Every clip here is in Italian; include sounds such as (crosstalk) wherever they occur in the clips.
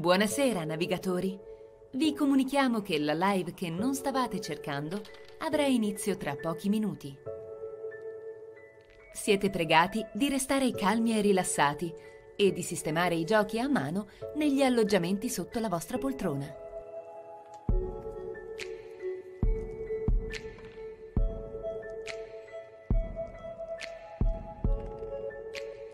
Buonasera navigatori! Vi comunichiamo che la live che non stavate cercando avrà inizio tra pochi minuti. Siete pregati di restare calmi e rilassati e di sistemare i giochi a mano negli alloggiamenti sotto la vostra poltrona.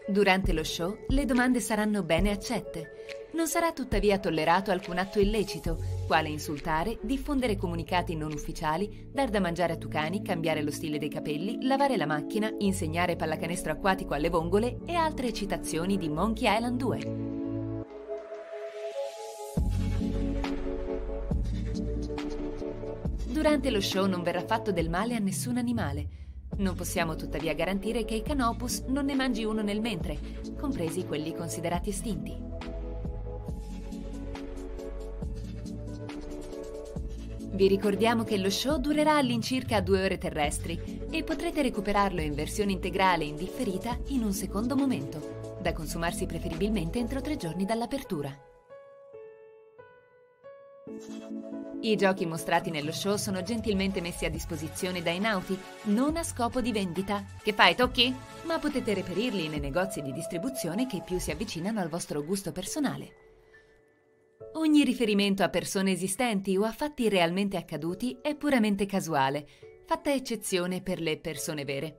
Durante lo show le domande saranno bene accette non sarà tuttavia tollerato alcun atto illecito, quale insultare, diffondere comunicati non ufficiali, dar da mangiare a tucani, cambiare lo stile dei capelli, lavare la macchina, insegnare pallacanestro acquatico alle vongole e altre citazioni di Monkey Island 2. Durante lo show non verrà fatto del male a nessun animale. Non possiamo tuttavia garantire che i canopus non ne mangi uno nel mentre, compresi quelli considerati estinti. Vi ricordiamo che lo show durerà all'incirca due ore terrestri e potrete recuperarlo in versione integrale e indifferita in un secondo momento, da consumarsi preferibilmente entro tre giorni dall'apertura. I giochi mostrati nello show sono gentilmente messi a disposizione dai nauti, non a scopo di vendita. Che fai, tocchi? Ma potete reperirli nei negozi di distribuzione che più si avvicinano al vostro gusto personale. Ogni riferimento a persone esistenti o a fatti realmente accaduti è puramente casuale, fatta eccezione per le persone vere.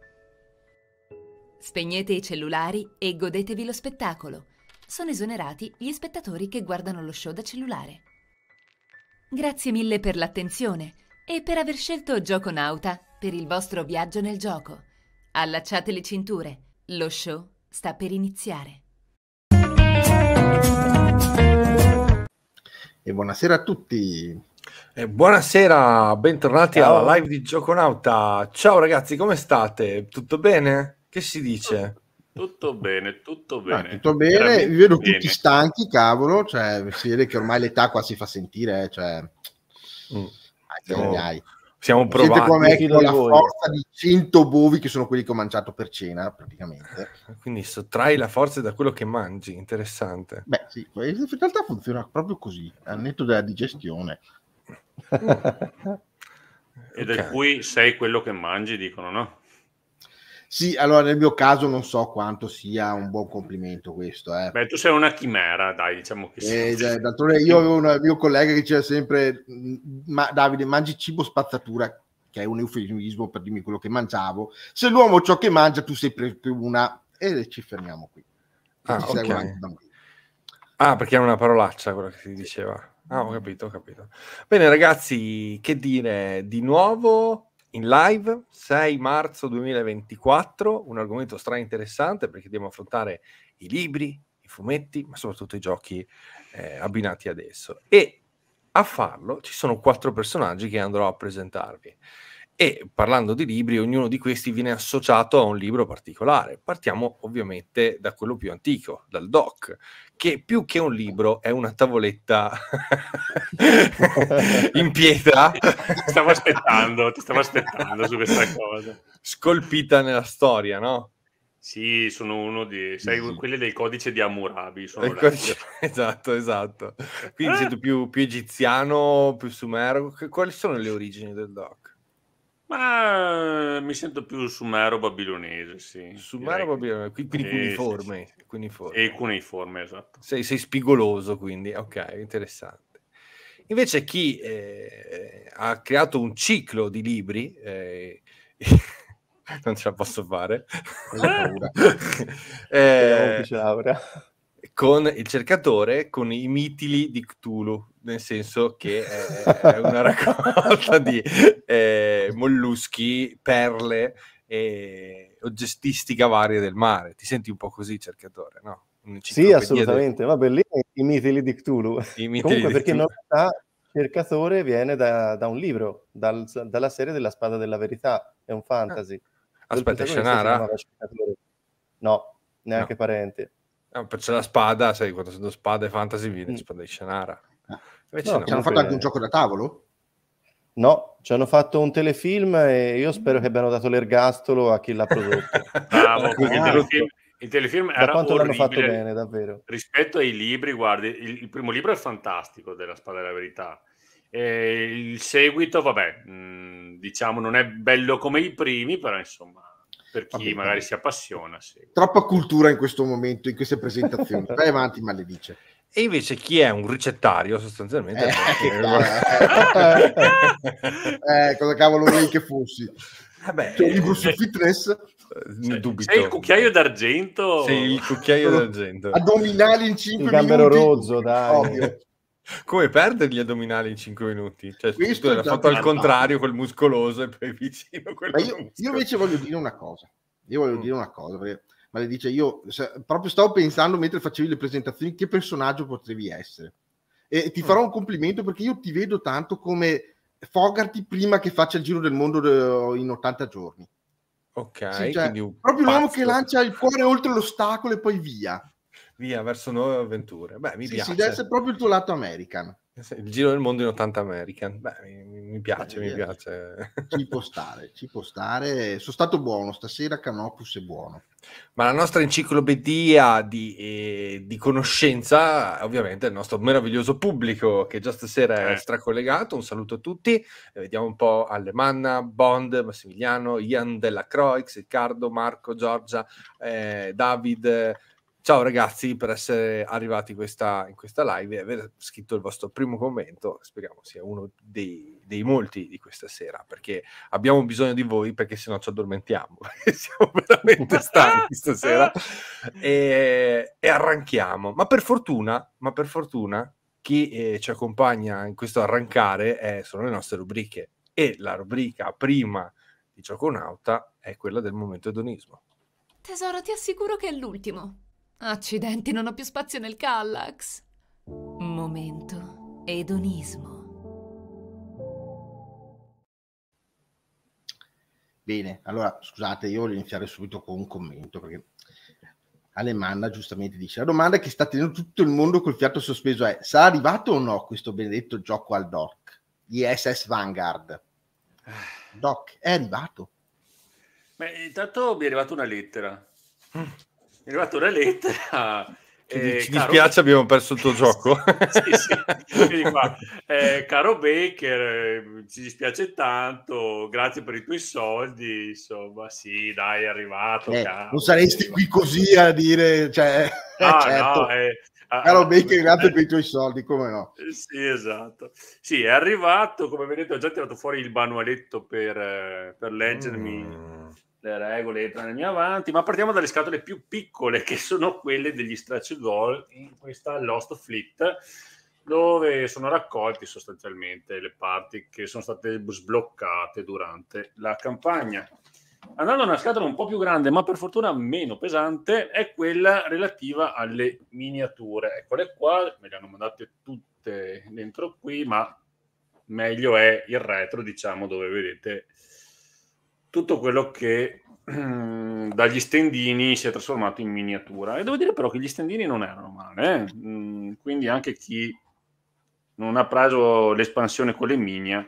Spegnete i cellulari e godetevi lo spettacolo. Sono esonerati gli spettatori che guardano lo show da cellulare. Grazie mille per l'attenzione e per aver scelto Gioconauta per il vostro viaggio nel gioco. Allacciate le cinture, lo show sta per iniziare e buonasera a tutti. Eh, buonasera, bentornati Ciao. alla live di Gioconauta. Ciao ragazzi, come state? Tutto bene? Che si dice? Tutto bene, tutto ah, bene. Ah, tutto bene, vi vedo bene. tutti stanchi, cavolo, cioè, si vede che ormai l'età qua si fa sentire, cioè... Mm. Anche oh. Siamo provati. Siete come ecco la voi. forza di 100 bovi che sono quelli che ho mangiato per cena, praticamente. (laughs) Quindi sottrai la forza da quello che mangi, interessante. Beh, sì, in realtà funziona proprio così, al netto della digestione. (laughs) Mm. e okay. del cui sei quello che mangi, dicono, no? Sì, allora nel mio caso non so quanto sia un buon complimento questo. Eh. Beh, tu sei una chimera, dai, diciamo che eh, sì. D'altronde io avevo un mio collega che diceva sempre, mm, ma Davide, mangi cibo spazzatura, che è un eufemismo per dirmi quello che mangiavo. Se l'uomo ciò che mangia, tu sei per una... E ci fermiamo qui. Ah, okay. ah, perché era una parolaccia quella che si diceva. Ah, ho capito, ho capito. Bene ragazzi, che dire di nuovo? in live 6 marzo 2024, un argomento stra interessante perché dobbiamo affrontare i libri, i fumetti, ma soprattutto i giochi eh, abbinati ad esso. E a farlo ci sono quattro personaggi che andrò a presentarvi. E parlando di libri, ognuno di questi viene associato a un libro particolare. Partiamo ovviamente da quello più antico, dal Doc, che più che un libro è una tavoletta (laughs) in pietra. stavo aspettando, ti stavo aspettando su questa cosa. Scolpita nella storia, no? Sì, sono uno di... Sai, sì. Mm. quelli del codice di Hammurabi. Codice... (laughs) Esatto, esatto. Quindi eh. sento più, più egiziano, più sumero. Quali sono le origini del Doc? Ma mi sento più sumero babilonese, sì. Sumero babilonese, quindi sì, cuneiforme, sì, sì. cuneiforme. E cuneiforme, esatto. Sei, sei, spigoloso, quindi, ok, interessante. Invece chi eh, ha creato un ciclo di libri, eh, (laughs) non ce la posso fare, (laughs) (laughs) eh, con il cercatore, con i mitili di Cthulhu, nel senso che è, eh, è una (laughs) raccolta di eh, molluschi, perle e oggettistica varia del mare. Ti senti un po' così, cercatore, no? Sì, assolutamente. Del... Vabbè, lì i mitili di Cthulhu. Mitili Comunque, di perché Cthulhu. in realtà Cercatore viene da, da un libro, dal, dalla serie della Spada della Verità. È un fantasy. Ah. Aspetta, Shanara? No, neanche no. parente. No, c'è la spada, sai, quando sono spada e fantasy viene mm. spada di Shanara. Ah. Invece no, ci hanno fatto anche un gioco da tavolo? No, ci hanno fatto un telefilm e io spero che abbiano dato l'ergastolo a chi l'ha prodotto. (laughs) Bravo, il telefilm, il telefilm era da quanto l'hanno fatto bene, davvero. Rispetto ai libri, guardi, il, il primo libro è fantastico della Spada della Verità. E il seguito, vabbè, mh, diciamo non è bello come i primi, però insomma, per chi vabbè, magari vabbè. si appassiona. Segue. Troppa cultura in questo momento, in queste presentazioni. (laughs) Vai avanti, maledice e invece chi è un ricettario sostanzialmente eh, è... (laughs) eh, (laughs) eh cosa cavolo vuoi che fossi eh cioè, il gusto eh, eh. fitness cioè, sei il cucchiaio d'argento sei il cucchiaio d'argento addominali in 5 il minuti il gambero rozzo dai Ovvio. (laughs) come perdere gli addominali in 5 minuti cioè questo era fatto al contrario col muscoloso e poi vicino quello io, io invece voglio dire una cosa io voglio mm. dire una cosa perché ma le dice io se, proprio stavo pensando mentre facevi le presentazioni che personaggio potevi essere. E ti mm. farò un complimento perché io ti vedo tanto come Fogarty prima che faccia il giro del mondo in 80 giorni. Ok, sì, cioè, proprio l'uomo che lancia il cuore oltre l'ostacolo e poi via. Via, verso nuove avventure. Beh, mi sì, piace. Si deve essere proprio il tuo lato American. Il giro del mondo in 80 American. Beh, mi, mi piace, Dai, mi piace. Ci può stare, ci può stare. Sono stato buono stasera, Canopus è buono. Ma la nostra enciclopedia di, eh, di conoscenza, ovviamente, è il nostro meraviglioso pubblico che già stasera è eh. stracollegato. Un saluto a tutti. Eh, vediamo un po' Alemanna, Bond, Massimiliano, Ian Della Croix, Riccardo, Marco, Giorgia, eh, David. Ciao ragazzi per essere arrivati questa, in questa live e aver scritto il vostro primo commento. Speriamo sia uno dei dei molti di questa sera, perché abbiamo bisogno di voi, perché se no ci addormentiamo, (laughs) siamo veramente stanchi stasera e, e, arranchiamo. Ma per fortuna, ma per fortuna, chi eh, ci accompagna in questo arrancare è, eh, sono le nostre rubriche e la rubrica prima di Gioconauta è quella del momento edonismo. Tesoro, ti assicuro che è l'ultimo. Accidenti, non ho più spazio nel Kallax. Momento edonismo. Bene, allora scusate, io voglio iniziare subito con un commento perché Alemanna giustamente dice la domanda che sta tenendo tutto il mondo col fiato sospeso è sarà arrivato o no questo benedetto gioco al DOC di SS Vanguard? DOC è arrivato? Beh, intanto mi è arrivata una lettera. Mi è arrivata una lettera ci, eh, ci caro... dispiace, abbiamo perso il tuo (laughs) gioco. sì, sì. Eh, caro Baker, eh, ci dispiace tanto, grazie per i tuoi soldi. Insomma, sì, dai, è arrivato. Eh, non saresti qui così a dire, cioè, ah, (laughs) certo. no, eh, caro Baker, grazie per i tuoi soldi, come no? Sì, esatto. Sì, è arrivato, come vedete, ho già tirato fuori il manualetto per, per leggermi. Mm le regole entrano in avanti, ma partiamo dalle scatole più piccole che sono quelle degli stretch goal in questa Lost Fleet dove sono raccolti sostanzialmente le parti che sono state sbloccate durante la campagna. Andando a una scatola un po' più grande, ma per fortuna meno pesante, è quella relativa alle miniature. Eccole qua, me le hanno mandate tutte dentro qui, ma meglio è il retro, diciamo, dove vedete tutto quello che (clears throat) dagli stendini si è trasformato in miniatura. E devo dire però che gli stendini non erano male, eh? Mm, quindi anche chi non ha preso l'espansione con le minia.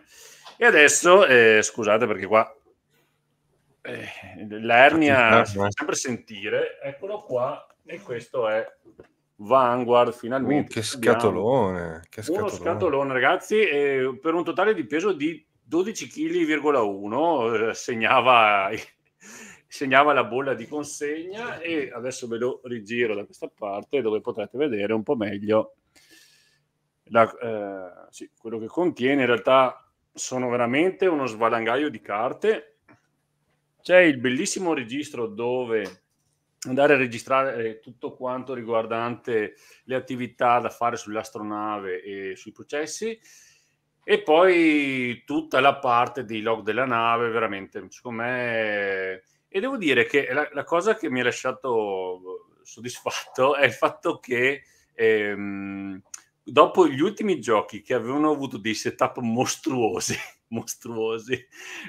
E adesso, eh, scusate perché qua eh, l'ernia si fa eh. sempre sentire, eccolo qua, e questo è Vanguard finalmente. Uh, che scatolone, che scatolone. Uno scatolone ragazzi, eh, per un totale di peso di 12,1 kg, eh, segnava, segnava la bolla di consegna e adesso ve lo rigiro da questa parte dove potrete vedere un po' meglio la, eh, sì, quello che contiene. In realtà sono veramente uno svalangaio di carte. C'è il bellissimo registro dove andare a registrare tutto quanto riguardante le attività da fare sull'astronave e sui processi e poi tutta la parte dei log della nave, veramente, secondo me... E devo dire che la, la cosa che mi ha lasciato soddisfatto è il fatto che ehm, dopo gli ultimi giochi che avevano avuto dei setup mostruosi, (laughs) mostruosi,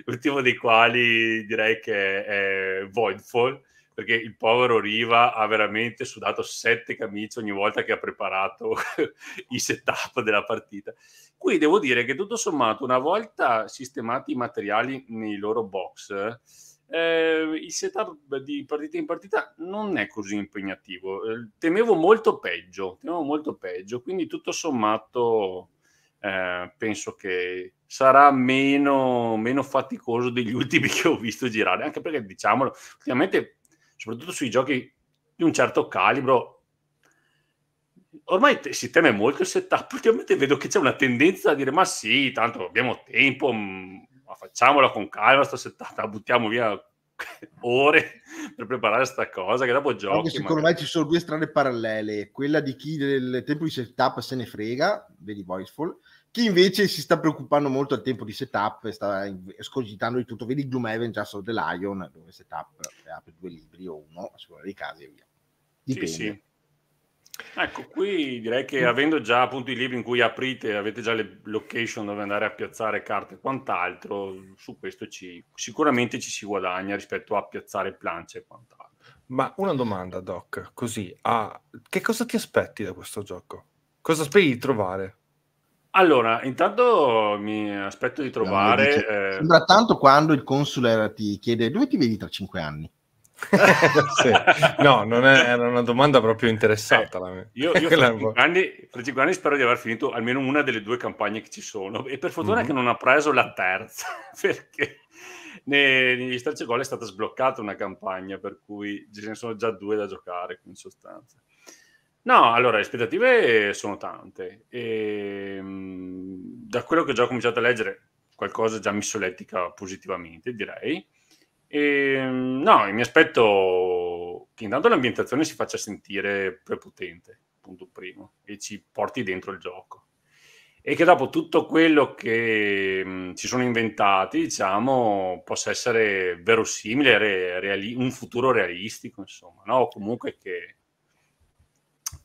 l'ultimo dei quali direi che è Voidfall, perché il povero Riva ha veramente sudato sette camicie ogni volta che ha preparato (laughs) i setup della partita. Qui devo dire che tutto sommato, una volta sistemati i materiali nei loro box, eh, il setup di partita in partita non è così impegnativo. Ehm, temevo molto peggio, temevo molto peggio, quindi tutto sommato eh, penso che sarà meno, meno faticoso degli (laughs) ultimi che ho visto girare, anche perché diciamolo, ultimamente soprattutto sui giochi di un certo calibro, ormai te- si teme molto il setup. Ultimamente vedo che c'è una tendenza a dire: Ma sì, tanto abbiamo tempo, mm, ma facciamola con calma. Sta setup, la buttiamo via (laughs) ore per preparare questa cosa che dopo gioco. secondo magari. me ci sono due strade parallele quella di chi del tempo di setup se ne frega vedi Voiceful chi invece si sta preoccupando molto al tempo di setup, e sta escogitando di tutto. Vedi Gloom Heaven, Just of the Lion, dove setup apre due libri o uno, a seconda dei casi e via. Dipende. Sì, sì. Ecco, qui direi che mm. avendo già appunto i libri in cui aprite, avete già le location dove andare a piazzare carte e quant'altro, su questo ci, sicuramente ci si guadagna rispetto a piazzare planche e quant'altro. Ma una domanda, Doc, così, ah, che cosa ti aspetti da questo gioco? Cosa speri di trovare? Allora, intanto mi aspetto di trovare... No, dice, eh... tanto quando il console ti chiede dove ti vedi tra cinque anni. (laughs) sì. No, non è, era una domanda proprio interessata. Eh, io, io (laughs) tra, cinque anni, tra, cinque anni, spero di aver finito almeno una delle due campagne che ci sono e per fortuna mm-hmm. che non ha preso la terza (laughs) perché negli Starce cioè Gol è stata sbloccata una campagna per cui ce ne sono già due da giocare in sostanza. No, allora le aspettative sono tante. E, ehm, da quello che ho già cominciato a leggere, qualcosa già mi solettica positivamente, direi. Ehm, e, mh, no, mi aspetto che intanto l'ambientazione si faccia sentire prepotente, punto primo, e ci porti dentro il gioco. E che dopo tutto quello che mm, ci sono inventati, diciamo, possa essere verosimile, re, reali- un futuro realistico, insomma, no? O comunque che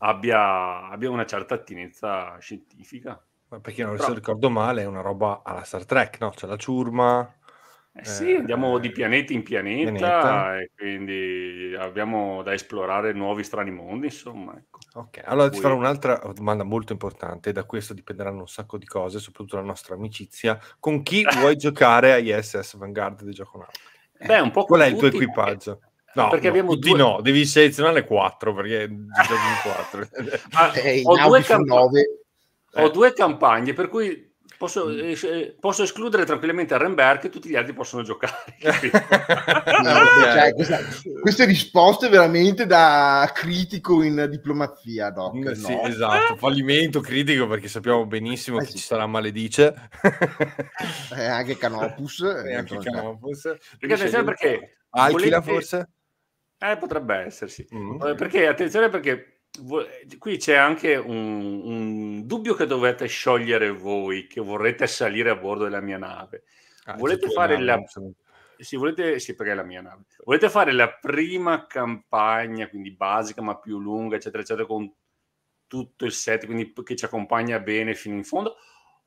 abbia, abbia una certa attinenza scientifica. Ma perché non Però... se ricordo male è una roba alla Star Trek, no? C'è la ciurma. Eh sì, eh, andiamo di pianeta in pianeta, pianeta, e quindi abbiamo da esplorare nuovi strani mondi, insomma. Ecco. Ok, allora Poi... ti farò un'altra domanda molto importante, da questo dipenderanno un sacco di cose, soprattutto la nostra amicizia. Con chi (laughs) vuoi giocare a ISS Vanguard di Gioconauta? Beh, un po' Qual è il tuo equipaggio? Perché No, perché no, abbiamo tutti due... no, devi selezionare 4 perché giochi 4. (laughs) Eh, Ma eh, ho, due camp- ho eh. due campagne per cui Posso, mm. eh, posso, escludere tranquillamente Renberg e tutti gli altri possono giocare. (laughs) no, (laughs) cioè, eh. questa, queste risposte veramente da critico in diplomazia, Doc, mm, no? Sì, esatto, fallimento critico perché sappiamo benissimo eh, che sì. ci sarà maledice. eh, anche Canopus. Eh, anche Canopus. Perché, perché, perché volete, forse? Eh, potrebbe essersi. Mm-hmm. Perché, attenzione, perché qui c'è anche un, un, dubbio che dovete sciogliere voi, che vorrete salire a bordo della mia nave. Ah, volete fare la... Nave, sì, volete... sì, perché è la mia nave. Volete fare la prima campagna, quindi basica ma più lunga, eccetera, eccetera, con tutto il set, quindi che ci accompagna bene fino in fondo,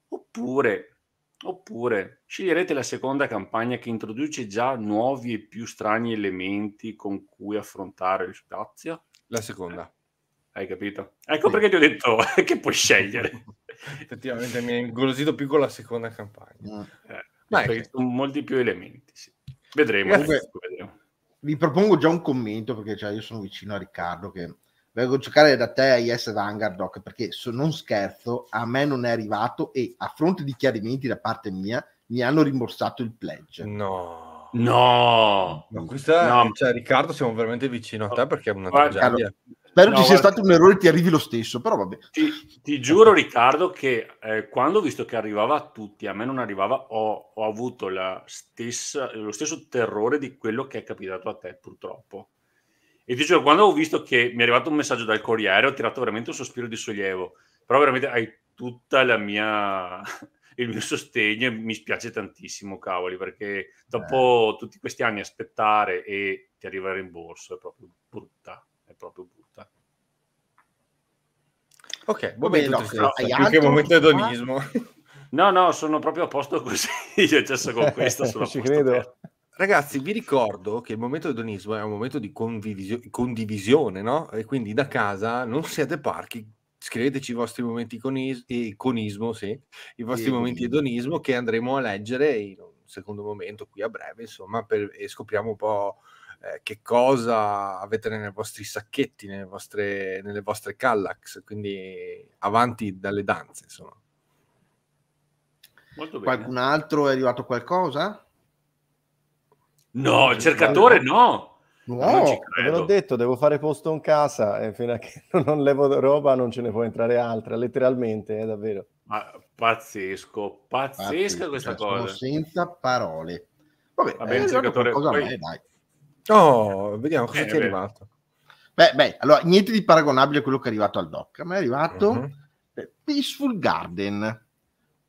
oppure Oppure sceglierete la seconda campagna che introduce già nuovi e più strani elementi con cui affrontare lo spazio? La seconda. Eh, hai capito? Ecco sì. perché ti ho detto (laughs) che puoi scegliere. (laughs) Effettivamente mi è ingolosito più con la seconda campagna. Ah. Eh, perché ci sono molti più elementi. Sì. Vedremo, vedremo. Vi propongo già un commento perché cioè, io sono vicino a Riccardo che vengo a giocare da te a IS Vanguard Doc perché so, non scherzo, a me non è arrivato e a fronte di chiarimenti da parte mia mi hanno rimborsato il pledge. No. No, no, questa, no. Cioè, Riccardo, siamo veramente vicino a te perché è una tragedia. Allora, spero no, ci sia guarda... stato un errore ti arrivi lo stesso, però vabbè. Ti, ti giuro, Riccardo, che eh, quando ho visto che arrivava a tutti, a me non arrivava, ho, ho avuto stessa, lo stesso terrore di quello che è capitato a te, purtroppo. E ti giuro, quando ho visto che mi è arrivato un messaggio dal corriere, ho tirato veramente un sospiro di sollievo. Però veramente hai tutta la mia... (laughs) il mio sostegno e mi spiace tantissimo, cavoli, perché dopo eh. tutti questi anni aspettare e ti arriva il rimborso è proprio brutta, è proprio brutta. Ok, va bene, no, che momento edonismo. No, no, sono proprio a posto (laughs) così, io cioè, accesso con (laughs) questa sono a posto. Ci credo. Per. Ragazzi, vi ricordo che il momento dell'edonismo è un momento di condivisio- condivisione, no? E quindi da casa non siete parchi, scriveteci i vostri momenti conis- conismo, sì, i vostri e momenti di edonismo che andremo a leggere in un secondo momento, qui a breve, insomma, per, e scopriamo un po' eh, che cosa avete nei vostri sacchetti, nelle vostre, nelle vostre callax, quindi avanti dalle danze, insomma. Qualcun altro è arrivato qualcosa? No, il cioè, cercatore no. No, ve l'ho detto, devo fare posto in casa e fino a che (laughs) non levo roba non ce ne può entrare altra, letteralmente, è eh, davvero. Ma pazzesco, pazzesca pazzesco, questa cioè, cosa. senza parole. Vabbè, Va eh, bene, eh, cercatore, poi... mai, dai. Oh, vediamo cosa eh, ti è arrivato. Beh, beh, allora, niente di paragonabile a quello che è arrivato al doc. A è arrivato uh-huh. Mhm. Peaceful Garden.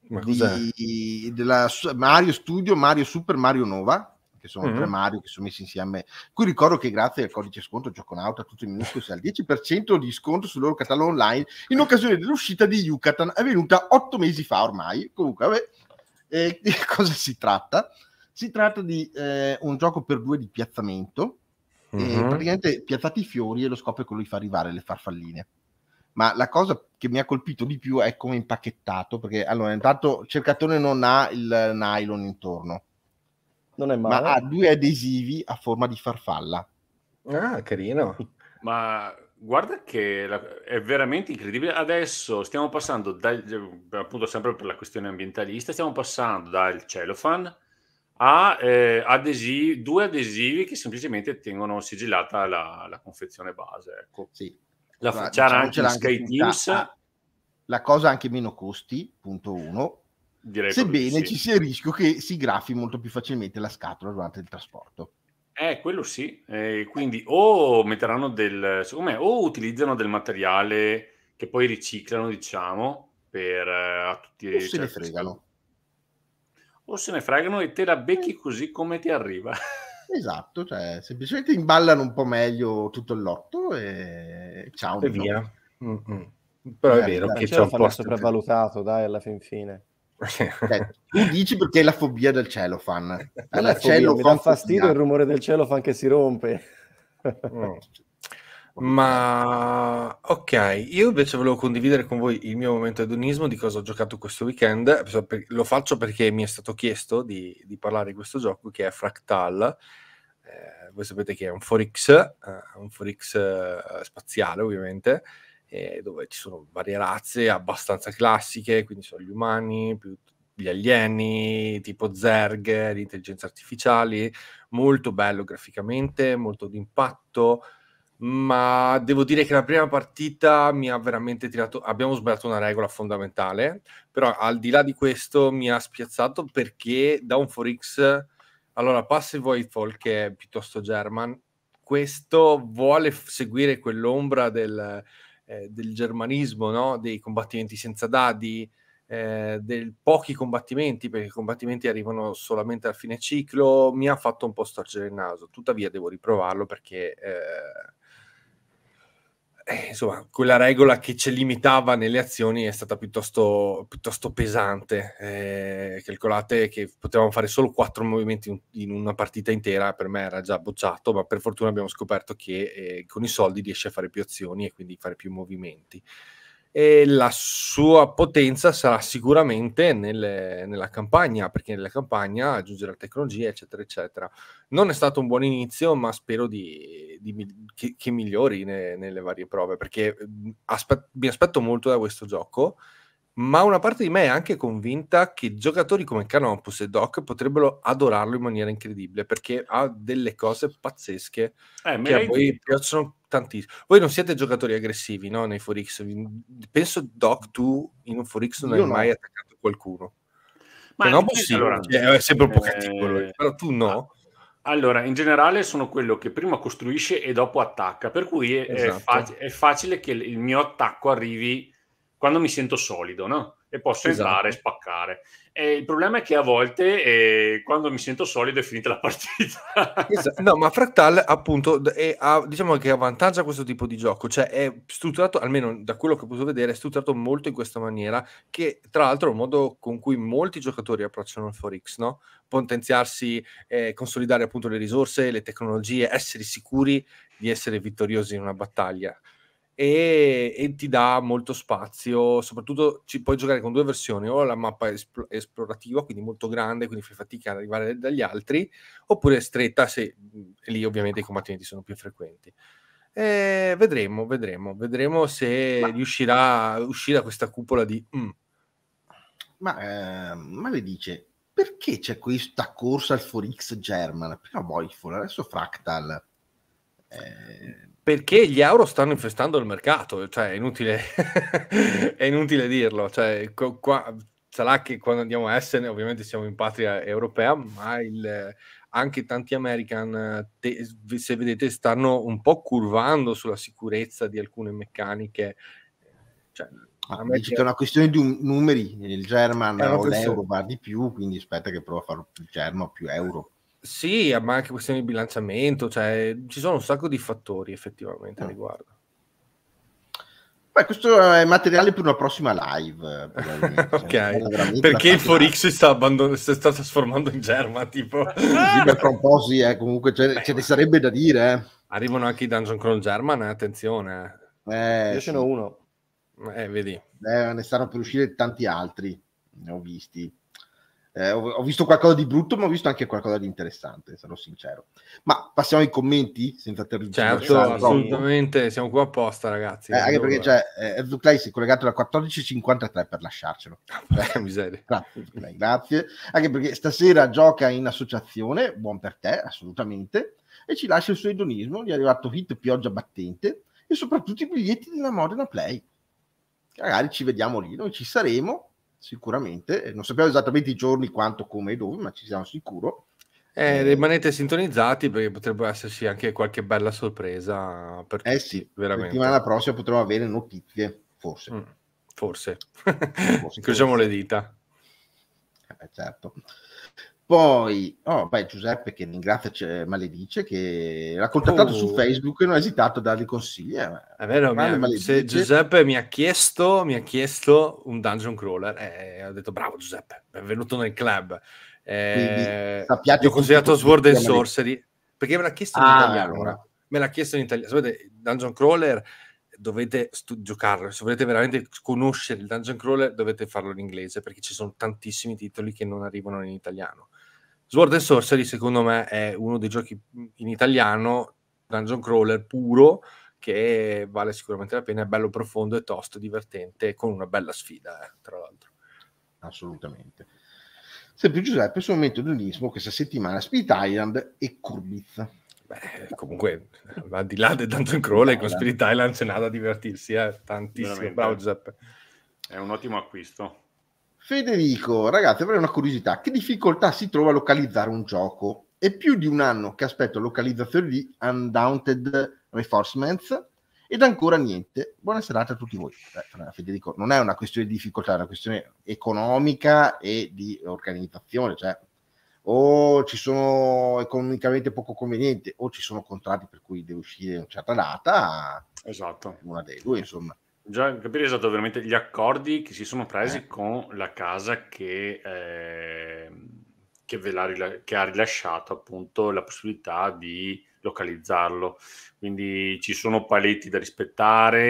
Ma di, della Mario Studio, Mario Super, Mario Nova che sono mm-hmm. tre Mario che sono messi insieme. Qui ricordo che grazie al codice sconto gioco Gioconauta, tutto in minuscolo, si ha il 10% di sconto sul loro catalogo online in occasione dell'uscita di Yucatan, avvenuta otto mesi fa ormai. Comunque, vabbè, eh, (laughs) di cosa si tratta? Si tratta di eh, un gioco per due di piazzamento. Mm-hmm. praticamente piazzati i fiori e lo scopo è quello di far arrivare le farfalline ma la cosa che mi ha colpito di più è come impacchettato, perché allora intanto il cercatore non ha il nylon intorno, non è male. Ma ha due adesivi a forma di farfalla. Ah, carino. (laughs) Ma guarda che la, è veramente incredibile. Adesso stiamo passando dal, appunto sempre per la questione ambientalista, stiamo passando dal cellophane a eh, adesivi, due adesivi che semplicemente tengono sigillata la, la confezione base. Ecco. Sì. La, Ma, diciamo anche, anche Sky Teams. La cosa anche meno costi, punto uno, Direi Sebbene ci sia il rischio che si graffi molto più facilmente la scatola durante il trasporto. Eh, quello sì. Eh, quindi o metteranno del... secondo me, o utilizzano del materiale che poi riciclano, diciamo, per eh, a tutti O certi... se ne fregano. O se ne fregano e te la becchi eh. così come ti arriva. (laughs) Esatto, cioè semplicemente imballano un po' meglio tutto il lotto e ciao. E via. Mm-hmm. Però eh, è vero dai, che c'è un po' sopravvalutato, dai, alla fin fine. Cioè, tu dici perché è la fobia del cielo, fan. la fobia, mi dà fastidio il rumore del cielo fan che si rompe. Mm. Ma ok, io invece volevo condividere con voi il mio momento edonismo di cosa ho giocato questo weekend. Lo faccio perché mi è stato chiesto di, di parlare di questo gioco che è Fractal. Eh, voi sapete che è un Forex, eh, un Forex eh, spaziale ovviamente, eh, dove ci sono varie razze abbastanza classiche, quindi sono gli umani, più gli alieni, tipo Zerg, di intelligenze artificiali, molto bello graficamente, molto d'impatto, ma devo dire che la prima partita mi ha veramente tirato, abbiamo sbagliato una regola fondamentale, però al di là di questo mi ha spiazzato perché da un Forix, allora Passive Voidfall che è piuttosto German, questo vuole seguire quell'ombra del eh, del germanismo, no? dei combattimenti senza dadi, eh, dei pochi combattimenti, perché i combattimenti arrivano solamente al fine ciclo, mi ha fatto un po' storcere il naso. Tuttavia devo riprovarlo perché eh, eh, insomma, quella regola che ci limitava nelle azioni è stata piuttosto, piuttosto pesante. Eh, calcolate che potevamo fare solo quattro movimenti in, in, una partita intera, per me era già bocciato, ma per fortuna abbiamo scoperto che eh, con i soldi riesce a fare più azioni e quindi fare più movimenti. E la sua potenza sarà sicuramente nelle, nella campagna, perché nella campagna aggiungere la tecnologia, eccetera, eccetera. Non è stato un buon inizio, ma spero di, di, che, che, migliori ne, nelle varie prove, perché mm, aspe- mi aspetto molto da questo gioco, ma una parte di me è anche convinta che giocatori come Canopus e Doc potrebbero adorarlo in maniera incredibile, perché ha delle cose pazzesche eh, che a voi detto. piacciono tantissimo. Voi non siete giocatori aggressivi, no, nei Forix? Penso, Doc, tu in un Forix non Io hai no. mai attaccato qualcuno. Ma Canopus sì, allora, cioè, è sempre un po' eh, cattivo eh... però tu no. Ah allora, in generale sono quello che prima costruisce e dopo attacca, per cui è, esatto. è, fac- è facile che il mio attacco arrivi quando mi sento solido, no? e posso esatto. entrare e spaccare. E il problema è che a volte eh, quando mi sento solido è finita la (laughs) partita. esatto. No, ma Fractal appunto è, ha, diciamo che avvantaggia questo tipo di gioco, cioè è strutturato, almeno da quello che ho potuto vedere, è strutturato molto in questa maniera, che tra l'altro è un modo con cui molti giocatori approcciano il Forex, no? potenziarsi, eh, consolidare appunto le risorse, le tecnologie, essere sicuri di essere vittoriosi in una battaglia e, e, ti dà molto spazio, soprattutto ci puoi giocare con due versioni, o la mappa espl- esplorativa, quindi molto grande, quindi fai fatica ad arrivare dagli altri, oppure stretta, se mhmm, lì ovviamente i combattimenti sono più frequenti. E eh, vedremo, vedremo, vedremo se ma... riuscirà a uscire da questa cupola di... Mm. Ma, eh, ma le dice, perché c'è questa corsa al Forex German? Prima Boyful, adesso Fractal perché gli euro stanno infestando il mercato, cioè è inutile, (laughs) è inutile dirlo. Cioè, qua, sarà che quando andiamo a Essen, ovviamente siamo in patria europea, ma il, anche tanti American, te, se vedete, stanno un po' curvando sulla sicurezza di alcune meccaniche. Cioè, America... C'è una questione di un, numeri, il German o l'euro va di più, quindi aspetta che provo a fare il German più euro. Sì, ma anche questione di bilanciamento, cioè ci sono un sacco di fattori effettivamente a ah. riguardo. Beh, questo è materiale per una prossima live. (laughs) ok, cioè, perché il Forex si sta, abbandon- si sta trasformando in germa, tipo. sì, per proposi, eh, comunque ce, ce ne sarebbe da dire. Eh. Arrivano anche i Dungeon Crawl German, attenzione. Eh. eh, Io ce n'ho uno. Eh, vedi. Eh, ne stanno per uscire tanti altri, ne ho visti. Eh, ho, visto qualcosa di brutto, ma ho visto anche qualcosa di interessante, sarò sincero. Ma passiamo ai commenti senza terminare. Certo, assolutamente, troppo. siamo qua apposta, ragazzi. Eh, anche perché cioè, eh, Zuclay si è collegato alle 14.53 per lasciarcelo. Eh, miseria. (laughs) Grazie, grazie. Anche perché stasera gioca in associazione, buon per te, assolutamente. E ci lascia il suo idonismo, gli è arrivato hit pioggia battente e soprattutto i biglietti della Modena Play. Magari ci vediamo lì, noi ci saremo sicuramente. Eh, non sappiamo esattamente i giorni, quanto, come e dove, ma ci siamo sicuro. Eh, eh rimanete sintonizzati perché potrebbe esserci anche qualche bella sorpresa per eh sì, La settimana prossima potremo avere notizie, forse. Mm, forse. forse (laughs) Cruciamo le dita. Eh, certo. Poi, oh, beh, Giuseppe che ringrazia cioè, Maledice che l'ha contattato oh. su Facebook e non ha esitato a dargli consigli. Eh. È vero, mi se Giuseppe mi ha, chiesto, mi ha chiesto un dungeon crawler e ho detto bravo Giuseppe, benvenuto nel club. Eh, Quindi, gli ho consigliato Sword and Sorcery perché me l'ha chiesto ah, in italiano. Allora. Me l'ha chiesto in italiano. Sapete, dungeon crawler dovete stu- giocarlo. Se volete veramente conoscere il dungeon crawler, dovete farlo in inglese perché ci sono tantissimi titoli che non arrivano in italiano. Sword and Sorcery secondo me è uno dei giochi in italiano dungeon crawler puro che vale sicuramente la pena, è bello profondo e tosto, divertente, con una bella sfida, eh, tra l'altro. Assolutamente. Sempre Giuseppe, sul momento metodo dell'Ismo, questa settimana Speed Island e Kurbiz. Beh, comunque, al di là del Dungeon Crawler, con Spirit Island c'è nada a divertirsi, eh? tantissimo. Veramente. Bravo Giuseppe. È un ottimo acquisto. Federico, ragazzi, avrei una curiosità. Che difficoltà si trova a localizzare un gioco? È più di un anno che aspetto localizzazione di Undaunted Reinforcements ed ancora niente. Buona serata a tutti voi. Beh, Federico, non è una questione di difficoltà, è una questione economica e di organizzazione, cioè o ci sono economicamente poco conveniente, o ci sono contratti per cui deve uscire in una certa data. Esatto. Una dei due, insomma. Già capire esatto veramente gli accordi che si sono presi eh. con la casa che, eh, che, rila- che, ha rilasciato appunto la possibilità di localizzarlo. Quindi ci sono paletti da rispettare,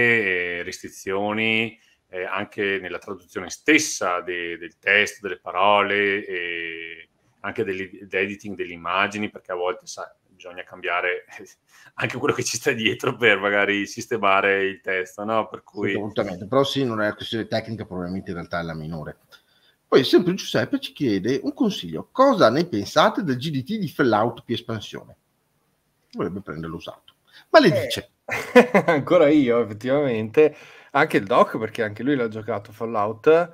eh, restrizioni, eh, anche nella traduzione stessa de- del testo, delle parole, anche dell'editing delle immagini, perché a volte sa, bisogna cambiare (laughs) anche quello che ci sta dietro per magari sistemare il testo, no? Per cui... Assolutamente, però sì, non è una questione tecnica, probabilmente in realtà è la minore. Poi sempre Giuseppe ci chiede un consiglio, cosa ne pensate del GDT di Fallout più espansione? Vorrebbe prenderlo usato, ma le eh. dice. (laughs) Ancora io, effettivamente, anche il doc, perché anche lui l'ha giocato Fallout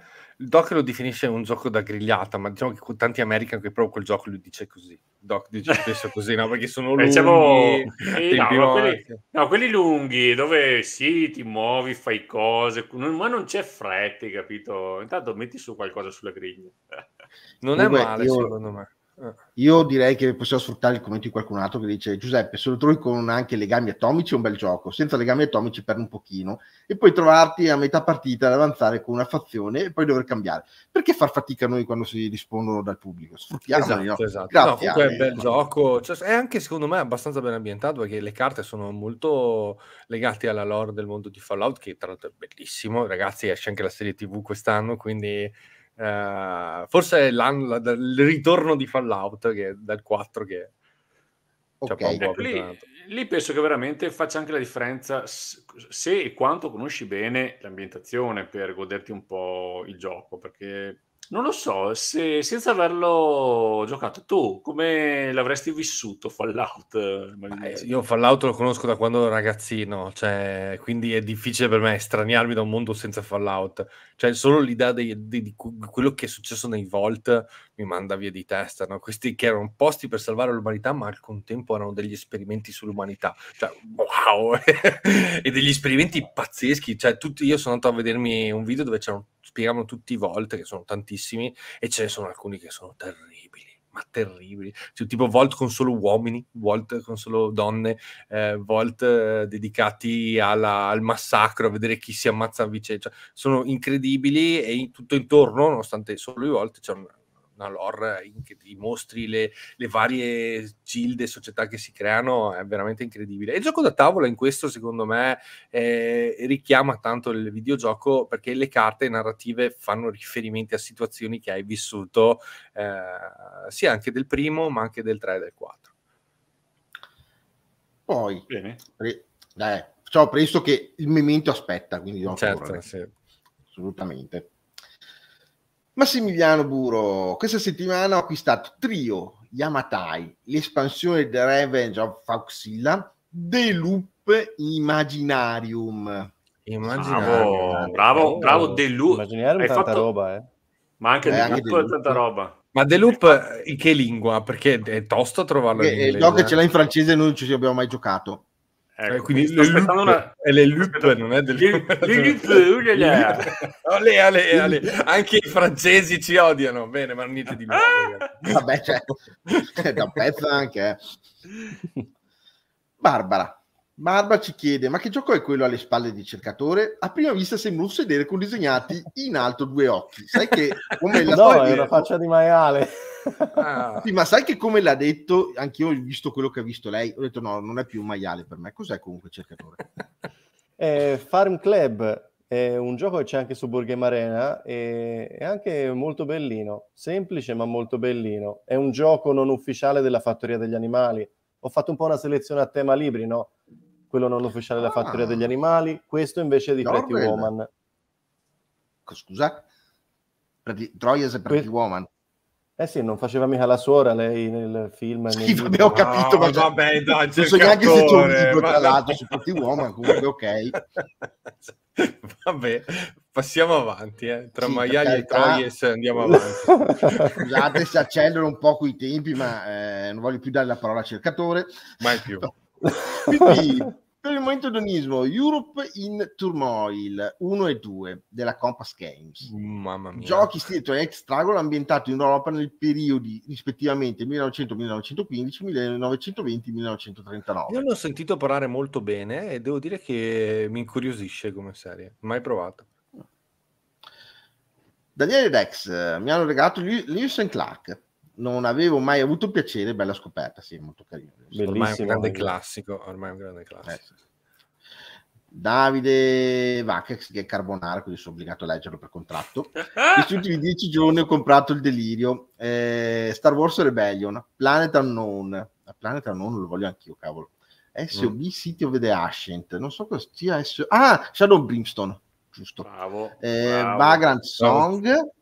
Doc lo definisce un gioco da grigliata, ma diciamo che con tanti American che proprio quel gioco lui dice così. Doc dice (laughs) spesso così, no? Perché sono eh, diciamo lunghi. Diciamo, eh, no, quelli, no, quelli, lunghi dove sì, ti muovi, fai cose, ma non c'è fretta, capito? Intanto metti su qualcosa sulla griglia. Non Comunque, è male, io, secondo me. Eh. Io direi che possiamo sfruttare il commento di qualcun altro che dice Giuseppe, se lo trovi con anche legami atomici è un bel gioco, senza legami atomici per un pochino e poi trovarti a metà partita ad avanzare con una fazione e poi dover cambiare. Perché far fatica noi quando si rispondono dal pubblico? Sfruttiamo. Esatto, no? esatto. no, comunque è un eh. bel gioco, cioè, è anche secondo me abbastanza ben ambientato perché le carte sono molto legate alla lore del mondo di Fallout che tra l'altro è bellissimo, ragazzi esce anche la serie tv quest'anno, quindi eh, forse è il ritorno di Fallout che dal 4 che cioè, okay. ecco, lì, lì, penso che veramente faccia anche la differenza se e quanto conosci bene l'ambientazione per goderti un po' il gioco perché non lo so, se, senza averlo giocato tu, come l'avresti vissuto Fallout? Eh, io Fallout lo conosco da quando ero ragazzino, cioè, quindi è difficile per me estraniarmi da un mondo senza Fallout. Cioè, solo l'idea dei, dei, di quello che è successo nei Vault mi manda via di testa, no? Questi che erano posti per salvare l'umanità, ma al contempo erano degli esperimenti sull'umanità. Cioè, wow! (laughs) e degli esperimenti pazzeschi. Cioè, tutti, io sono andato a vedermi un video dove c'erano spiegavano tutti i Volt, che sono tantissimi, e ce ne sono alcuni che sono terribili ma terribili, cioè, tipo Volt con solo uomini, Volt con solo donne, eh, Volt eh, dedicati alla, al massacro, a vedere chi si ammazza a vicenda, cioè, sono incredibili e in, tutto intorno, nonostante solo i Volt, c'è un una lore che ti mostri le, le, varie gilde, società che si creano, è veramente incredibile. E il gioco da tavola in questo, secondo me, eh, richiama tanto il videogioco perché le carte narrative fanno riferimenti a situazioni che hai vissuto eh, sia anche del primo, ma anche del 3 e del 4. Poi, Bene. Re, dai, cioè, so presto che il memento aspetta, quindi non certo, eh. sì. assolutamente. Massimiliano Buro, questa settimana ho acquistato Trio, Yamatai, l'espansione The Revenge of Fauxilla, The Loop Imaginarium. Immaginarium. Bravo, bravo, oh, bravo The Loop. Imaginarium Hai tanta fatto... roba, eh. Ma anche, eh, anche The Loop, tanta roba. Ma The Loop in che lingua? Perché è tosto trovarlo eh, in eh, inglese. No, che eh. ce l'ha in francese noi non ci abbiamo mai giocato. Ecco, eh, quindi sto loop, una... È le loop, non è del... Le (laughs) loop, ulala. Olè, olè, olè. Anche i francesi ci odiano. Bene, ma niente di male. (laughs) Vabbè, cioè, cioè, da un pezzo anche. Eh. Barbara. Barbara ci chiede, ma che gioco è quello alle spalle di cercatore? A prima vista sembra un sedere con disegnati in alto due occhi. Sai che come la no, è una faccia di maiale. Ah. sì, ma sai che come l'ha detto, anch'io ho visto quello che ha visto lei, ho detto no, non è più un maiale per me, cos'è comunque il cercatore? (laughs) eh, Farm Club è un gioco che c'è anche su Borghem Arena e è anche molto bellino, semplice ma molto bellino. È un gioco non ufficiale della Fattoria degli Animali. Ho fatto un po' una selezione a tema libri, no? Quello non ufficiale della ah. Fattoria degli Animali, questo invece è di Norman. Pretty Woman. Scusa? Pretty... Troyes e Pretty que- Woman. Eh sì, non faceva mica la suora lei nel film. Nel sì, vabbè, ho capito, no, ma vabbè, dai, non so neanche se c'è un libro tra l'altro su tutti uomini, comunque ok. (laughs) Vabbè, passiamo avanti, eh. tra sì, maiali e troies andiamo avanti. (laughs) (laughs) Scusate se accendono un po' coi tempi, ma eh, non voglio più dare la parola al cercatore. Mai più. Quindi, per il momento donismo Europe in Turmoil 1 e 2 della Compass Games. Mamma mia. Giochi stile ex Struggle ambientato in Europa nel periodo rispettivamente 1900-1915, 1920-1939. Io ne ho sentito parlare molto bene e devo dire che mi incuriosisce come serie. Mai provato. Daniele Dex eh, mi hanno regalato Lewis and Clark non avevo mai avuto piacere, bella scoperta, sì, molto carino. Bellissimo, ormai è un grande eh, classico, ormai un grande classico. Eh, sì. Davide Vachex che è carbonara, quindi sono obbligato a leggerlo per contratto. (laughs) Questi ultimi dieci giorni ho comprato il delirio. Eh, Star Wars Rebellion, Planet Unknown. Planet Unknown lo voglio anch'io, cavolo. SOB mm. City of the Ascent. Non so cosa sia. S- ah, Shadow Brimstone. Giusto. Bravo. Eh, bravo. Vagrant Song. Bravo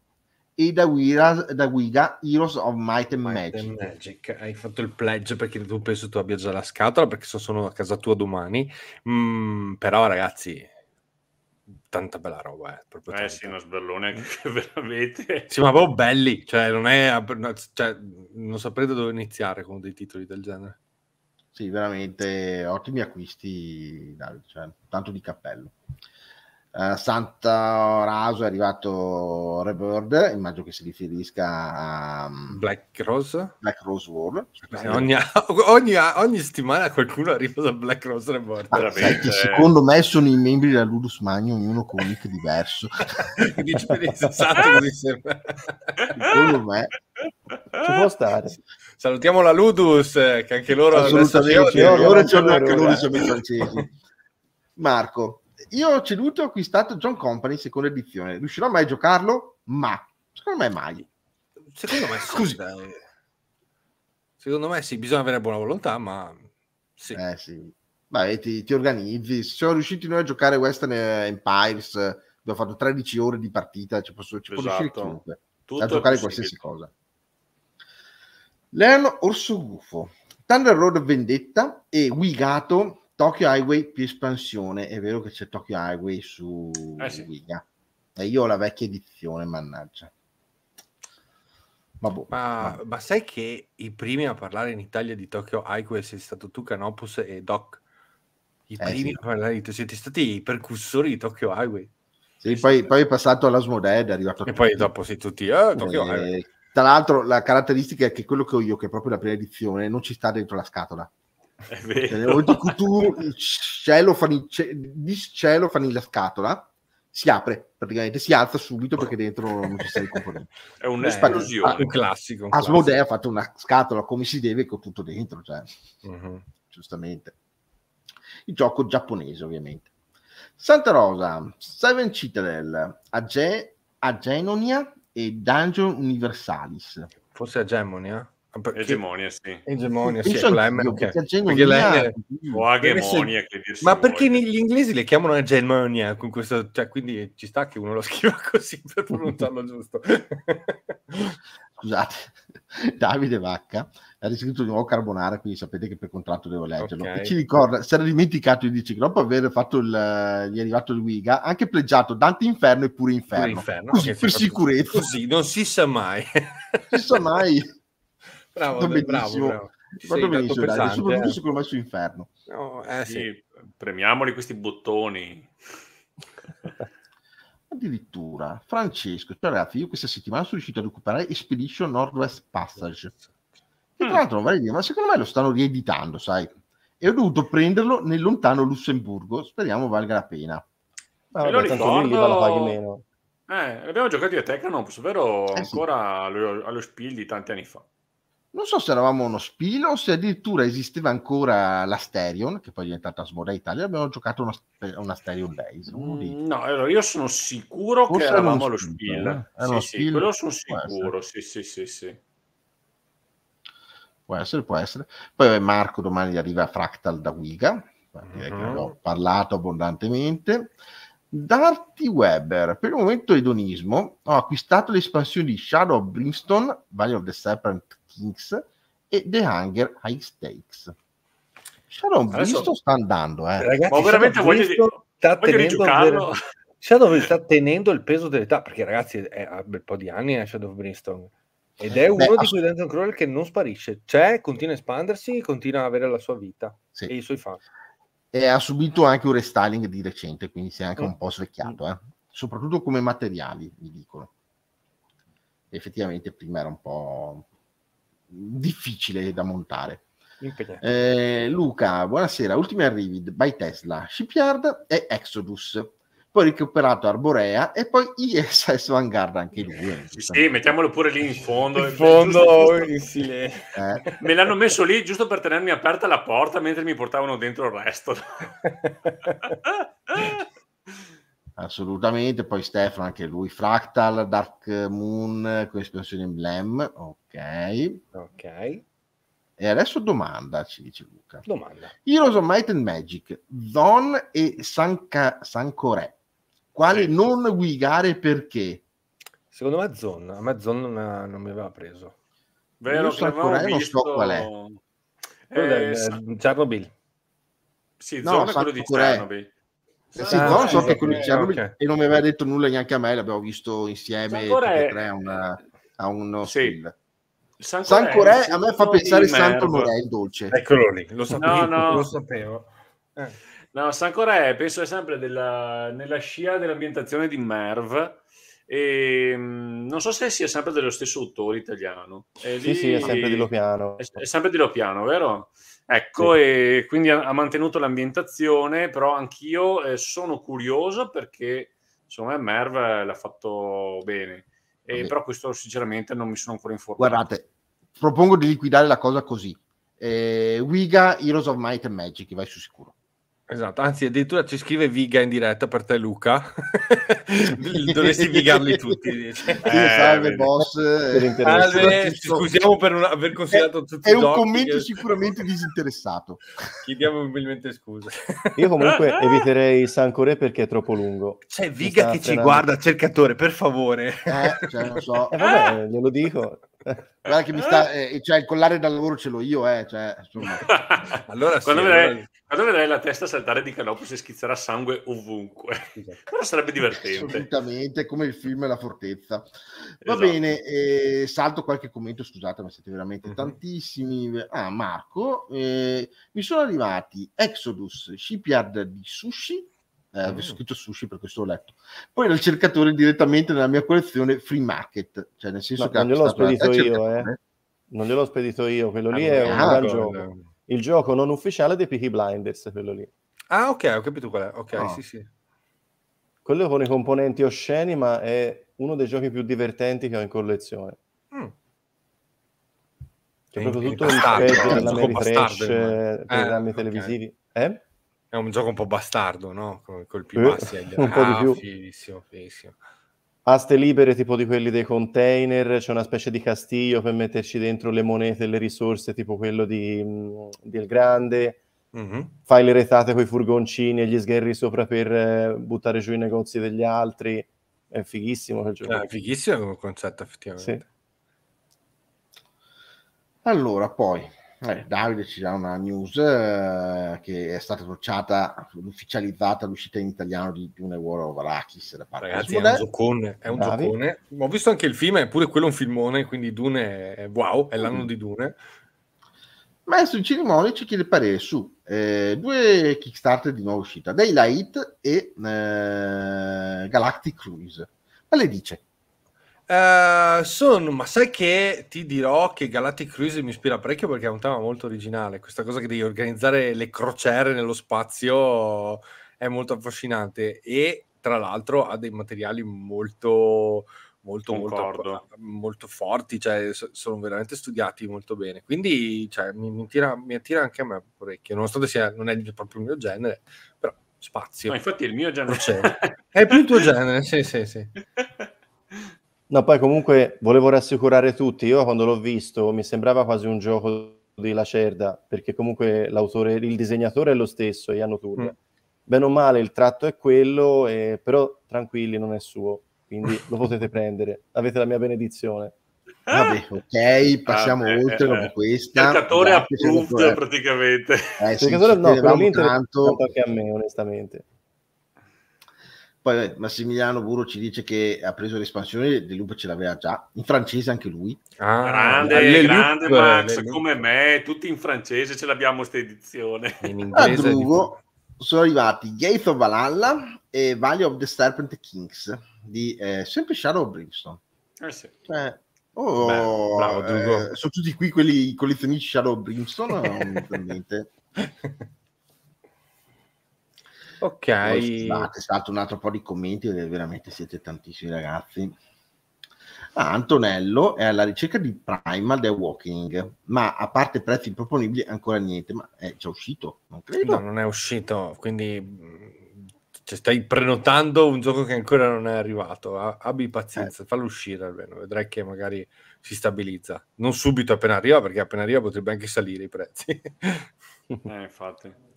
e da guida, da guida Heroes of Might and, Might Magic. and Magic. Hai fatto il pledge perché tu penso tu abbia già la scatola perché so, sono a casa tua domani. Mm, però ragazzi, tanta bella roba, eh, proprio eh sì, uno sbellone che (laughs) veramente... Sì, ma proprio belli, cioè non è... Cioè, non saprei dove iniziare con dei titoli del genere. Sì, veramente ottimi acquisti, David, cioè, tanto di cappello. Eh, Santa Raso è arrivato Rebird, immagino che si riferisca a mm, Black Rose, Black Rose World. Ogni, ogni, ogni, settimana qualcuno arriva da Black Rose Rebird. Ah, veramente... secondo me sono i membri della Ludus Magno, ognuno con un nick diverso. (laughs) Dici secondo me ci può stare. Salutiamo la Ludus, eh, che anche loro... Assolutamente, loro c'hanno anche loro i francesi. Marco, io ho ceduto e acquistato John Company seconda edizione. Riuscirò mai a giocarlo? Ma secondo me mai. Secondo me sì. Così. Secondo me sì, bisogna avere buona volontà, ma sì. Eh sì. Beh, ti, ti, organizzi. Sono riusciti noi a giocare Western Empires, abbiamo fatto 13 ore di partita, ci, posso, ci esatto. riuscire chiunque. Tutto a giocare qualsiasi cosa. Leon Orso Gufo, Thunder Road Vendetta e Wigato Tokyo Highway più espansione, è vero che c'è Tokyo Highway su eh sì. Liga. E io ho la vecchia edizione, mannaggia. Ma, boh, ma, ma, sai che i primi a parlare in Italia di Tokyo Highway sei stato tu, Canopus e Doc. I eh primi sì. a parlare di Tokyo siete stati i percussori di Tokyo Highway. Sì, poi, poi, è passato all'Asmoded, è arrivato a E poi dopo siete tutti, eh, Tokyo eh, Tra l'altro la caratteristica è che quello che ho io, che è proprio la prima edizione, non ci sta dentro la scatola Ogni couture celofani, discelofani la scatola si apre praticamente, si alza subito perché dentro non ci sei componente. È un'esplosione. Eh, un classico. Un ha fatto una scatola come si deve con tutto dentro, cioè. uh-huh. giustamente. Il gioco giapponese ovviamente. Santa Rosa, Seven Citadel, Age, Agenonia e Dungeon Universalis. Forse Agemonia? Ah, perché... Egemonia, sì. Egemonia, sì, la M perché, la N... O agemonia, che Ma perché vuole. gli inglesi le chiamano egemonia, con questo... cioè, quindi ci sta che uno lo (laughs) scriva così per pronunciarlo giusto. (laughs) Scusate, Davide Vacca ha riscritto di nuovo Carbonara, quindi sapete che per contratto devo leggerlo. Okay. E ci ricorda, si era dimenticato di dice che dopo aver fatto il, gli è arrivato il Wiga, ha anche pleggiato Dante Inferno e pure Inferno. Pure inferno così, eh, per sicurezza. Così, non si sa mai. Non si sa mai. (laughs) Bravo, bravo, bravo. Vado benissimo, pesante, dai, soprattutto eh. se quello messo inferno. No, eh, sì. sì. Premiamoli questi bottoni. (laughs) Addirittura, Francesco, cioè ragazzi, io questa settimana sono riuscito a recuperare Expedition Northwest Passage. Che tra mm. l'altro, vale dire, ma secondo me lo stanno rieditando, sai? E ho dovuto prenderlo nel lontano Lussemburgo, speriamo valga la pena. Ah, vabbè, lo ricordo... Eh, l'abbiamo giocato io a Tecnonops, vero? Eh, ancora sì. allo, allo Spiel di tanti anni fa non so se eravamo uno spilo o se addirittura esisteva ancora la Sterion, che poi è diventata Asmodea Italia, abbiamo giocato una, una Sterion Days. Mm, no, allora io sono sicuro Forse che eravamo allo spilo. Eh? Sì, sì, quello sono sicuro, sì, sì, sì, sì. Può essere, può essere. Poi Marco domani arriva a Fractal da Wiga, direi mm-hmm. che ho mhm. parlato abbondantemente. Darty Weber, per il momento edonismo, ho acquistato le espansioni di Shadow of Brimstone, Valley of the Serpent Kings e The Hunger High Stakes. Shadow Adesso, Visto sta andando, eh. Ragazzi, ma veramente voglio, voglio, sta voglio rigiocarlo. Shadow sta tenendo il peso dell'età, perché ragazzi è, ha un bel po' di anni eh, Shadow Brimstone. Ed è uno Beh, di quei dungeon crawler che non sparisce, c'è, continua a espandersi, continua ad avere la sua vita sì. e i suoi fan. E ha subito anche un restyling di recente, quindi si è anche mm. un po' svecchiato, eh? soprattutto come materiali, mi dicono. Effettivamente prima era un po', difficile da montare. Eh, Luca, buonasera. Ultimi arrivi by Tesla, Shipyard e Exodus. Poi recuperato Arborea e poi ISS Vanguard anche lui. Eh, sì, sì, mettiamolo pure lì in fondo. In fondo, in silenzio. Eh. Me l'hanno messo lì giusto per tenermi aperta la porta mentre mi portavano dentro il resto. (laughs) (laughs) assolutamente. Poi Stefano, anche lui, Fractal, Dark Moon con espansione Emblem. Ok. Ok. E adesso domanda, ci dice Luca. Domanda. Heroes of Might and Magic, Don e Sanca, Sancore. Quale sì. non guidare perché? Secondo me Zon, a me Zon non, non, mi aveva preso. Vero, Io Sancore non visto... so qual è. eh, del, eh, San... Chernobyl. Sì, Zon no, è quello Sancore. di Chernobyl. Sì, sì, no, so che con il Chernobyl okay. e non mi aveva detto nulla neanche a me, l'abbiamo visto insieme è... a, una, a uno sì. Spill. San, San Corè, a me fa pensare Santo Morè il dolce. Eccolo lì, lo sapevo. No, no. Lo sapevo. Eh. no San Corè penso è sempre della, nella scia dell'ambientazione di Merv e, ehm, non so se sia sempre dello stesso autore italiano. È sì, sì, è sempre di Lopiano. È, è sempre di Lopiano, vero? Ecco, sì. e quindi ha, ha, mantenuto l'ambientazione, però anch'io eh, sono curioso perché secondo me Merv l'ha fatto bene. E, però questo sinceramente non mi sono ancora informato. Guardate, propongo di liquidare la cosa così. Eh, Wiga, Heroes of Might and Magic, vai su sicuro. Esatto, anzi addirittura ci scrive Viga in diretta per te Luca, (laughs) dovresti vigarli tutti. Cioè. Eh, salve boss, eh, salve, ci scusiamo per non aver considerato tutti È, è un commento che... sicuramente disinteressato. Chiediamo umilmente scusa. Io comunque (laughs) eviterei Sancore perché è troppo lungo. C'è Viga che ci guarda, cercatore, per favore. Eh, cioè, non so. Eh, vabbè, eh! glielo dico. Guarda che mi sta, eh, cioè il collare da lavoro ce l'ho io, eh, cioè, insomma. (laughs) allora sì, allora... Quando vedrai la testa saltare di Canopus e schizzerà sangue ovunque. Esatto. Però sarebbe divertente. Assolutamente, come il film La Fortezza. Va esatto. bene, eh, salto qualche commento, scusate, ma siete veramente mm-hmm. tantissimi. Ah, Marco, eh, mi sono arrivati Exodus, shipyard di sushi. Eh, avevo mm. scritto sushi per questo ho letto. Poi il cercatore direttamente nella mia collezione free market, cioè nel senso no, che... Non gliel'ho spedito io, eh. Non gliel'ho spedito io, quello lì è un gran gioco il gioco non ufficiale dei Peaky Blinders, quello lì. Ah, ok, ho capito qual è. Ok, no. sì, sì. Quello con i componenti osceni, ma è uno dei giochi più divertenti che ho in collezione. Mm. C'è proprio tutto il peggio della Mary Trash, eh, programmi eh, okay. televisivi. Eh? È un gioco un po' bastardo, no? Con colpi eh, bassi. Eh. Agli... (laughs) Un po' di ah, più. Fighissimo, fighissimo aste libere tipo di quelli dei container, c'è una specie di castiglio per metterci dentro le monete e le risorse, tipo quello di, mm, del Grande. Mm-hmm. Fai le retate con i furgoncini e gli sgherri sopra per eh, buttare giù i negozi degli altri. È fighissimo quel gioco. È eh, fighissimo come concetto, effettivamente. Sì. Allora, poi eh, Davide ci dà una news eh, che è stata tracciata, ufficializzata l'uscita in italiano di Dune War of Arrakis da parte Ragazzi, è un zoccone, è un giocone. Ho visto anche il film, è pure quello un filmone, quindi Dune è wow, è l'anno mm. di Dune. Maestro Cirimoni ci chiede parere su eh, due Kickstarter di nuova uscita, Daylight e eh, Galactic Cruise. Ma lei dice, Uh, son, ma sai che ti dirò che Galactic Cruise mi ispira parecchio perché è un tema molto originale. Questa cosa che devi organizzare le crociere nello spazio è molto affascinante e tra l'altro ha dei materiali molto, molto, molto, molto, forti, cioè sono veramente studiati molto bene. Quindi cioè, mi, mi, tira, mi, attira anche a me parecchio, nonostante sia, non è proprio il mio genere, però spazio. No, infatti il mio genere. È più il tuo genere, sì, sì, sì. (laughs) No, poi comunque volevo rassicurare tutti, io quando l'ho visto mi sembrava quasi un gioco di Lacerda, perché comunque l'autore, il disegnatore è lo stesso, Iano Turra. Mm. Bene o male il tratto è quello, eh, però tranquilli, non è suo, quindi lo (laughs) potete prendere, avete la mia benedizione. Vabbè, ok, passiamo ah, oltre eh, eh. questa. Cercatore approved praticamente. Eh, sì, cercatore no, quello lì tanto... anche a me, onestamente. Poi eh, Massimiliano Buro ci dice che ha preso l'espansione, De Loop ce l'aveva già, in francese anche lui. Ah, grande, grande Loop, Max, come me, tutti in francese ce l'abbiamo questa edizione. In a Drugo sono arrivati Gates of Valhalla e Valley of the Serpent Kings, di eh, sempre Shadow Brimstone. Eh sì. Cioè, oh, Beh, bravo, eh, sono tutti qui quelli collezionisti Shadow Brimstone, (laughs) Ok. Poi, scusate, salto un altro po' di commenti, eh, veramente siete tantissimi ragazzi. Ah, Antonello è alla ricerca di Primal The Walking, ma a parte prezzi improponibili ancora niente, ma è già uscito, non credo. No, non è uscito, quindi mm, cioè, stai prenotando un gioco che ancora non è arrivato. Abbi pazienza, eh. fallo uscire almeno, vedrai che magari si stabilizza. Non subito appena arriva, perché appena arriva potrebbe anche salire i prezzi. eh, infatti.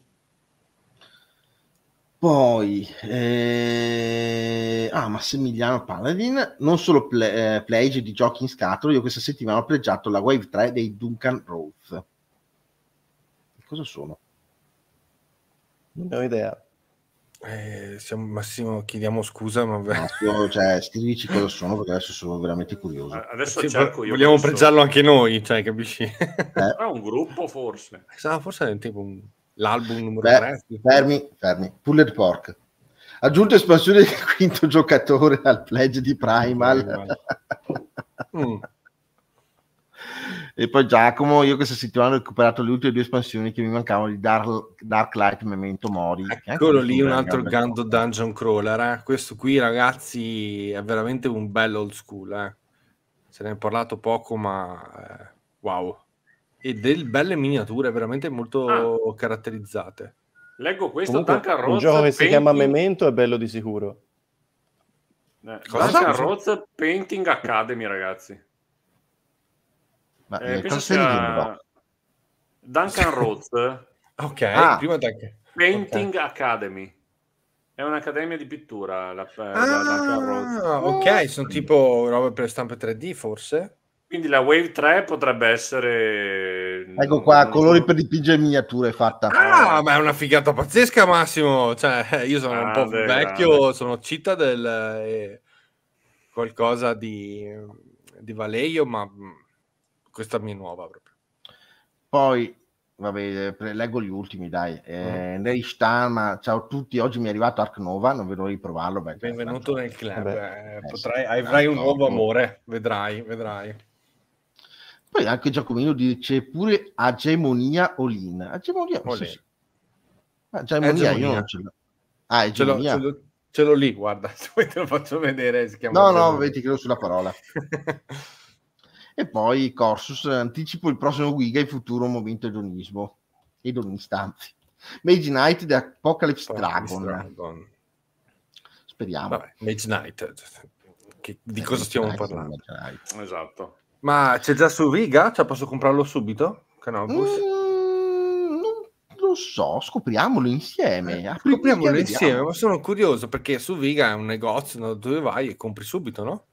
Poi, eh, ah, Massimiliano Paladin, non solo ple- eh, pledge di giochi in scatola, io questa settimana ho pleggiato la Wave 3 dei Duncan Roth Cosa sono? Non ho idea. Eh, siamo, Massimo, chiediamo scusa, ma... Massimo, cioè, scrivici cosa sono, perché adesso sono veramente curioso. Adesso sì, cerco io. Vogliamo pregiarlo anche noi, cioè, capisci? Eh. È un gruppo, forse. Esatto, forse è tipo un l'album numero Fer- 3. Fermi, fermi. Pulled Pork. Aggiunto espansione del (laughs) quinto giocatore al pledge di Primal. Primal. (laughs) mm. E poi Giacomo, io questa settimana ho recuperato le ultime due espansioni che mi mancavano di Dark, Dark Light Memento Mori. Eccolo eh? lì un altro Gando Dungeon Crawler. Eh? Questo qui ragazzi è veramente un bello old school. Eh? Se ne è parlato poco ma eh, wow e delle belle miniature veramente molto ah. caratterizzate. Leggo questo, Comunque, Tanca Un gioco che si chiama Memento è bello di sicuro. Eh, Tanca Roz Painting Academy, ragazzi. Ma eh, penso sia... Duncan Rhodes. (laughs) ok, ah, prima Duncan. Painting okay. Academy. È un'accademia di pittura. La, eh, ah, la Duncan Rhodes. ok, sono tipo robe per stampe 3D forse? Quindi la Wave 3 potrebbe essere... Ecco qua, colori per dipingere miniature fatta. Ah, ma è una figata pazzesca Massimo! Cioè, eh, io sono grande, un ah, po' vecchio, grande. sono Citadel e eh, qualcosa di, di Valeio, ma mm, questa mi è nuova proprio. Poi vabbè, leggo gli ultimi, dai. Eh, mm. ciao a tutti, oggi mi è arrivato Arc Nova, non vedo di provarlo. Cioè, Benvenuto nel club, eh, eh potrai, avrai un nuovo amore, vedrai, vedrai. Poi anche Giacomino dice pure agemonia olina. Agemonia, sì, sì. Ah, agemonia io non ce l'ho. Ah, ce l'ho, ce, l'ho, ce l'ho, lì, guarda, (laughs) poi te lo faccio vedere. no, no, no, vedi, credo sulla parola. (laughs) e poi Corsus, anticipo il prossimo Giga il futuro momento edonismo. Edonista, anzi. Mage Knight di Apocalypse Dragon. Dragon. Speriamo. Vabbè, Mage Knight. Che, di eh, cosa stiamo Knight parlando? Esatto. Ma c'è già su Riga? Cioè posso comprarlo subito? Canobus? Mm, non lo so, scopriamolo insieme. Eh, scopriamolo insieme, ma sono curioso perché su Viga è un negozio dove vai e compri subito, no?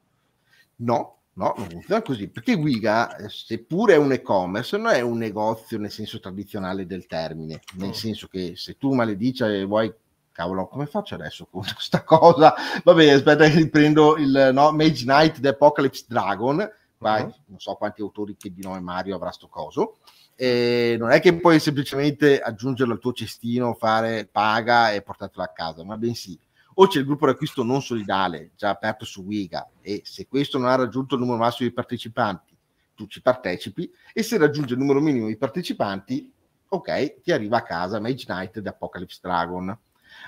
No, No, non funziona così, perché Wiga, eh, seppure è un e-commerce, non è un negozio nel senso tradizionale del termine, nel mm. senso che se tu maledici e vuoi, cavolo, come faccio adesso con questa (laughs) cosa? Vabbè, aspetta che riprendo il no, Mage Knight The Apocalypse Dragon, Vai, uh-huh. non so quanti autori che di nome Mario avrà sto coso. E eh, non è che puoi semplicemente aggiungerlo al tuo cestino, fare paga e portartelo a casa, ma bensì o c'è il gruppo d'acquisto non solidale già aperto su Wiga e se questo non ha raggiunto il numero massimo di partecipanti, tu ci partecipi e se raggiunge il numero minimo di partecipanti, ok, ti arriva a casa Mage Knight di Apocalypse Dragon.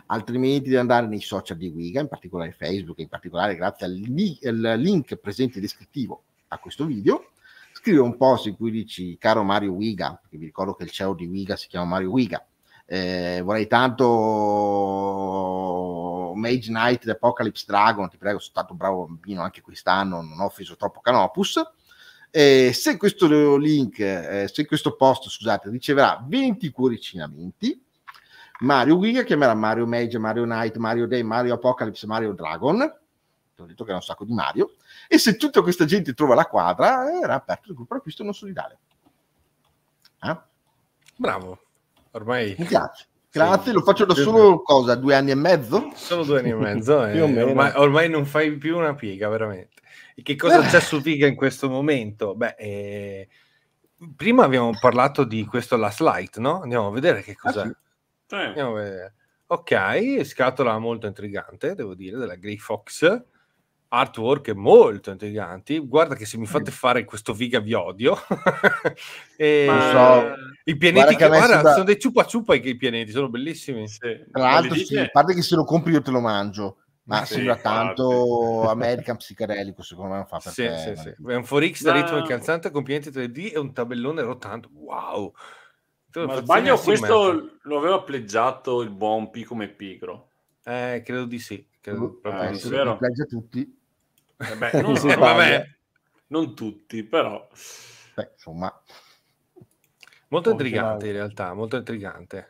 Altrimenti devi andare nei social di Wiga, in particolare Facebook, in particolare grazie al, li- al link presente descrittivo a questo video, scrive un post in cui dici caro Mario Wiga, perché vi ricordo che il CEO di Wiga si chiama Mario Wiga, eh, vorrei tanto Mage Knight Apocalypse Dragon, ti prego, sono stato un bravo bambino anche quest'anno, non ho offeso troppo Canopus. Eh, se questo link, eh, se questo post, scusate, riceverà 20 cuoricinamenti, Mario Wiga chiamerà Mario Mage, Mario Knight, Mario Day, Mario Apocalypse, Mario Dragon ti ho detto che era un sacco di Mario, e se tutta questa gente trova la quadra, eh, era aperto il gruppo acquisto non solidale. Eh? Bravo, ormai... Mi piace. Grazie, sì, lo faccio da solo cosa, due anni e mezzo? Solo due anni e mezzo, (laughs) eh. ormai, ormai, non fai più una piega, veramente. E che cosa Beh. c'è (laughs) su Figa in questo momento? Beh, eh, prima abbiamo parlato di questo last light, no? Andiamo a vedere che ah, cos'è. Ah, sì. Andiamo a vedere. Ok, scatola molto intrigante, devo dire, della Grey Fox artwork molto intriganti. Guarda che se mi fate fare questo viga vi odio. (laughs) e so. I pianeti guarda che, guarda, sembra... sono dei ciupa ciupa i pianeti, sono bellissimi. Sì. Tra l'altro, sì, a parte che se lo compri io te lo mangio. Ma ah, sembra tanto parte. American Psichedelico, secondo me non fa per sì, te, sì, ma... È un 4X da ritmo no. calzante con pianeti 3D e un tabellone rotante. Wow! Ma sbaglio, questo lo aveva pleggiato il buon P come pigro. Eh, credo di sì. Credo, uh, eh, sì, vero. tutti. Eh beh, (laughs) non, non, vabbè, non, tutti, però. Beh, insomma. Molto intrigante in realtà, molto intrigante.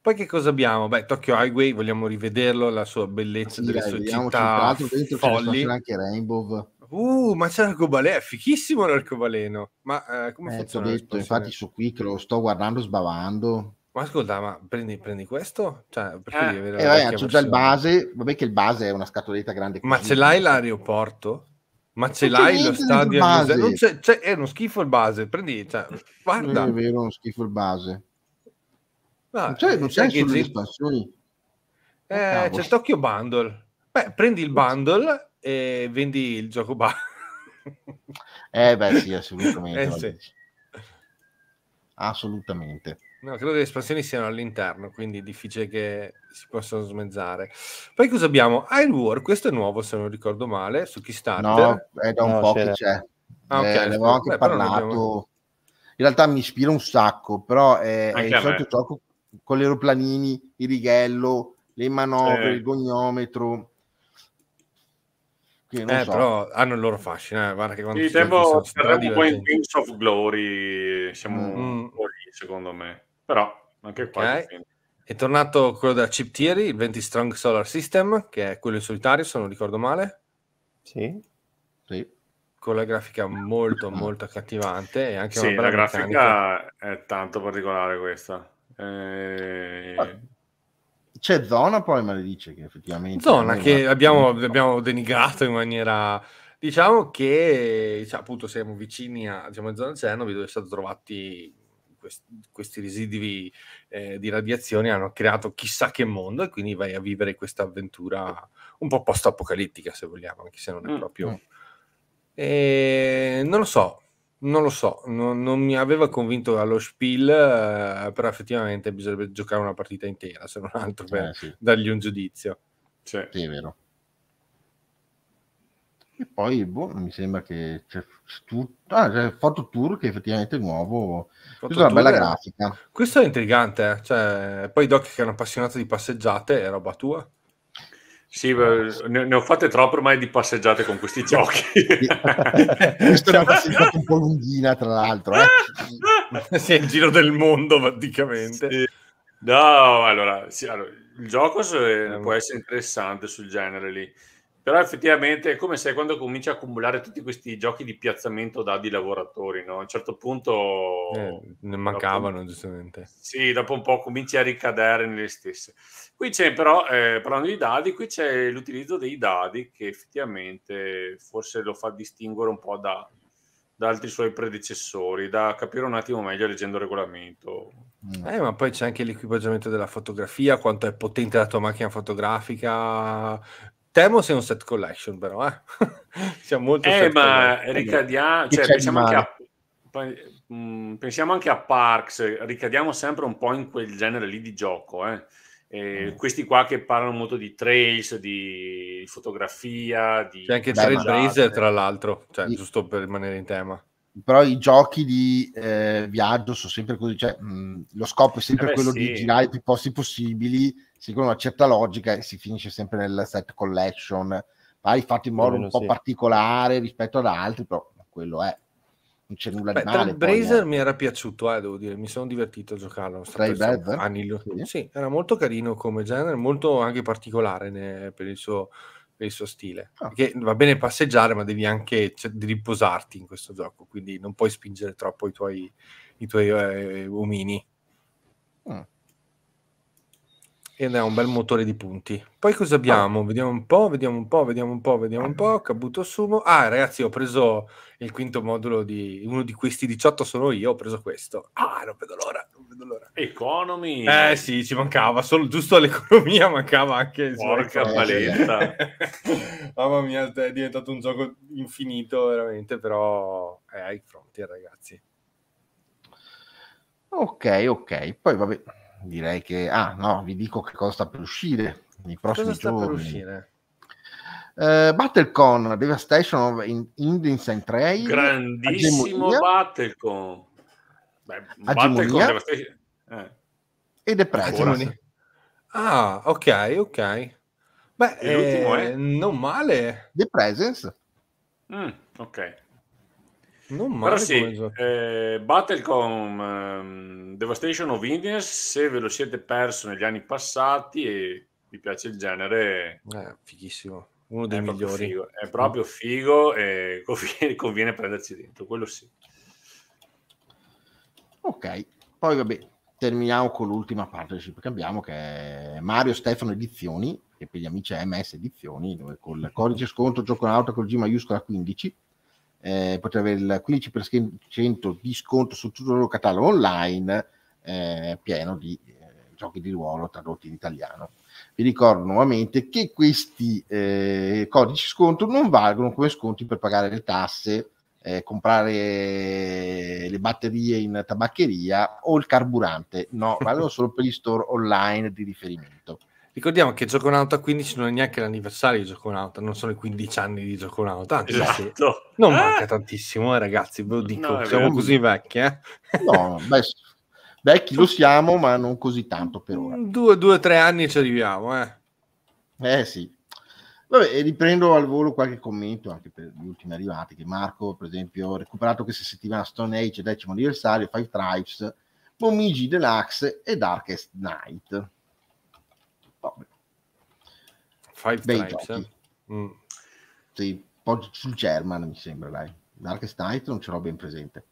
Poi che cosa abbiamo? Beh, Tokyo Highway, vogliamo rivederlo, la sua bellezza, sì, delle dai, sue città folli. C'è anche Rainbow. Uh, ma c'è l'arcobaleno, è fichissimo l'arcobaleno. Ma eh, come eh, funziona? Detto, infatti su qui che lo sto guardando sbavando. Ma ascolta, ma prendi, prendi questo? Cioè, eh, eh, ragazzi, ho già il base, vabbè che il base è una scatoletta grande. Ma ce l'hai l'aeroporto? Ma ce l'hai lo stadio? Non c'è, c'è, è uno schifo il base, prendi, cioè, eh, guarda. Non è vero, uno schifo il base. No, non c'è, non eh, c'è, c'è sulle espansioni. Eh, oh, c'è Tokyo Bundle. Beh, prendi il bundle e vendi il gioco base. eh beh sì, assolutamente. (laughs) Eh, sì. Assolutamente. No, credo che le espansioni siano all'interno, quindi è difficile che si possano smezzare. Poi cosa abbiamo? Iron War, questo è nuovo se non ricordo male, su Kickstarter. No, è da un no, po' c'era. che c'è. Cioè, ah, okay, eh, ne avevo anche Beh, parlato. Abbiamo... In realtà mi ispira un sacco, però è, è il solito gioco con gli aeroplanini, il righello, le manovre, eh. il goniometro. Eh, so. però hanno il loro fascino. Eh. Guarda che quando sì, tempo un po' in Wings of Glory siamo mm. un po' lì, secondo me. Però anche qua... Okay. È, tornato quello da Chip Theory, il 20 Strong Solar System, che è quello in solitario, se non ricordo male. Sì. sì. Con la grafica molto, molto accattivante e anche sì, una bella la grafica meccanica. è tanto particolare questa. E... Eh, ah, c'è Zona poi, maledice, che effettivamente... Zona che abbiamo, abbiamo denigrato in maniera... Diciamo che, diciamo, appunto, siamo vicini a diciamo, zona Chernobyl dove sono stati trovati questi residui eh, di radiazione hanno creato chissà che mondo e quindi vai a vivere questa avventura un po' post-apocalittica, se vogliamo, anche se non è mm, proprio... Mm. E... Non lo so, non lo so, non, non mi aveva convinto allo spiel, eh, però effettivamente bisognerebbe giocare una partita intera, se non altro, per eh, sì. dargli un giudizio. Cioè. Sì, è vero. E poi boh, mi sembra che c'è, tutto. Ah, c'è Tour che effettivamente è nuovo. Questa è una bella è... grafica. Questo è intrigante. Eh. Cioè, poi Doc che è un appassionato di passeggiate, è roba tua. Sì, ne, ho fatte troppe ormai di passeggiate con questi (laughs) giochi. Questa è una passeggiata un po' lunghina, tra l'altro. Eh. (laughs) sì, il giro del mondo praticamente. Sì. No, allora, sì, allora il gioco ehm. può essere interessante sul genere lì. Però effettivamente è come se quando cominci a accumulare tutti questi giochi di piazzamento dadi lavoratori, no? A un certo punto... Eh, ne mancavano, dopo, giustamente. Sì, dopo un po' cominci a ricadere nelle stesse. Qui c'è però, eh, parlando di dadi, qui c'è l'utilizzo dei dadi che effettivamente forse lo fa distinguere un po' da, da altri suoi predecessori, da capire un attimo meglio leggendo il regolamento. Mm. Eh, ma poi c'è anche l'equipaggiamento della fotografia, quanto è potente la tua macchina fotografica, Temo sia un set collection, però eh. (laughs) siamo molto eh, ma collection. cioè, pensiamo, anche a, mm, pensiamo, anche a, Parks, ricadiamo sempre un po' in quel genere lì di gioco. Eh. Mm. Questi qua che parlano molto di trails, di fotografia, di... C'è anche Trailblazer, tra l'altro, cioè, giusto per rimanere in tema però i giochi di eh, viaggio sono sempre così, cioè, mh, lo scopo è sempre eh beh, quello sì. di girare i più posti possibili, secondo una certa logica e si finisce sempre nel set collection, pari fatto in modo un po' sì. particolare rispetto ad altri, però quello è. Non c'è nulla beh, di male. Brazer eh. mi era piaciuto, eh, devo dire, mi sono divertito a giocarlo. Anni, sì. sì, era molto carino come genere, molto anche particolare né, per il suo il suo stile. Ah. Che va bene passeggiare, ma devi anche cioè, riposarti in questo gioco, quindi non puoi spingere troppo i tuoi, i tuoi eh, omini. Ah. Ed è un bel motore di punti. Poi cosa abbiamo? Ah. Vediamo un po', vediamo un po', vediamo un po', vediamo un po'. Cabuto ah. Sumo. Ah, ragazzi, ho preso il quinto modulo di uno di questi 18 sono io, ho preso questo. Ah, non vedo l'ora vedo l'ora. Economy. Eh sì, ci mancava, solo, giusto all'economia mancava anche... Porca paletta. (laughs) Mamma mia, è diventato un gioco infinito veramente, però è ai fronti ragazzi. Ok, ok, poi vabbè, direi che... Ah no, vi dico che cosa sta per uscire nei prossimi cosa giorni. Cosa sta per uscire? Uh, Battlecon Devastation of Indians and Trail grandissimo Battlecon Beh, Agemonia Batte con... eh. e Depressione. Ah, ok, ok. Beh, eh, non male. The Presence. Mm, ok. Non male. Però sì, eh, Battlecom um, Devastation of Indians, se ve lo siete perso negli anni passati e vi piace il genere... Eh, fighissimo, uno dei è migliori. Proprio figo, è proprio figo e conviene, (laughs) conviene prenderci dentro, quello sì. Ok, poi vabbè, terminiamo con l'ultima partnership che abbiamo che è Mario Stefano Edizioni, che per gli amici è MS Edizioni, dove col codice sconto gioco in un'auto con G maiuscola 15 eh, potete avere il 15% di sconto su tutto il loro catalogo online eh, pieno di eh, giochi di ruolo tradotti in italiano. Vi ricordo nuovamente che questi eh, codici sconto non valgono come sconti per pagare le tasse eh, comprare le batterie in tabaccheria o il carburante, no, (laughs) valgono solo per gli store online di riferimento. Ricordiamo che Gioconauta 15 non è neanche l'anniversario di Gioconauta, non sono i 15 anni di Gioconauta, anzi esatto. non eh? manca tantissimo, eh, ragazzi, ve lo dico, no, siamo vero. così vecchi, eh? No, beh, vecchi lo siamo, ma non così tanto per ora. Due, due tre anni ci arriviamo, eh? Eh sì. Vabbè, riprendo al volo qualche commento anche per gli ultimi arrivati, che Marco, per esempio, ha recuperato questa settimana Stone Age, decimo anniversario, Five Tribes, Momiji Deluxe e Darkest Night. Vabbè. Five Bei Tribes, eh? mm. Sì, poi sul German mi sembra, dai. Darkest Night non ce l'ho ben presente.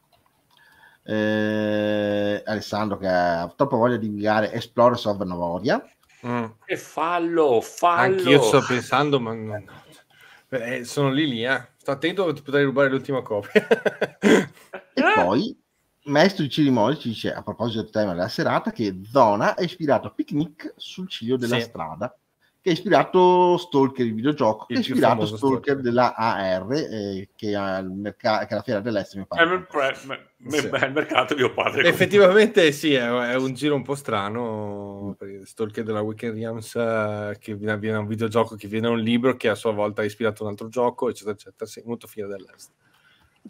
Eh, Alessandro che ha troppo voglia di guidare Explorers of Novoria Mm. E fallo, fallo. Anch'io sto pensando, ma no. Beh, sono lì lì, eh. Sto attento, ti potrei rubare l'ultima copia. e (laughs) poi, maestro di ci dice, a proposito del tema della serata, che Zona è ispirato a picnic sul ciglio della sì. strada che ha ispirato Stalker, il videogioco, il che è ispirato Stalker, Stalker, della AR, eh, che, ha merca- che è la fiera dell'est, eh, mio padre. È il, pre- me- sì. il mercato mio padre. Effettivamente sì, è, è, un giro un po' strano, Stalker della Weekend Realms, uh, eh, che viene un videogioco, che viene un libro, che a sua volta ha ispirato un altro gioco, eccetera, eccetera. Sì, molto fiera dell'est.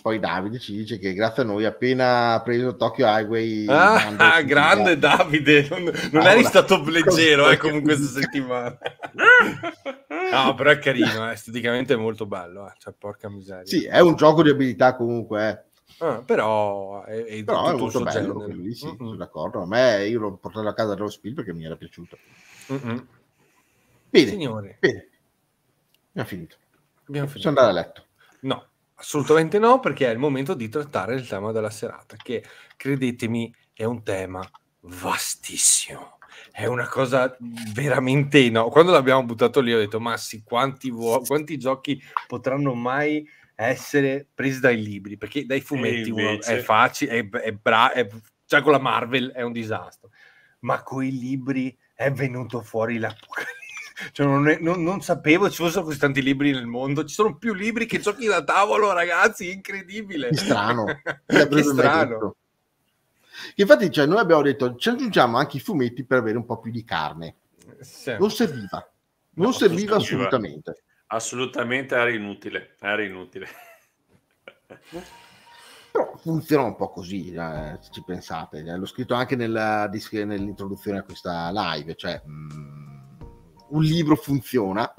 Poi Davide ci dice che grazie a noi appena preso Tokyo Highway. Ah, ah grande Davide, non, non ah, eri stato leggero eh, comunque questa (laughs) settimana. (laughs) no, però è carino, eh, esteticamente è molto bello, eh. cioè porca miseria. Sì, è un gioco di abilità comunque. Eh. Ah, però è, è, però è molto bello, quindi, sì, mm-hmm. sono d'accordo. A me io l'ho portato a casa dello Spiel perché mi era piaciuto. Mm-hmm. Bene, Signore. bene. Abbiamo finito. Abbiamo finito. Possiamo andare a letto. No. Assolutamente no, perché è il momento di trattare il tema della serata, che credetemi è un tema vastissimo. È una cosa veramente no. Quando l'abbiamo buttato lì ho detto, ma quanti, vuo- quanti giochi potranno mai essere presi dai libri? Perché dai fumetti invece... è facile, è, è bravo, è... già cioè con la Marvel è un disastro, ma con i libri è venuto fuori l'apocalisse cioè, non, è, non, non, sapevo ci fossero così tanti libri nel mondo. Ci sono più libri che giochi da tavolo, ragazzi. Incredibile. Che strano. (laughs) che strano. Infatti, cioè, noi abbiamo detto ci aggiungiamo anche i fumetti per avere un po' più di carne. Sì. Non serviva, non no, serviva assolutamente. Assolutamente era inutile. Era inutile. (laughs) Però funziona un po' così, eh, se ci pensate. L'ho scritto anche nella, nell'introduzione a questa live. Cioè, mh, mm, un libro funziona,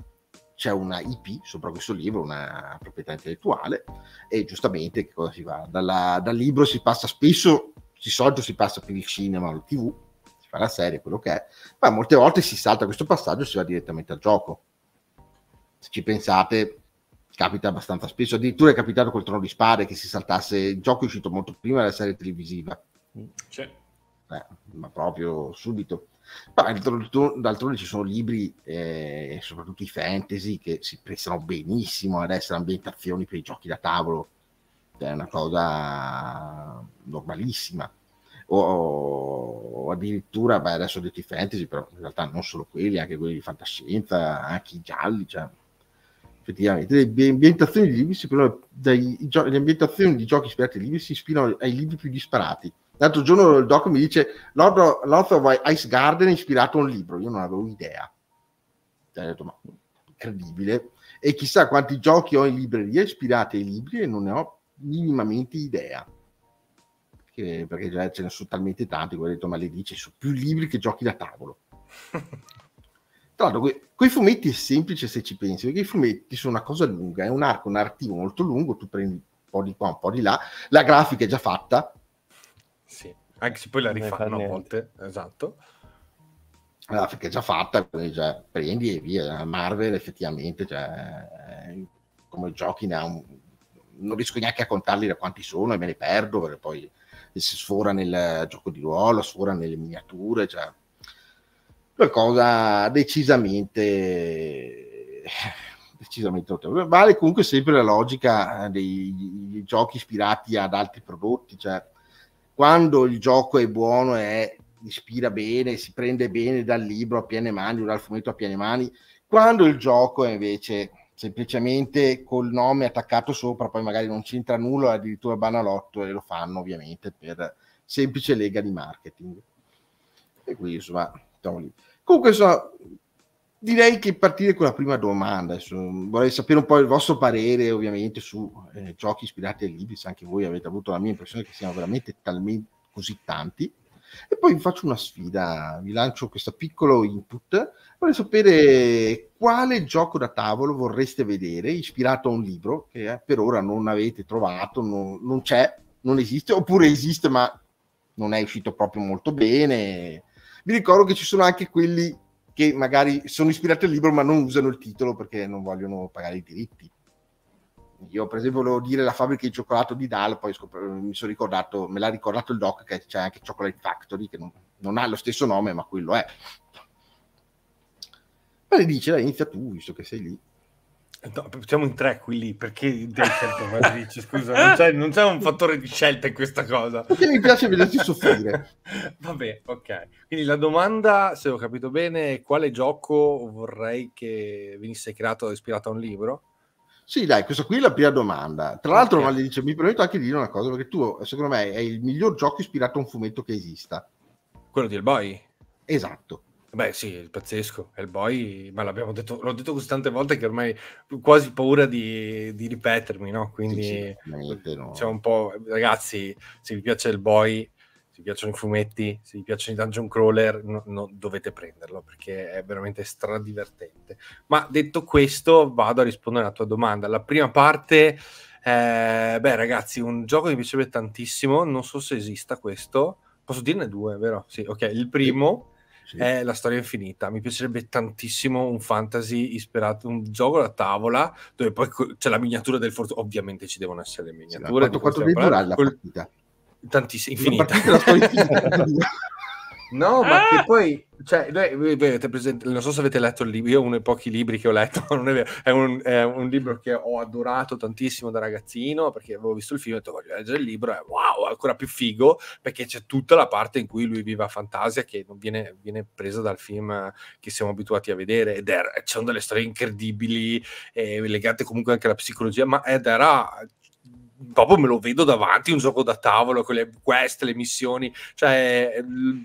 c'è una IP sopra questo libro, una proprietà intellettuale, e giustamente che cosa si va? Dalla, dal libro si passa spesso, si soggio si passa per il cinema o il tv, si fa la serie, quello che è, ma molte volte si salta questo passaggio e si va direttamente al gioco. Se ci pensate, capita abbastanza spesso, addirittura è capitato col Trono di Spade che si saltasse, il gioco è uscito molto prima della serie televisiva. C'è. Beh, ma proprio subito d'altronde ci sono libri, eh, soprattutto i fantasy, che si prestano benissimo ad essere ambientazioni per i giochi da tavolo, cioè, è una cosa normalissima. O, o addirittura, beh, adesso ho detto i fantasy, però in realtà non solo quelli, anche quelli di fantascienza, anche i gialli, cioè, effettivamente le ambientazioni di libri si dai, gio- le ambientazioni di giochi ispirati ai libri si ispirano ai libri più disparati L'altro giorno il doc mi dice Lord of, Lord of Ice Garden è ispirato a un libro, io non avevo idea. Cioè, ho detto, ma incredibile. E chissà quanti giochi ho in libreria ispirati ai libri e non ne ho minimamente idea. Che, perché già ce ne sono talmente tanti, ho detto, ma le dice, sono più libri che giochi da tavolo. (laughs) Tra l'altro, que- quei fumetti è semplice se ci pensi, perché i fumetti sono una cosa lunga, è un arco narrativo molto lungo, tu prendi un po' di qua, un po' di là, la grafica è già fatta, sì, anche se poi la rifanno a volte, esatto. Allora, ah, perché è già fatta, già cioè, prendi e via. Marvel effettivamente, cioè, eh, come giochi ne ha un... Non riesco neanche a contarli da quanti sono e me ne perdo perché poi si sfora nel gioco di ruolo, sfora nelle miniature, cioè qualcosa decisamente eh, decisamente vale comunque sempre la logica eh, dei giochi ispirati ad altri prodotti cioè quando il gioco è buono e ispira bene, si prende bene dal libro a piene mani o dal fumetto a piene mani, quando il gioco è invece semplicemente col nome attaccato sopra, poi magari non c'entra nulla, addirittura banalotto e lo fanno ovviamente per semplice lega di marketing. E qui insomma, lì. Comunque insomma, direi che partire con la prima domanda. Adesso, mm, vorrei sapere un po' il vostro parere, ovviamente, su eh, giochi ispirati ai libri, se anche voi avete avuto la mia impressione che siano veramente talmente così tanti. E poi vi faccio una sfida, vi lancio questo piccolo input. Vorrei sapere quale gioco da tavolo vorreste vedere ispirato a un libro che eh, per ora non avete trovato, non, non c'è, non esiste, oppure esiste ma non è uscito proprio molto bene. Vi ricordo che ci sono anche quelli che magari sono ispirati al libro ma non usano il titolo perché non vogliono pagare i diritti. Io per esempio volevo dire la fabbrica di cioccolato di Dal, poi scop- mi sono ricordato, me l'ha ricordato il doc che c'è anche Chocolate Factory che non, non ha lo stesso nome ma quello è. Ma le dice, inizia tu visto che sei lì. No, siamo in tre qui lì, perché devi scegliere Matrice? Scusa, non c'è, non c'è, un fattore di scelta in questa cosa. Perché mi piace vederti soffrire. (laughs) Vabbè, ok. Quindi la domanda, se ho capito bene, è quale gioco vorrei che venisse creato o ispirato a un libro? Sì, dai, questa qui è la prima domanda. Tra l'altro, okay. dice, mi permetto anche di dire una cosa, perché tu, secondo me, è il miglior gioco ispirato a un fumetto che esista. Quello di El Boy? Esatto. Beh, sì, è pazzesco. Hellboy, ma l'abbiamo detto, l'ho detto così tante volte che ormai quasi paura di, di ripetermi, no? Quindi sì, sì, c'è un po'. Ragazzi, se vi piace Hellboy, se vi piacciono i fumetti, se vi piacciono i dungeon crawler, no, no, dovete prenderlo perché è veramente stradivertente. Ma detto questo, vado a rispondere alla tua domanda. La prima parte. Eh, beh, ragazzi, un gioco che mi piacerebbe tantissimo. Non so se esista questo. Posso dirne due, vero? Sì, ok. Il primo. Sì è La storia infinita. Mi piacerebbe tantissimo un fantasy ispirato, un gioco da tavola dove poi c'è cioè, la miniatura del fortuna. Ovviamente ci devono essere le miniature. Sì, quanto quanto deve la partita? Tantissimo, infinita. La partita la No, ah! ma che ah! poi, cioè, noi, presente, non so se avete letto il libro, io uno dei pochi libri che ho letto, (laughs) non è vero, è un, è un, libro che ho adorato tantissimo da ragazzino, perché avevo visto il film e ho detto voglio leggere il libro, è wow, è ancora più figo, perché c'è tutta la parte in cui lui vive a fantasia che non viene, viene presa dal film che siamo abituati a vedere, ed è, c'è delle storie incredibili, eh, legate comunque anche alla psicologia, ma ed era proprio me lo vedo davanti un gioco da tavolo con le quest, le missioni, cioè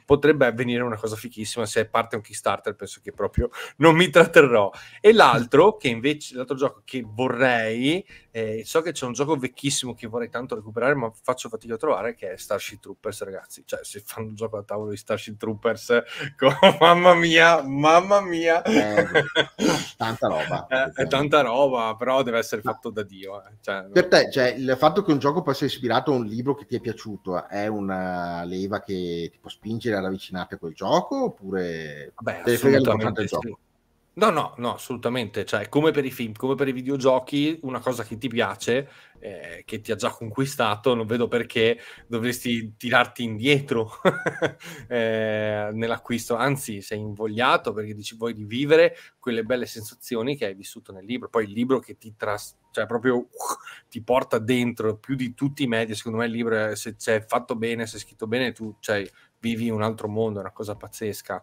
potrebbe avvenire una cosa fichissima se parte un Kickstarter, penso che proprio non mi tratterrò. E l'altro (laughs) che invece l'altro gioco che vorrei eh, so che c'è un gioco vecchissimo che vorrei tanto recuperare, ma faccio fatica a trovare che è Starship Troopers, ragazzi. Cioè, se fanno un gioco da tavolo di Starship Troopers, (laughs) con... mamma mia, mamma mia. Eh, tanta roba. (laughs) Eh, è tanta roba, però deve essere fatto da Dio. Eh. Cioè, per te, cioè, il fatto fatto che un gioco possa essere ispirato a un libro che ti è piaciuto è una leva che ti può spingere ad avvicinarti a quel gioco oppure Beh, assolutamente, sì. No, no, no, assolutamente. Cioè, come per i film, come per i videogiochi, una cosa che ti piace, eh, che ti ha già conquistato, non vedo perché dovresti tirarti indietro (laughs) eh, nell'acquisto. Anzi, sei invogliato perché dici vuoi rivivere quelle belle sensazioni che hai vissuto nel libro. Poi il libro che ti tras- cioè proprio uh, ti porta dentro più di tutti i media. Secondo me il libro, se c'è fatto bene, se è scritto bene, tu cioè, vivi un altro mondo, è una cosa pazzesca.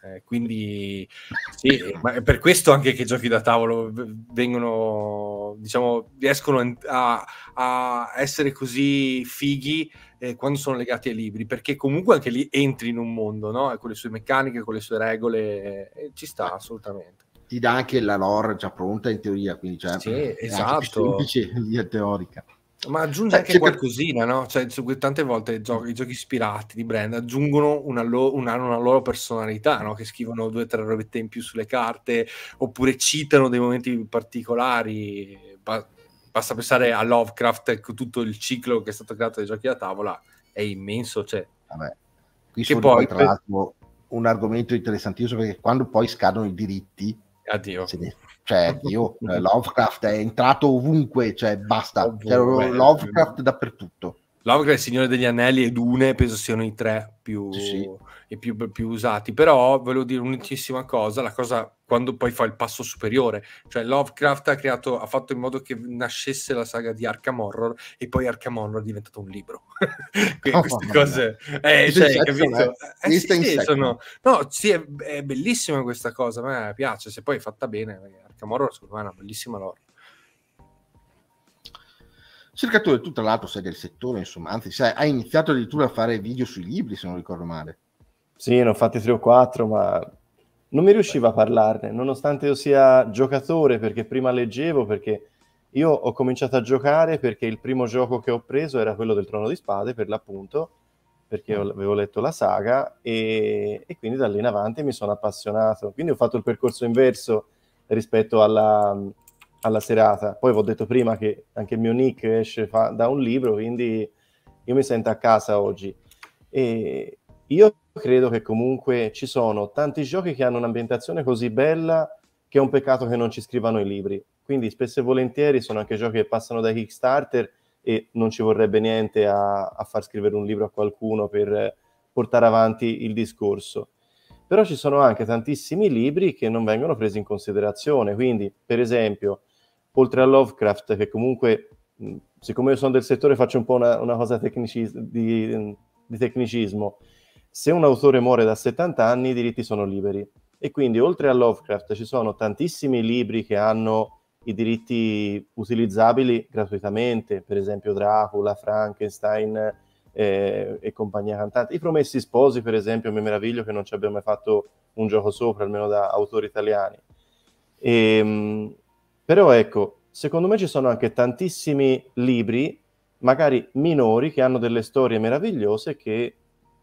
Eh, quindi sì, ma è per questo anche che i giochi da tavolo vengono, diciamo, riescono a, a essere così fighi eh, quando sono legati ai libri, perché comunque anche lì entri in un mondo, no? con le sue meccaniche, con le sue regole, eh, ci sta assolutamente. Ti dà anche la lore già pronta in teoria, quindi cioè, sì, esatto. è semplice in via teorica. Ma aggiunge cioè, anche qualcosina, per... no? Cioè, su, tante volte i giochi, i giochi ispirati di brand aggiungono una, lo, una, una loro personalità, no? Che scrivono due o tre robette in più sulle carte, oppure citano dei momenti particolari. Ba- basta pensare a Lovecraft, tutto il ciclo che è stato creato dai giochi da tavola è immenso. Cioè. Vabbè. Qui che poi, tra l'altro, un argomento interessantissimo perché quando poi scadono i diritti, Addio. Se, ne, cioè io eh, Lovecraft è entrato ovunque, cioè basta, cioè, ovunque. C'era eh, Lovecraft dappertutto. Lovecraft, Il Signore degli Anelli e Dune penso siano i tre più... Sì, sì i più, più, usati, però volevo dire un'ultissima cosa, la cosa quando poi fa il passo superiore, cioè Lovecraft ha, creato, ha fatto in modo che nascesse la saga di Arkham Horror e poi Arkham Horror è diventato un libro. (laughs) Quindi oh, queste cose... Eh, cioè, certo, capito? Eh, sì, sì, sono... No, sì, è, è, bellissima questa cosa, a me piace, se poi è fatta bene, eh, Arkham Horror secondo me è una bellissima lore. Cercatore, tu tra l'altro sei del settore, insomma, anzi, sai, hai iniziato addirittura a fare video sui libri, se non ricordo male. Sì, ne ho fatti tre o quattro, ma non mi riusciva a parlarne, nonostante io sia giocatore, perché prima leggevo, perché io ho cominciato a giocare perché il primo gioco che ho preso era quello del Trono di Spade, per l'appunto, perché mm. avevo letto la saga e, e quindi da lì in avanti mi sono appassionato. Quindi ho fatto il percorso inverso rispetto alla, alla serata. Poi vi ho detto prima che anche il mio nick esce fa, da un libro, quindi io mi sento a casa oggi. E, io credo che comunque ci sono tanti giochi che hanno un'ambientazione così bella che è un peccato che non ci scrivano i libri. Quindi spesso e volentieri sono anche giochi che passano dai Kickstarter e non ci vorrebbe niente a, a far scrivere un libro a qualcuno per portare avanti il discorso. Però ci sono anche tantissimi libri che non vengono presi in considerazione. Quindi, per esempio, oltre a Lovecraft, che comunque, siccome io sono del settore, faccio un po' una, una cosa tecnici- di, di tecnicismo se un autore muore da 70 anni i diritti sono liberi e quindi oltre a Lovecraft ci sono tantissimi libri che hanno i diritti utilizzabili gratuitamente, per esempio Dracula, Frankenstein eh, e compagnia cantante. I Promessi Sposi, per esempio, mi meraviglio che non ci abbiamo mai fatto un gioco sopra, almeno da autori italiani. E, ehm, però ecco, secondo me ci sono anche tantissimi libri, magari minori, che hanno delle storie meravigliose che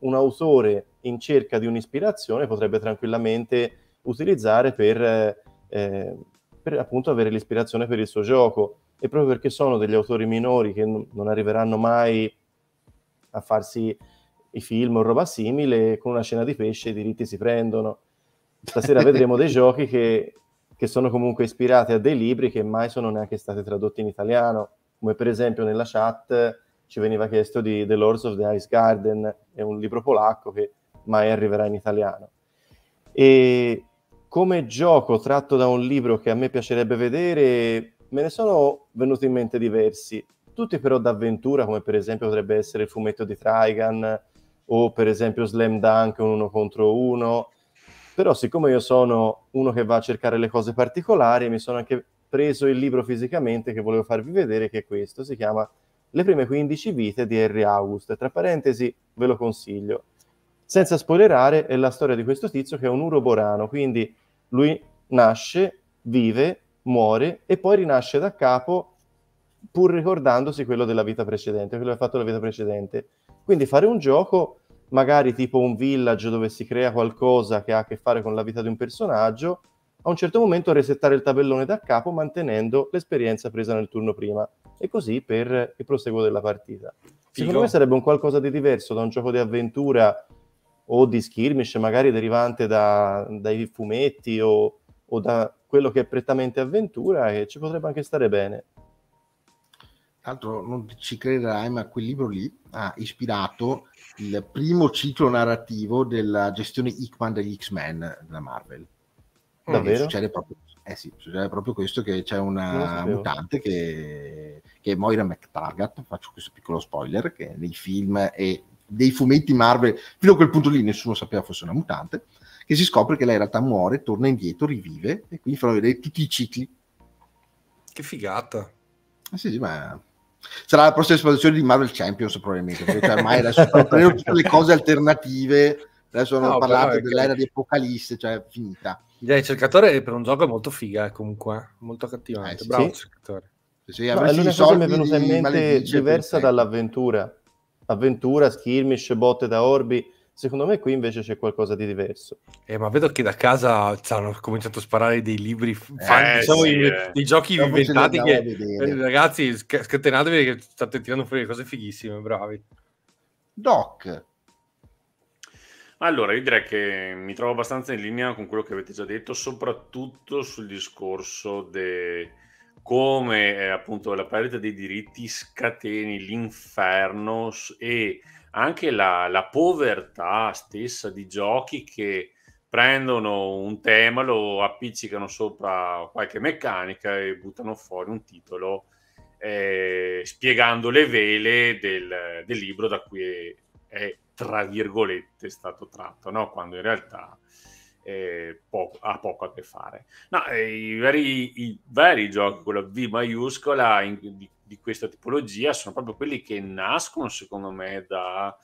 un autore in cerca di un'ispirazione potrebbe tranquillamente utilizzare per, eh, eh, per appunto avere l'ispirazione per il suo gioco. E proprio perché sono degli autori minori che n- non arriveranno mai a farsi i film o roba simile, con una scena di pesce i diritti si prendono. Stasera vedremo dei (laughs) giochi che, che sono comunque ispirati a dei libri che mai sono neanche stati tradotti in italiano, come per esempio nella chat ci veniva chiesto di The Lords of the Ice Garden, è un libro polacco che mai arriverà in italiano. E come gioco tratto da un libro che a me piacerebbe vedere, me ne sono venuti in mente diversi, tutti però d'avventura, come per esempio potrebbe essere il fumetto di Trigun o per esempio Slam Dunk, un uno contro uno. Però siccome io sono uno che va a cercare le cose particolari, mi sono anche preso il libro fisicamente che volevo farvi vedere, che è questo, si chiama le prime 15 vite di Henry August. Tra parentesi, ve lo consiglio. Senza spoilerare, è la storia di questo tizio che è un uroborano, quindi lui nasce, vive, muore e poi rinasce da capo pur ricordandosi quello della vita precedente, quello che ha fatto la vita precedente. Quindi fare un gioco, magari tipo un village dove si crea qualcosa che ha a che fare con la vita di un personaggio, a un certo momento resettare il tabellone da capo mantenendo l'esperienza presa nel turno prima e così per il proseguo della partita. Figo. Secondo me sarebbe un qualcosa di diverso da un gioco di avventura o di skirmish, magari derivante da, dai fumetti o, o, da quello che è prettamente avventura, e ci potrebbe anche stare bene. Tra l'altro, non ci crederai, ma quel libro lì ha ispirato il primo ciclo narrativo della gestione Hickman degli X-Men della Marvel. Davvero? Succede proprio eh sì, succede proprio questo che c'è una mutante che, che è Moira McTargat, faccio questo piccolo spoiler, che nei film e dei fumetti Marvel, fino a quel punto lì nessuno sapeva fosse una mutante, che si scopre che lei in realtà muore, torna indietro, rivive, e quindi fanno vedere tutti i cicli. Che figata! Eh sì, sì, ma sarà la prossima esposizione di Marvel Champions probabilmente, perché cioè, ormai adesso tutte le cose alternative Adesso non ho parlato dell'era che... di Apocalisse, cioè finita. il cercatore per un gioco è molto figa, eh, comunque, eh. molto cattivante. Eh, sì, Bravo sì. cercatore. Sì, no, è l'unica cosa che mi è venuta in mente diversa dall'avventura. Avventura, skirmish, botte da orbi. Secondo me qui invece c'è qualcosa di diverso. Eh, ma vedo che da casa hanno cominciato a sparare dei libri, eh, fan, diciamo, eh, diciamo, sì, i, eh. dei giochi Dopo inventati che, ragazzi, scatenatevi che state tirando fuori cose fighissime, bravi. Doc, allora, io direi che mi trovo abbastanza in linea con quello che avete già detto, soprattutto sul discorso di come eh, appunto la perdita dei diritti scateni l'inferno e anche la, la povertà stessa di giochi che prendono un tema, lo appiccicano sopra qualche meccanica e buttano fuori un titolo eh, spiegando le vele del, del libro da cui è, è tra virgolette, stato tratto, no? quando in realtà eh, poco, ha poco a che fare. No, eh, i, veri, i veri giochi con la V maiuscola in, di, di, questa tipologia sono proprio quelli che nascono, secondo me, da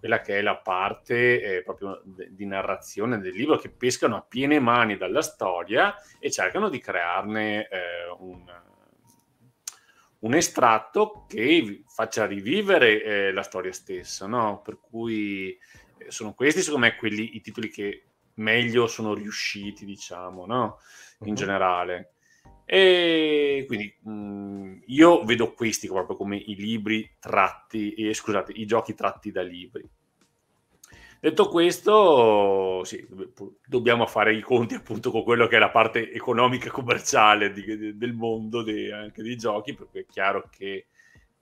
quella che è la parte eh, proprio di narrazione del libro, che pescano a piene mani dalla storia e cercano di crearne eh, un un estratto che faccia rivivere eh, la storia stessa, no? Per cui eh, sono questi, secondo me, quelli, i titoli che meglio sono riusciti, diciamo, no? In uh-huh. generale. E quindi mh, mm, io vedo questi proprio come i libri tratti, eh, scusate, i giochi tratti da libri. Detto questo, sì, dobbiamo fare i conti appunto con quello che è la parte economica e commerciale di, de, del mondo de, anche dei giochi, perché è chiaro che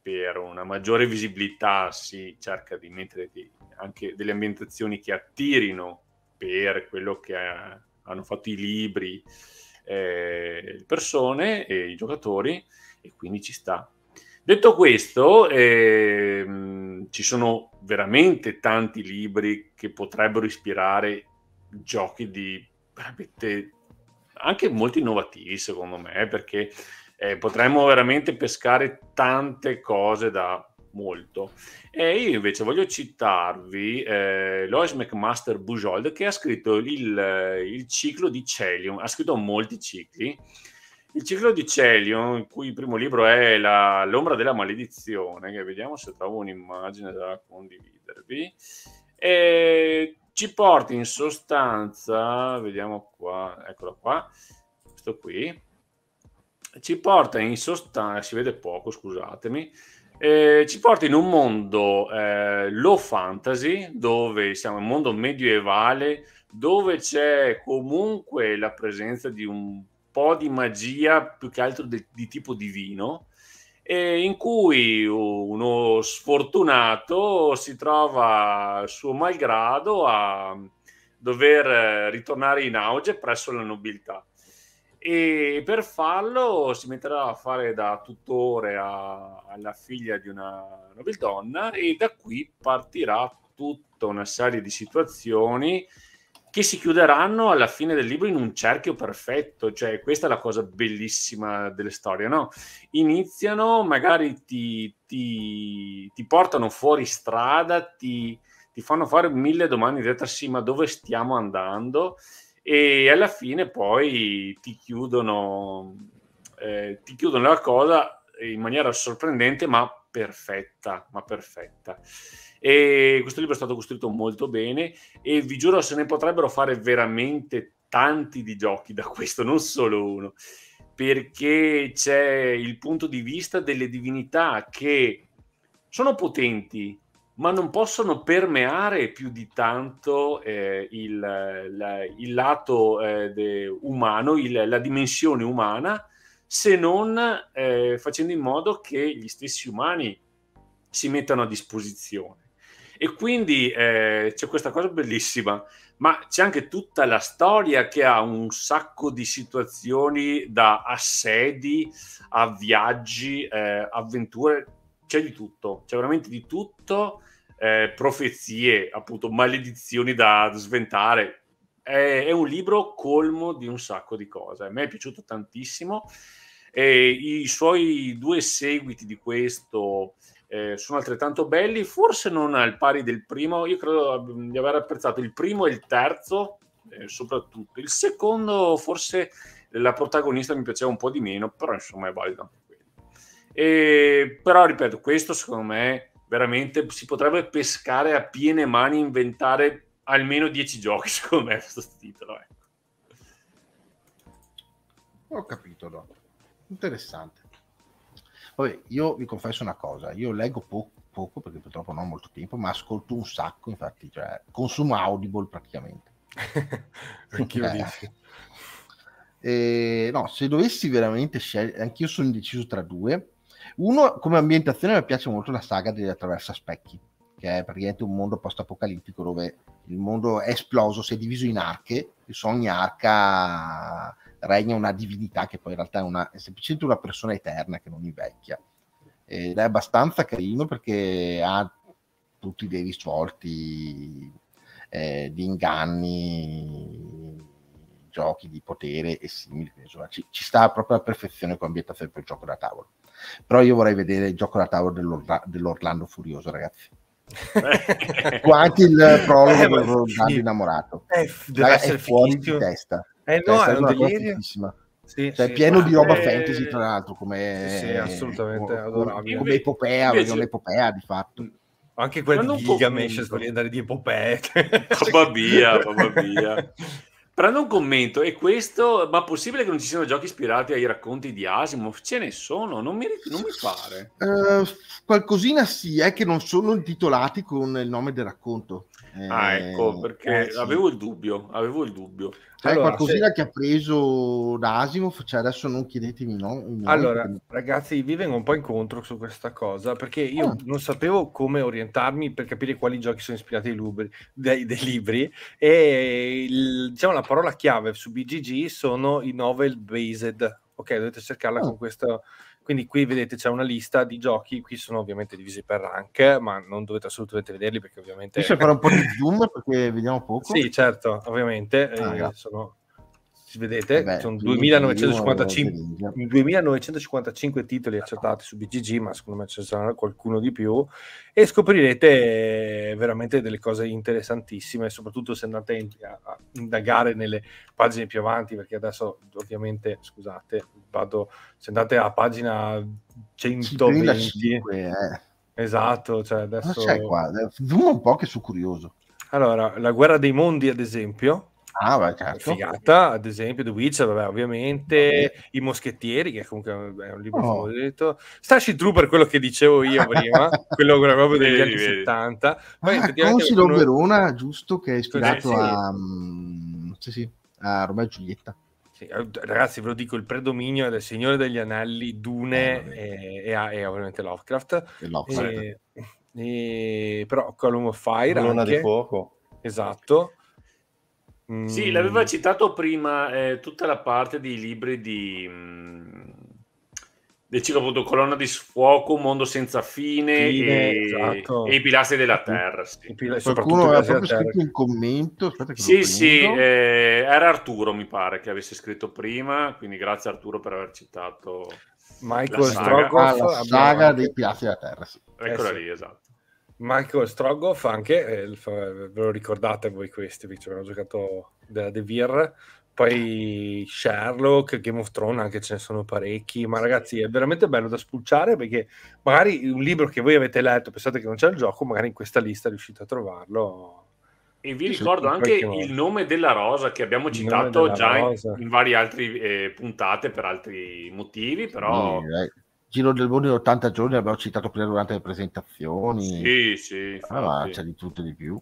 per una maggiore visibilità si cerca di mettere dei, anche delle ambientazioni che attirino per quello che ha, hanno fatto i libri, eh, le persone e i giocatori, e quindi ci sta Detto questo, ehm, ci sono veramente tanti libri che potrebbero ispirare giochi di veramente anche molto innovativi, secondo me, perché eh, potremmo veramente pescare tante cose da molto. E io invece voglio citarvi eh, Lois McMaster Bujold che ha scritto il, il ciclo di Celium, ha scritto molti cicli il ciclo di Celion, il cui primo libro è la, L'ombra della maledizione, che vediamo se trovo un'immagine da condividervi, e ci porta in sostanza, vediamo qua, eccolo qua, questo qui, ci porta in sostanza, eh, si vede poco, scusatemi, eh, ci porta in un mondo eh, low fantasy, dove siamo in un mondo medievale, dove c'è comunque la presenza di un po' di magia più che altro de- di tipo divino, eh, in cui uno sfortunato si trova, suo malgrado, a mm, dover eh, ritornare in auge presso la nobiltà. E per farlo si metterà a fare da tutore a, alla figlia di una nobildonna e da qui partirà tutta una serie di situazioni che si chiuderanno alla fine del libro in un cerchio perfetto, cioè questa è la cosa bellissima delle storie, no? Iniziano, magari ti, ti, ti portano fuori strada, ti, ti fanno fare mille domande dirette, sì, ma dove stiamo andando? E alla fine poi ti chiudono, eh, ti chiudono la cosa in maniera sorprendente, ma perfetta, ma perfetta. E questo libro è stato costruito molto bene e vi giuro se ne potrebbero fare veramente tanti di giochi da questo, non solo uno, perché c'è il punto di vista delle divinità che sono potenti, ma non possono permeare più di tanto eh, il, la, il, lato eh, de, umano, il, la dimensione umana, se non eh, facendo in modo che gli stessi umani si mettano a disposizione. E quindi eh, c'è questa cosa bellissima, ma c'è anche tutta la storia che ha un sacco di situazioni da assedi a viaggi, eh, avventure, c'è di tutto, c'è veramente di tutto, eh, profezie, appunto maledizioni da sventare. È, è un libro colmo di un sacco di cose, a me è piaciuto tantissimo e I suoi due seguiti di questo eh, sono altrettanto belli, forse non al pari del primo, io credo di aver apprezzato il primo e il terzo eh, soprattutto, il secondo forse la protagonista mi piaceva un po' di meno, però insomma è valido anche quello. E, però ripeto, questo secondo me veramente si potrebbe pescare a piene mani, inventare almeno 10 giochi (laughs) secondo me questo titolo. Ecco. Ho capito, dopo interessante. Vabbè, io vi confesso una cosa, io leggo poco, poco perché purtroppo non ho molto tempo, ma ascolto un sacco, infatti, cioè, consumo Audible praticamente. (laughs) Anch'io eh. dici. no, se dovessi veramente scegliere, anch'io sono indeciso tra due. Uno, come ambientazione mi piace molto la saga degli Attraversa Specchi, che è praticamente un mondo post-apocalittico dove il mondo è esploso, si è diviso in arche, su ogni arca regna una divinità che poi in realtà è, una, è semplicemente una persona eterna che non invecchia. Ed è abbastanza carino perché ha tutti dei risvolti eh, di inganni, giochi di potere e simili. Insomma, ci, ci sta proprio alla perfezione con ambientazione per il gioco da tavolo. Però io vorrei vedere il gioco da tavolo dell'Orla- dell'Orlando Furioso, ragazzi. Eh. Quanti il prologo eh, dell'Orlando sì. innamorato eh, deve Dai, essere è fuori di testa eh cioè, no, cioè, è un delirio. Sì, cioè, sì, pieno di roba è... fantasy, tra l'altro, come, sì, assolutamente adorabile. come epopea, Invece... non di fatto. Mm, anche quel di Gilgamesh, sto andare di epopee. Papà via, Prendo un commento, e questo, ma possibile che non ci siano giochi ispirati ai racconti di Asimov? Ce ne sono, non mi, non mi pare. Uh, qualcosina sì, è che non sono intitolati con il nome del racconto. Ah, ecco, eh, perché eh, sì. avevo il dubbio, avevo il dubbio. C'è allora, qualcosina se... che ha preso da Asimov, cioè adesso non chiedetemi no. Allora, perché... ragazzi, vi vengo un po' incontro su questa cosa, perché io ah. non sapevo come orientarmi per capire quali giochi sono ispirati ai libri, dai, dai libri e il, diciamo la parola chiave su BGG sono i novel based, ok? Dovete cercarla ah. con questo quindi qui vedete c'è una lista di giochi, qui sono ovviamente divisi per rank, ma non dovete assolutamente vederli perché ovviamente... Riesci a fare un po' di zoom perché vediamo poco? Sì, certo, ovviamente. Ah, eh, sono vedete, eh Beh, sono 2955, 2955, titoli accertati su BGG, ma secondo me ce ne sarà qualcuno di più, e scoprirete veramente delle cose interessantissime, soprattutto se andate a, indagare nelle pagine più avanti, perché adesso ovviamente, scusate, vado, se andate a pagina 120... Eh. Esatto, cioè adesso... Cosa c'è qua? Eh, un po' che sono curioso. Allora, la guerra dei mondi, ad esempio, Ah, beh, certo. Figata, ad esempio, The Witcher, vabbè, ovviamente, mm. I Moschettieri, che comunque è un libro oh. favorito, Starship Trooper, quello che dicevo io prima, (laughs) quello proprio degli anni 70. Poi, ah, Consilo uno... Verona, giusto, che è ispirato sì, a... Mm, sì. Sì, a Romeo e Giulietta eh, ragazzi, ve lo dico: il predominio è del Signore degli Anelli, Dune eh, e, e, e, ovviamente Lovecraft. Lovecraft. E, però Column of Fire. Luna di fuoco. Esatto. Sì, mm. l'aveva citato prima eh, tutta la parte dei libri di... Mm, del ciclo appunto Colonna di Sfuoco, Mondo senza fine, fine e, esatto. e, i pilastri della terra. Sì. Pil- Qualcuno aveva proprio scritto terra. un commento. Sì, sì, eh, era Arturo mi pare che avesse scritto prima, quindi grazie Arturo per aver citato Michael Strogoff. La saga, Strogoff, ah, la saga dei pilastri della terra. Sì. Eccola eh, lì, esatto. Michael Strogoff anche, eh, ve lo ricordate voi questi, perché abbiamo giocato della Devir, poi Sherlock, Game of Thrones, anche ce ne sono parecchi, ma ragazzi è veramente bello da spulciare perché magari un libro che voi avete letto, pensate che non c'è il gioco, magari in questa lista riuscite a trovarlo. E vi ricordo anche il nome della rosa che abbiamo citato già in, in, varie altre eh, puntate per altri motivi, però... Mm, right Giro del mondo in 80 giorni l'abbiamo citato prima durante le presentazioni. Sì, sì. Ah, c'è di tutto e di più.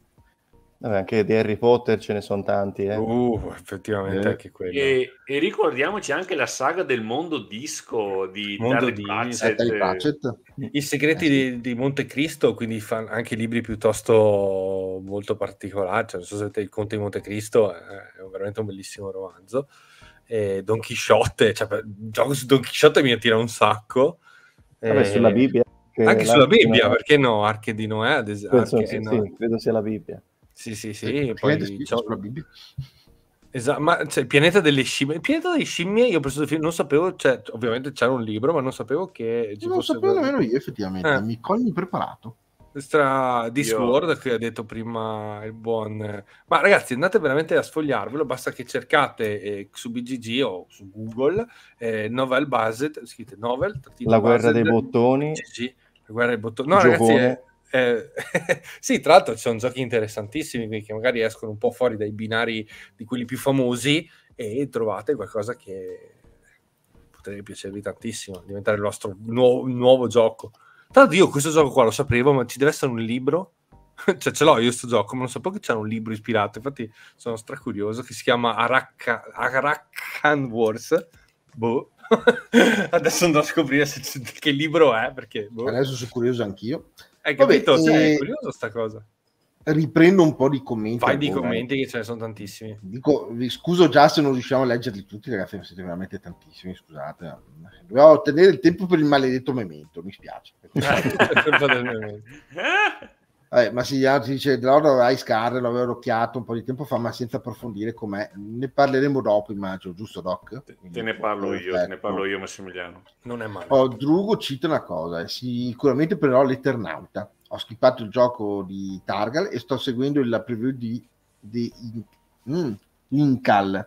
Vabbè, anche di Harry Potter ce ne sono tanti. Eh. Uh, effettivamente eh. anche quello. E, e, ricordiamoci anche la saga del mondo disco di mondo di Pacet. I segreti eh, sì. di, di Cristo, quindi fan anche libri piuttosto molto particolari. Cioè, non so se avete il Conte di Monte Montecristo, eh, è veramente un bellissimo romanzo eh, Don Chisciotte, cioè, gioco su Don Chisciotte mi attira un sacco. Vabbè, eh, sulla Bibbia. Anche sulla Bibbia, Noè. perché no? Arche di Noè, ad esempio. Penso, sì, no. sì, credo sia la Bibbia. Sì, sì, sì. E poi c'ho... sulla Bibbia. Esatto, ma cioè, il pianeta delle scimmie, il pianeta delle scimmie, io ho preso film, non sapevo, cioè, ovviamente c'era un libro, ma non sapevo che... non sapevo nemmeno io effettivamente, eh. mi cogli preparato. Questa Discord Io... che ha detto prima il buon... Ma ragazzi andate veramente a sfogliarvelo, basta che cercate eh, su BGG o su Google eh, Novel Buzzed, scrivete Novel... La guerra Buzzed, dei bottoni. BGG, la guerra dei bottoni. No ragazzi... È... Eh, eh (laughs) sì, tra l'altro ci sono giochi interessantissimi che magari escono un po' fuori dai binari di quelli più famosi e trovate qualcosa che potrebbe piacervi tantissimo, diventare il vostro nuovo, nuovo gioco. Tra l'altro io questo gioco qua lo sapevo, ma ci deve essere un libro. (laughs) cioè ce l'ho io questo gioco, ma non sapevo che c'era un libro ispirato. Infatti sono stracurioso, che si chiama Araka- Arakan Wars. Boh. (laughs) Adesso andrò a scoprire se, che libro è, perché... Boh. Adesso sono curioso anch'io. Hai capito? Vabbè, cioè, e... è eh, curioso sta cosa riprendo un po' di commenti. Fai di eh. commenti che ce ne sono tantissimi. Dico, vi scuso già se non riusciamo a leggerli tutti, ragazzi, siete veramente tantissimi, scusate. Dobbiamo ottenere il tempo per il maledetto memento, mi spiace. (laughs) eh, Massigliano ah, ti dice Lord Ice Car l'avevo occhiato un po' di tempo fa ma senza approfondire com'è ne parleremo dopo immagino giusto Doc? te, te ne parlo io te ne parlo ecco. io Massimiliano non è male oh, Drugo cita una cosa eh, sicuramente però l'Eternauta ho skippato il gioco di Targal e sto seguendo la preview di, di mm, Incal,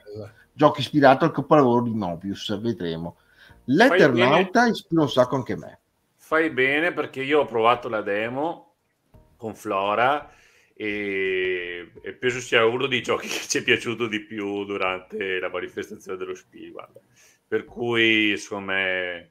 gioco ispirato al capolavoro di Mobius, vedremo. L'Eternauta ispira un sacco anche me. Fai bene perché io ho provato la demo con Flora e, e penso sia uno dei giochi che ci è piaciuto di più durante la manifestazione dello Spiel. Guarda. Per cui, secondo me,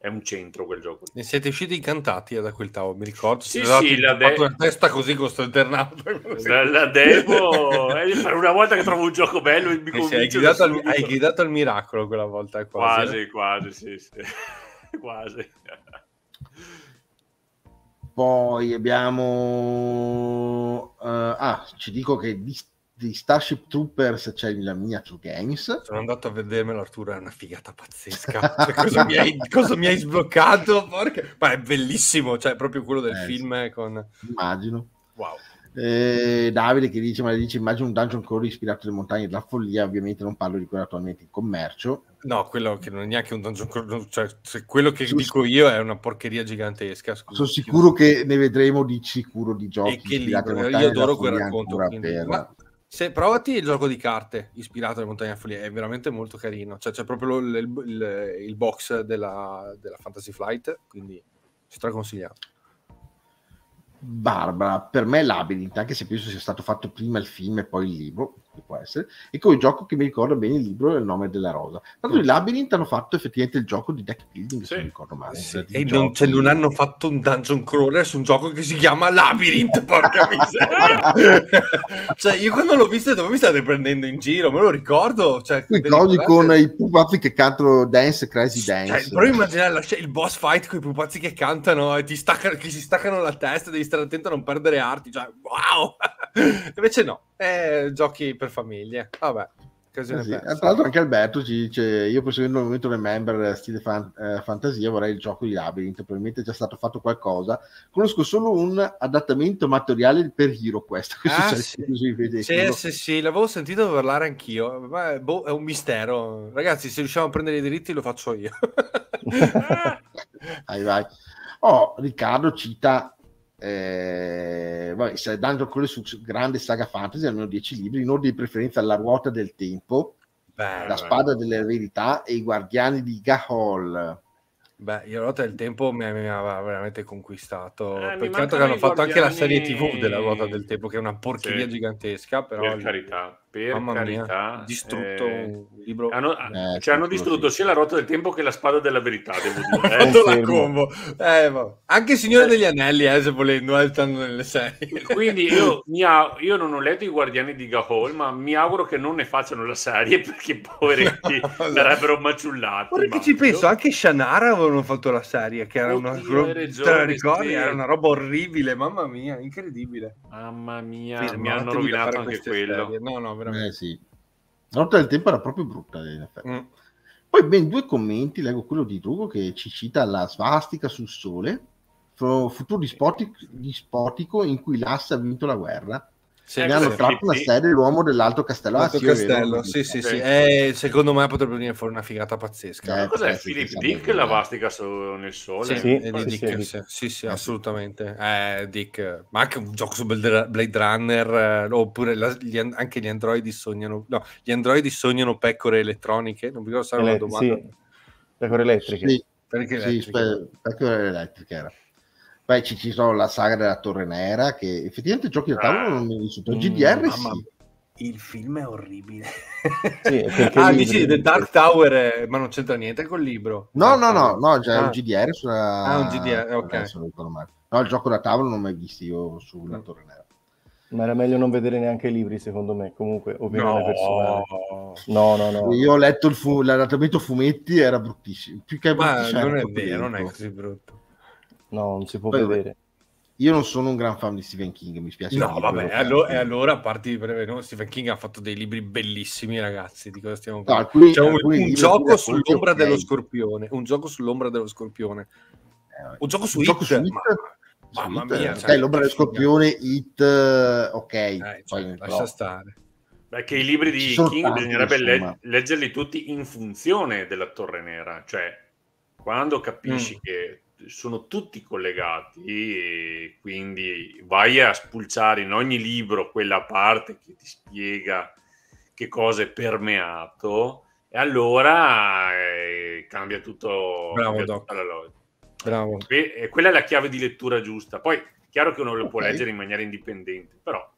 è un centro quel gioco. Ne siete usciti incantati da quel tavolo, mi ricordo. Sì, sì, la devo. fatto una testa così costernato. (laughs) La devo... eh, per una volta che trovo un gioco bello mi eh convince. Hai gridato, al, hai gridato al miracolo quella volta. Quasi, quasi, eh. quasi sì, sì. (laughs) quasi. Poi abbiamo... Uh, ah, ci dico che di di Starship Troopers c'è la Miniature Games. Sono andato a vedermelo, Arturo, è una figata pazzesca. (laughs) Cioè, cosa, mi hai, cosa, mi hai, sbloccato? Porca... Ma è bellissimo, cioè proprio quello del eh, film con... Immagino. Wow. Eh, Davide che dice, ma dice, immagino un dungeon core ispirato alle montagne della follia, ovviamente non parlo di quello attualmente in commercio. No, quello che non è neanche un dungeon core, cioè quello che sono dico io è una porcheria gigantesca. Scusa. Sono sicuro che ne vedremo di sicuro di giochi. E che libro, io adoro quel racconto. Per... Ma, se, provati il gioco di carte ispirato alle montagne folie, è veramente molto carino. Cioè, c'è proprio il, il, il box della, della, Fantasy Flight, quindi ci straconsigliato. Barbara, per me l'Abedit, anche se penso sia stato fatto prima il film e poi il libro, può essere, e con il gioco che mi ricorda bene il libro e il nome della rosa. Tanto mm. i Labyrinth hanno fatto effettivamente il gioco di deck building, sì. se mi ricordo male. Sì. Eh, e non, cioè, non, hanno fatto un dungeon crawler su un gioco che si chiama Labyrinth, (laughs) porca miseria! cioè, io quando l'ho visto dove mi state prendendo in giro? Me lo ricordo. Cioè, cosi con i pupazzi che cantano Dance Crazy cioè, Dance. Cioè, a immaginare la, il boss fight con i pupazzi che cantano e ti staccano, che si staccano la testa, devi stare attento a non perdere arti. Cioè, wow! (laughs) Invece no eh, giochi per famiglie. Vabbè. Eh sì. Tra l'altro anche Alberto ci dice io proseguendo il momento Remember eh, stile fan, eh, fantasia vorrei il gioco di Labyrinth probabilmente è già stato fatto qualcosa conosco solo un adattamento materiale per Hero (laughs) Questo che ah, sì. Così, vedete, sì, sì, sì, l'avevo sentito parlare anch'io ma boh, è un mistero ragazzi se riusciamo a prendere i diritti lo faccio io (laughs) (laughs) vai vai Oh, Riccardo cita eh, vabbè, cioè Dungeon Crawl su grande saga fantasy almeno 10 libri in ordine di preferenza La ruota del tempo Beh, La spada verità e I guardiani di Gahol Beh, io ruota del tempo mi, mi aveva veramente conquistato. Eh, Peccato che hanno fatto anche la serie TV della ruota del tempo, che è una porcheria sì. gigantesca. Però per carità, per mamma carità, mia, distrutto eh... un libro. Hanno, eh, cioè, certo, hanno distrutto sì. sia la ruota del tempo che la spada della verità. Devo dire. Eh. (laughs) la combo. Eh, anche Signore degli Anelli, eh, se volendo, eh, stanno nelle serie. Quindi io, ha... (laughs) io, non ho letto i Guardiani di Gahol, ma mi auguro che non ne facciano la serie (laughs) perché poveretti no, no. sarebbero maciullati. Ora che ci penso, anche Shanara avevano fatto la serie, che era Oddio, una gro- te ricordi? Era una roba orribile, mamma mia, incredibile. Mamma mia, Fermatevi mi hanno rovinato anche quello. Serie. No, no, veramente. Eh, sì. La lotta del tempo era proprio brutta, in effetti. Mm. Poi ben due commenti, leggo quello di Drugo che ci cita la svastica sul sole, futuro dispotico, dispotico in cui l'assa ha vinto la guerra sì, ne ecco, hanno fatto una serie l'uomo dell'alto castello. Ah, sì, castello. Sì, sì, sì. Eh, secondo me potrebbe venire fuori una figata pazzesca. Eh, cos'è Philip Dick la vastica nel sole? Sì, eh, sì, assolutamente. Eh, Dick. Ma anche un gioco su Blade Runner, eh, oppure la, gli, anche gli androidi sognano... No, gli androidi sognano pecore elettroniche? Non mi ricordo se era una eh, domanda. Sì. Pecore elettriche. Sì, pecore elettriche. Sì, pe- pecore elettriche era. Poi ci, ci sono la saga della Torre Nera, che effettivamente giochi da tavolo ah, non mi risulta. GDR mm, sì. il film è orribile. Sì, ah, dici The Dark Tower, è... ma non c'entra niente col libro. No, no, no, no, già ah. un GDR sulla... Ah, un GDR, ok. No, il gioco da tavolo non l'ho mai visto io sulla mm. Torre Nera. Ma era meglio non vedere neanche i libri, secondo me, comunque, opinione no. personale. No, no, no. Io ho letto il fu- l'adattamento fumetti, era bruttissimo. Più che ma non è vero, non è così brutto. No, non si può Beh, vedere. Io non sono un gran fan di Stephen King, mi spiace. No, vabbè, allo- e allora a parte di breve, Stephen King ha fatto dei libri bellissimi, ragazzi. Di cosa stiamo parlando? No, C'è un, un gioco sull'ombra okay. dello scorpione, un gioco sull'ombra dello scorpione, eh, un gioco su un It, gioco su It? Ma... Mamma It, mia, okay, cioè, l'ombra dello cioè, scorpione, It, eh, ok, eh, cioè, lascia no. stare. Perché i libri di King bisognerebbe le- leggerli tutti in funzione della Torre Nera, cioè quando capisci mm. che sono tutti collegati e quindi vai a spulciare in ogni libro quella parte che ti spiega che cosa è permeato e allora eh, cambia tutto Bravo, cambia la Bravo. E, quella è la chiave di lettura giusta. Poi è chiaro che uno lo okay. può leggere in maniera indipendente, però.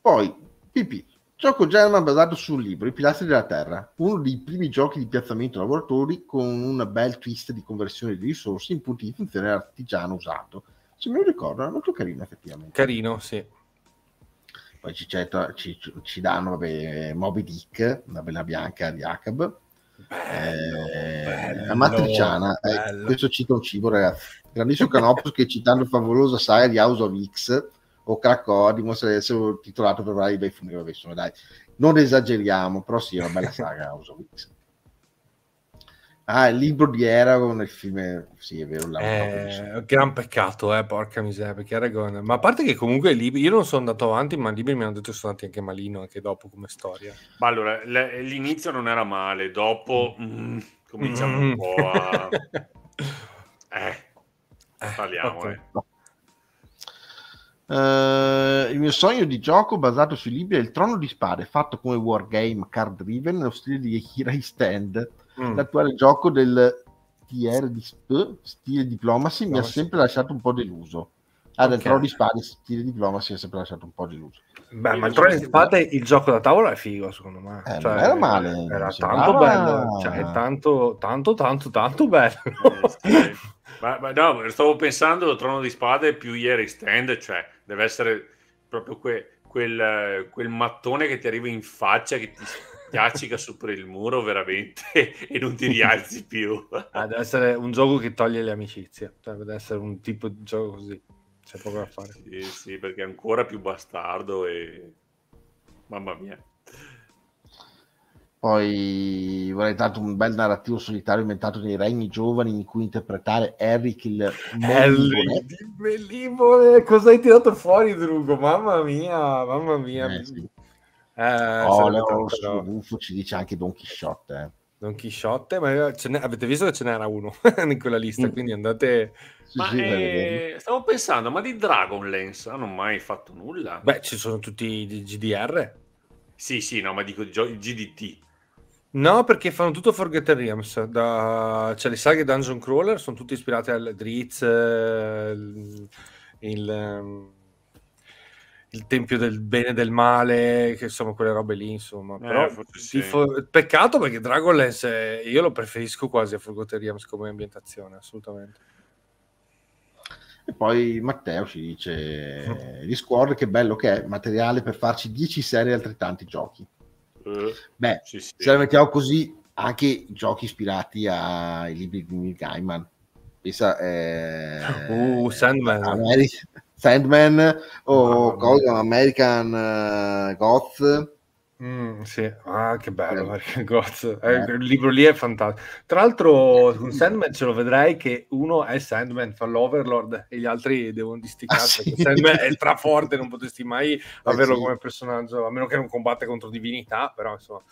Poi, pipì, Gioco German basato sul libro I pilastri della Terra, uno dei primi giochi di piazzamento lavoratori con un bel twist di conversione di risorse in punti di funzione artigiano usato. Se me lo ricordo, è molto carino effettivamente. Carino, sì. Poi ci, ci, ci danno vabbè, Moby Dick, una bella bianca di Acab. Bello, eh, bello, amatriciana, eh, bello. Eh, questo cita un cibo, ragazzi. Grandissimo Canopus che citando il favoloso Sire di House of X o Cracodimo se l'avessero titolato per parlare di bei film che avessero, dai. Non esageriamo, però sì, è una bella saga (laughs) House of X. Ah, il libro di Eragon nel film, sì, è vero. Eh, gran peccato, eh, porca miseria, perché Eragon... Ma a parte che comunque i libri, io non sono andato avanti, ma i libri mi hanno detto che sono andati anche malino, anche dopo come storia. Ma allora, l'inizio non era male, dopo mm, cominciamo mm. un mm-hmm. po' a... (laughs) Eh, eh, parliamo, okay. eh. Uh, il mio sogno di gioco basato sui libri è il trono di spade, fatto come wargame card driven nello stile di Hirai Stand. Mm. L'attuale gioco del TR di sp, stile diplomacy no, mi ha sempre lasciato un po' deluso. Ah, okay. del trono di spade, stile diplomacy mi ha sempre lasciato un po' deluso. Beh, ma il trono di spade, il gioco da tavola è figo, secondo me. Eh, cioè, era male. Era tanto bello, cioè, tanto, tanto, tanto, tanto bello. Eh, ma, ma no, stavo pensando al trono di spade più ieri stand, cioè deve essere proprio que, quel, quel, mattone che ti arriva in faccia, che ti piaccica sopra il muro veramente (laughs) e non ti rialzi più. ah, deve essere un gioco che toglie le amicizie, cioè, deve essere un tipo di gioco così, c'è poco da fare. Sì, sì, perché è ancora più bastardo e... Mamma mia. Poi vorrei tanto un bel narrativo solitario inventato nei regni giovani in cui interpretare Eric il Harry eh, cosa hai tirato fuori Drugo? Mamma mia, mamma mia. Eh, sì. eh, oh, no, Buffo ci dice anche Don Quixote. Eh. Don Quixote, ma avete visto che ce n'era uno (laughs) in quella lista, mm. quindi andate... Ma sì, eh, stavo pensando, ma di Dragonlance hanno mai fatto nulla? Beh, ci sono tutti i GDR. Sì, sì, no, ma dico il GDT. No, perché fanno tutto Forget Realms, da... cioè le saghe Dungeon Crawler sono tutte ispirate al Dritz, ehm, il, il, ehm, il Tempio del Bene e del Male, che insomma quelle robe lì, insomma. Eh, Però, sì. fo- peccato perché Dragonlance eh, io lo preferisco quasi a Forgotten Realms come ambientazione, assolutamente. E poi Matteo ci dice: (laughs) Discord, che bello che è, materiale per farci 10 serie e altrettanti giochi. Eh, Beh, sì, sì. se la mettiamo così, anche i giochi ispirati ai libri di Neil Gaiman. Pensa, eh, uh, Sandman. Ameri- Sandman o oh, American uh, Goth Mm, sì, ah, che bello, eh. American Gods. Eh, eh. Il libro lì è fantastico. Tra l'altro, eh, con Sandman ce lo vedrai che uno è Sandman, fa l'Overlord e gli altri devono ah, disticarsi. Ah, sì? Sandman è traforte, non potresti mai eh, averlo sì. come personaggio, a meno che non combatte contro divinità, però insomma.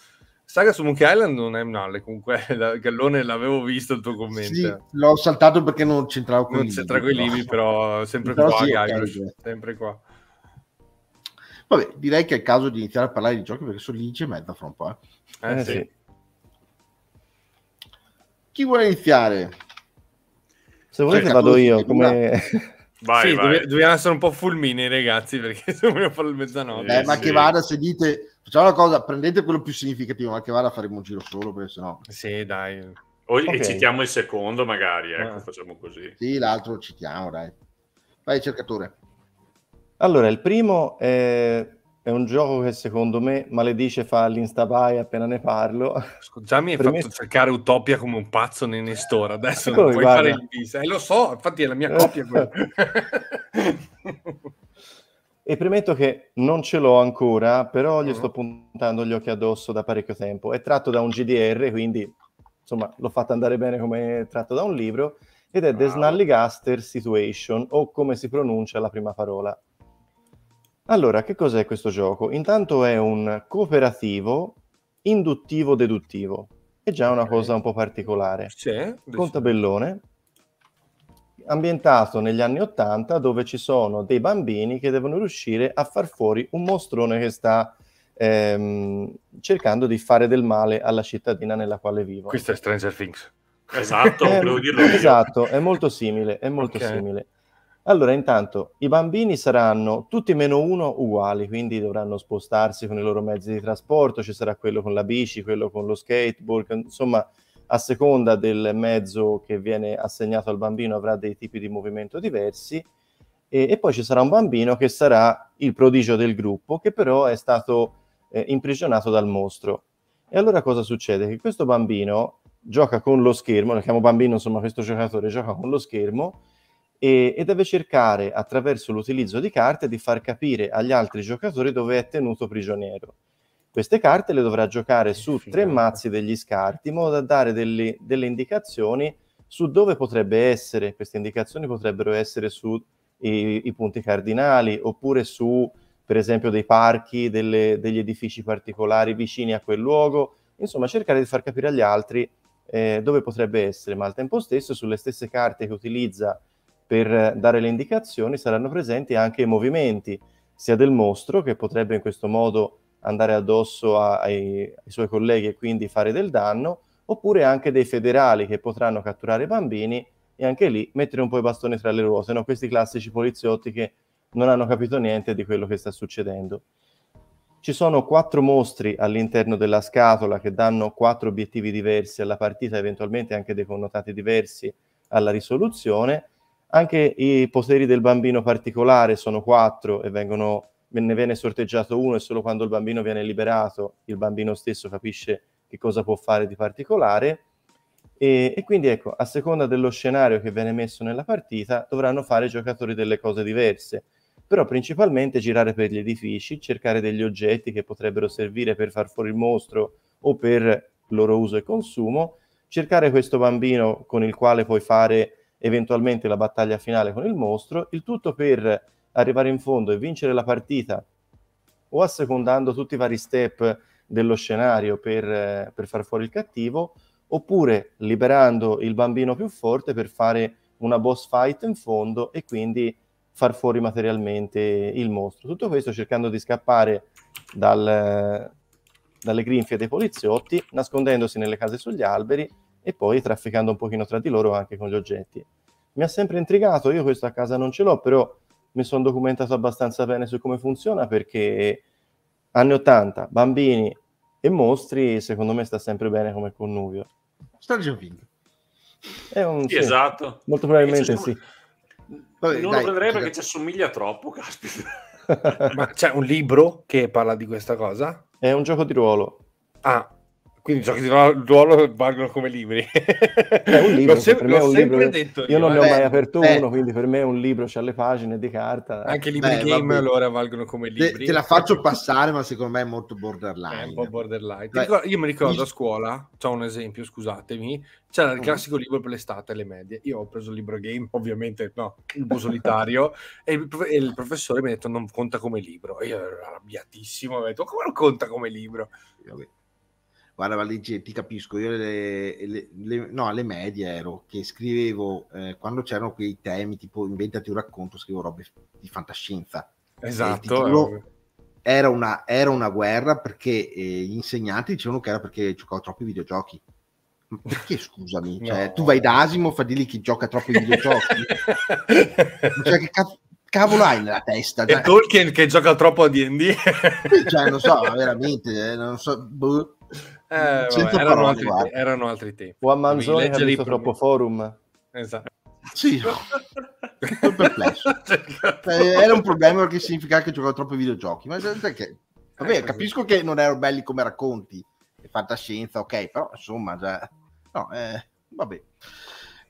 Saga su Monkey Island non è male, comunque la, (laughs) Gallone l'avevo visto il tuo commento. Sì, l'ho saltato perché non c'entravo con non i libri. Non c'entra con i libri, però sempre però qua, sì, Gaio, sempre qua. Vabbè, direi che è il caso di iniziare a parlare di giochi perché sono l'inci e mezza fra un po'. Eh. eh, eh sì. Sì. Chi vuole iniziare? Se volete cioè, vado io, come... Vai, sì, vai. dobbiamo essere un po' fulmini, ragazzi, perché dobbiamo (laughs) fare il mezzanotte. Eh, ma che vada, se dite... Facciamo una cosa, prendete quello più significativo, ma che vada faremo un giro solo, perché sennò... Sì, dai. O okay. citiamo il secondo, magari, ecco, ah. facciamo così. Sì, l'altro citiamo, dai. Vai, cercatore. Allora, il primo è, è un gioco che secondo me maledice fa l'instabuy appena ne parlo. Già mi hai per fatto cercare Utopia come un pazzo nei Store, adesso Eccolo, non puoi guarda. fare il bis. Eh, lo so, infatti è la mia copia. (laughs) e premetto che non ce l'ho ancora, però gli uh-huh. sto puntando gli occhi addosso da parecchio tempo. È tratto da un GDR, quindi insomma l'ho fatto andare bene come tratto da un libro, ed è wow. The Snallygaster Situation, o come si pronuncia la prima parola, allora, che cos'è questo gioco? Intanto è un cooperativo induttivo-deduttivo. È già una okay. cosa un po' particolare. C'è? Con tabellone, ambientato negli anni Ottanta, dove ci sono dei bambini che devono riuscire a far fuori un mostrone che sta ehm, cercando di fare del male alla cittadina nella quale vivono. Questo è Stranger Things. Esatto, è, volevo dirlo. (laughs) Esatto, io. è molto simile, è molto okay. simile. Allora, intanto, i bambini saranno tutti meno uno uguali, quindi dovranno spostarsi con i loro mezzi di trasporto, ci sarà quello con la bici, quello con lo skateboard, insomma, a seconda del mezzo che viene assegnato al bambino avrà dei tipi di movimento diversi. E, e poi ci sarà un bambino che sarà il prodigio del gruppo, che però è stato eh, imprigionato dal mostro. E allora cosa succede? Che questo bambino gioca con lo schermo, lo chiamo bambino, insomma, questo giocatore gioca con lo schermo e, e deve cercare attraverso l'utilizzo di carte di far capire agli altri giocatori dove è tenuto prigioniero. Queste carte le dovrà giocare che su figata. tre mazzi degli scarti in modo da dare delle, delle indicazioni su dove potrebbe essere. Queste indicazioni potrebbero essere sui punti cardinali oppure su, per esempio, dei parchi, delle, degli edifici particolari vicini a quel luogo. Insomma, cercare di far capire agli altri eh, dove potrebbe essere, ma al tempo stesso sulle stesse carte che utilizza per dare le indicazioni saranno presenti anche i movimenti, sia del mostro che potrebbe in questo modo andare addosso a, ai, ai suoi colleghi e quindi fare del danno, oppure anche dei federali che potranno catturare i bambini e anche lì mettere un po' i bastoni tra le ruote, no? questi classici poliziotti che non hanno capito niente di quello che sta succedendo. Ci sono quattro mostri all'interno della scatola che danno quattro obiettivi diversi alla partita, eventualmente anche dei connotati diversi alla risoluzione, anche i poteri del bambino particolare sono quattro e vengono, ne viene sorteggiato uno e solo quando il bambino viene liberato il bambino stesso capisce che cosa può fare di particolare. E, e, quindi ecco, a seconda dello scenario che viene messo nella partita, dovranno fare i giocatori delle cose diverse, però principalmente girare per gli edifici, cercare degli oggetti che potrebbero servire per far fuori il mostro o per loro uso e consumo, cercare questo bambino con il quale puoi fare eventualmente la battaglia finale con il mostro, il tutto per arrivare in fondo e vincere la partita o assecondando tutti i vari step dello scenario per, per far fuori il cattivo, oppure liberando il bambino più forte per fare una boss fight in fondo e quindi far fuori materialmente il mostro. Tutto questo cercando di scappare dal, dalle grinfie dei poliziotti, nascondendosi nelle case sugli alberi e poi trafficando un pochino tra di loro anche con gli oggetti. Mi ha sempre intrigato, io questo a casa non ce l'ho, però mi sono documentato abbastanza bene su come funziona perché anni 80, bambini e mostri, secondo me sta sempre bene come connubio. Stagio Ving. È un, sì, sì, esatto. Molto probabilmente sì. Vabbè, non dai, lo prenderei perché ci assomiglia troppo, caspita. Ma c'è un libro che parla di questa cosa? È un gioco di ruolo. Ah, quindi giochi di ruolo valgono come libri. È un libro, se- per me è un libro. Detto, io non ne ho eh. mai aperto beh. uno, quindi per me è un libro, c'ha le pagine di carta. Anche i libri beh, game vabbè. allora valgono come libri. Te, te, la faccio passare, ma secondo me è molto borderline. È un po' borderline. Ricordo, io mi ricordo a scuola, c'ho un esempio, scusatemi, c'era il mm. classico libro per l'estate le medie. Io ho preso il libro game, ovviamente no, il buon solitario, e, il, e il professore mi ha detto non conta come libro. E io ero arrabbiatissimo, mi ha detto come non conta come libro? Vabbè guarda Valigie, ti capisco, io le, le, le, no, alle medie ero che scrivevo, eh, quando c'erano quei temi tipo inventati un racconto, scrivo robe di fantascienza. Esatto. Eh. Era una, era una, guerra perché eh, gli insegnanti dicevano che era perché giocavo troppi videogiochi. Ma perché scusami? (laughs) Cioè, Tu vai da Asimo, fa di lì chi gioca troppi videogiochi. (laughs) cioè, che cazzo, cavolo hai nella testa? Cioè, Tolkien che gioca troppo a D&D? cioè, non so, veramente, eh, non so... Boh. Eh, vabbè, erano, parole, altri, erano altri tempi. Juan Manzoni ha visto troppo forum. Esatto. Sì, sono (laughs) perplesso. (laughs) Cioè, eh, era un problema perché significa che giocavo ai videogiochi. Ma perché? Vabbè, eh, capisco che non erano belli come racconti, e fantascienza, ok, però insomma, già... no, eh, vabbè.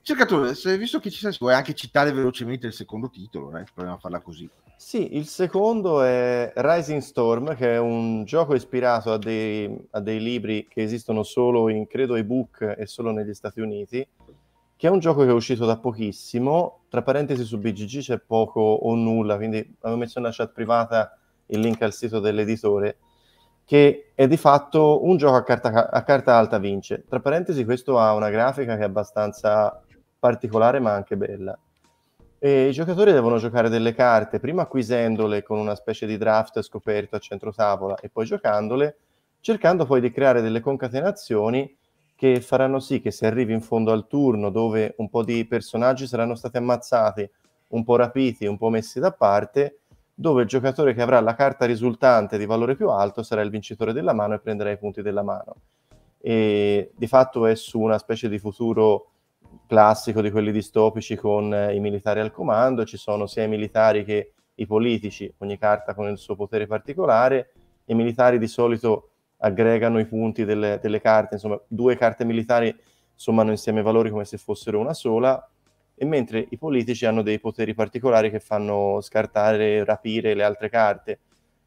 Cercatore, se, visto che ci sei, vuoi anche citare velocemente il secondo titolo, eh? proviamo a farla così. Sì, il secondo è Rising Storm, che è un gioco ispirato a dei, a dei libri che esistono solo in, credo, ebook e solo negli Stati Uniti, che è un gioco che è uscito da pochissimo, tra parentesi su BGG c'è poco o nulla, quindi avevo messo nella chat privata il link al sito dell'editore, che è di fatto un gioco a carta, a carta alta vince. Tra parentesi questo ha una grafica che è abbastanza particolare ma anche bella. E I giocatori devono giocare delle carte, prima acquisendole con una specie di draft scoperto a centro tavola e poi giocandole, cercando poi di creare delle concatenazioni che faranno sì che si arrivi in fondo al turno dove un po' di personaggi saranno stati ammazzati, un po' rapiti, un po' messi da parte, dove il giocatore che avrà la carta risultante di valore più alto sarà il vincitore della mano e prenderà i punti della mano. E di fatto è su una specie di futuro classico di quelli distopici con eh, i militari al comando, ci sono sia i militari che i politici, ogni carta con il suo potere particolare, i militari di solito aggregano i punti delle, delle carte, insomma due carte militari sommano insieme i valori come se fossero una sola, e mentre i politici hanno dei poteri particolari che fanno scartare, rapire le altre carte.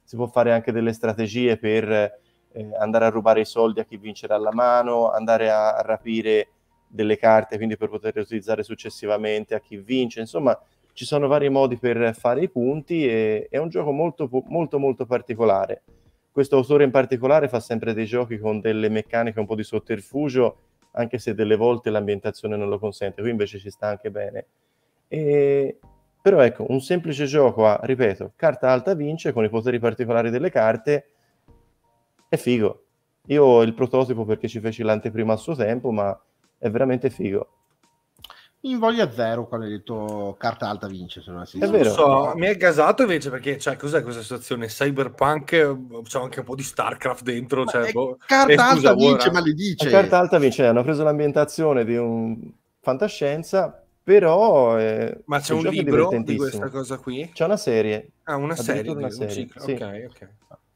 Si può fare anche delle strategie per eh, andare a rubare i soldi a chi vincerà la mano, andare a, a rapire delle carte, quindi per poterle utilizzare successivamente a chi vince. Insomma, ci sono vari modi per fare i punti e è un gioco molto, molto, molto particolare. Questo autore in particolare fa sempre dei giochi con delle meccaniche un po' di sotterfugio, anche se delle volte l'ambientazione non lo consente, qui invece ci sta anche bene. E... Però ecco, un semplice gioco a, ripeto, carta alta vince con i poteri particolari delle carte, è figo. Io ho il prototipo perché ci feci l'anteprima a suo tempo, ma è veramente figo. In voglia zero quando hai detto carta alta vince, se non è vero. so, mi è gasato invece perché cioè, cos'è questa situazione? Cyberpunk, c'è anche un po' di StarCraft dentro. Cioè, boh, carta eh, alta buona. vince, ma le dice. Carta alta vince, hanno preso l'ambientazione di un fantascienza, però... Eh, ma c'è un, un libro di questa cosa qui? C'è una serie. Ah, una serie, una serie. Un ciclo. Sì. Ok, ok.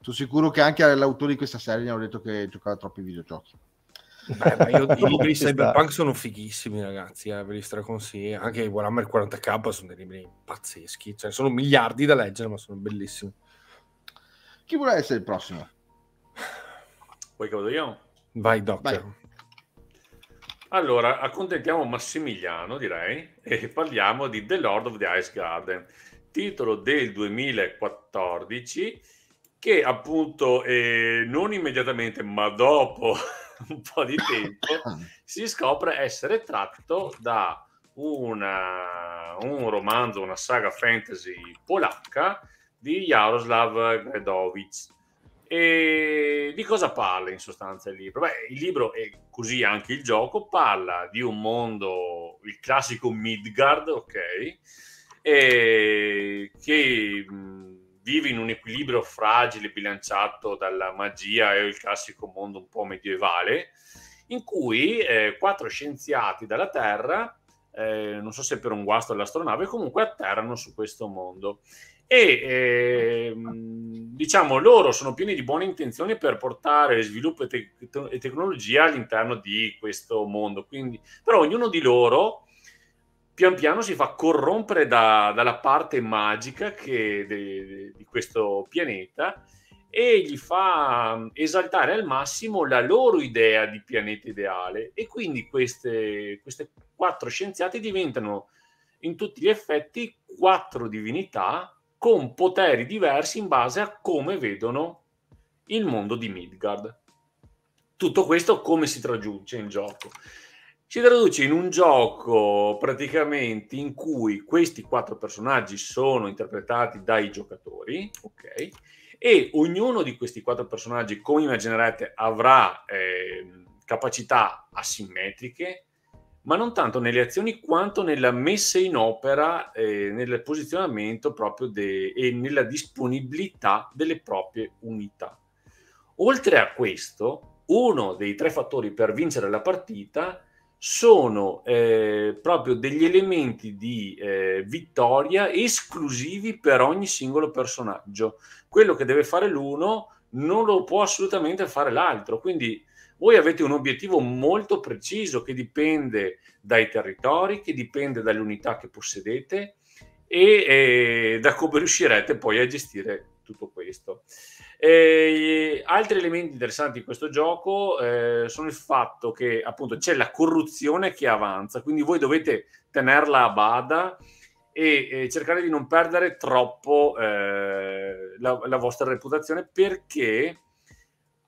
Sono sicuro che anche l'autore di questa serie gli hanno detto che giocava troppi videogiochi. Beh, ma io, (laughs) i libri cyberpunk sono fighissimi, ragazzi. Eh, ve li straconsiglio. Anche i Warhammer 40k sono dei libri pazzeschi. Cioè, sono miliardi da leggere, ma sono bellissimi. Chi vuole essere il prossimo? Vuoi che vado io? Vai, Doc. Allora, accontentiamo Massimiliano, direi, e parliamo di The Lord of the Ice Garden, titolo del 2014 che appunto eh, non immediatamente, ma dopo (laughs) un po' di tempo, (laughs) si scopre essere tratto da una, eh, un romanzo, una saga fantasy polacca di Jaroslav Gredowicz. E di cosa parla in sostanza il libro? Beh, il libro e così anche il gioco parla di un mondo, il classico Midgard, ok, e che mm, vive in un equilibrio fragile bilanciato dalla magia e il classico mondo un po' medievale, in cui eh, quattro scienziati dalla Terra, eh, non so se per un guasto dell'astronave, comunque atterrano su questo mondo. E eh, diciamo loro sono pieni di buone intenzioni per portare sviluppo e, te- e tecnologia all'interno di questo mondo. Quindi, però ognuno di loro pian piano si fa corrompere da, dalla parte magica che, de, de, di questo pianeta e gli fa mm, esaltare al massimo la loro idea di pianeta ideale e quindi queste, queste quattro scienziate diventano in tutti gli effetti quattro divinità con poteri diversi in base a come vedono il mondo di Midgard. Tutto questo come si traduce in gioco? si traduce in un gioco praticamente in cui questi quattro personaggi sono interpretati dai giocatori, ok? E ognuno di questi quattro personaggi, come immaginerete, avrà eh, capacità asimmetriche, ma non tanto nelle azioni quanto nella messa in opera, eh, nel posizionamento proprio de- e nella disponibilità delle proprie unità. Oltre a questo, uno dei tre fattori per vincere la partita è sono eh, proprio degli elementi di eh, vittoria esclusivi per ogni singolo personaggio. Quello che deve fare l'uno non lo può assolutamente fare l'altro. Quindi voi avete un obiettivo molto preciso che dipende dai territori, che dipende dalle unità che possedete e eh, da come riuscirete poi a gestire tutto questo. E altri elementi interessanti in questo gioco eh, sono il fatto che appunto c'è la corruzione che avanza, quindi voi dovete tenerla a bada e, e cercare di non perdere troppo eh, la, la, vostra reputazione perché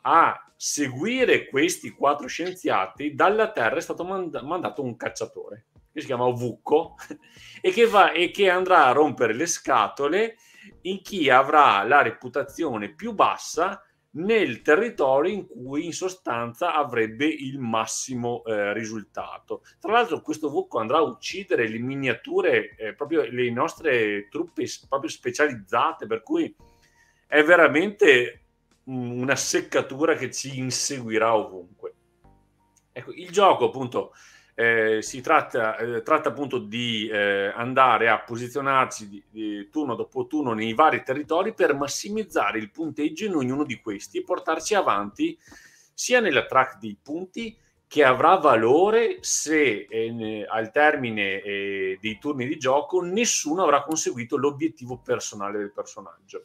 a seguire questi quattro scienziati dalla Terra è stato mand- mandato un cacciatore che si chiama Vucco (laughs) e che, va, e che andrà a rompere le scatole in chi avrà la reputazione più bassa nel territorio in cui in sostanza avrebbe il massimo eh, risultato. Tra l'altro questo VUCO andrà a uccidere le miniature, eh, proprio le nostre truppe proprio specializzate, per cui è veramente una seccatura che ci inseguirà ovunque. Ecco, il gioco appunto eh, si tratta, eh, tratta, appunto di eh, andare a posizionarsi di, di, turno dopo turno nei vari territori per massimizzare il punteggio in ognuno di questi e portarci avanti sia nella track dei punti che avrà valore se eh, ne, al termine eh, dei turni di gioco nessuno avrà conseguito l'obiettivo personale del personaggio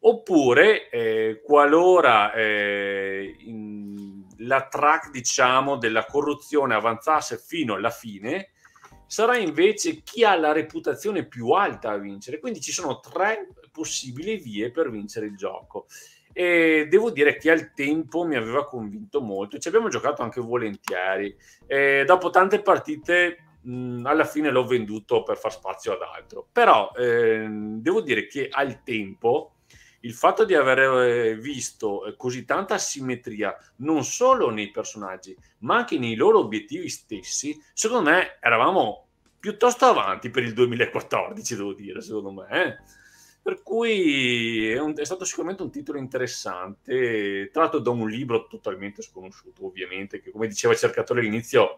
oppure eh, qualora eh, in, la track diciamo, della corruzione avanzasse fino alla fine sarà invece chi ha la reputazione più alta a vincere quindi ci sono tre possibili vie per vincere il gioco e devo dire che al tempo mi aveva convinto molto ci abbiamo giocato anche volentieri e dopo tante partite mm, alla fine l'ho venduto per far spazio ad altro. Però ehm, devo dire che al tempo il fatto di aver eh, visto eh, così tanta simmetria non solo nei personaggi, ma anche nei loro obiettivi stessi, secondo me eravamo piuttosto avanti per il 2014, devo dire, secondo me. Eh. Per cui è, un, è stato sicuramente un titolo interessante, tratto da un libro totalmente sconosciuto, ovviamente, che come diceva il cercatore all'inizio,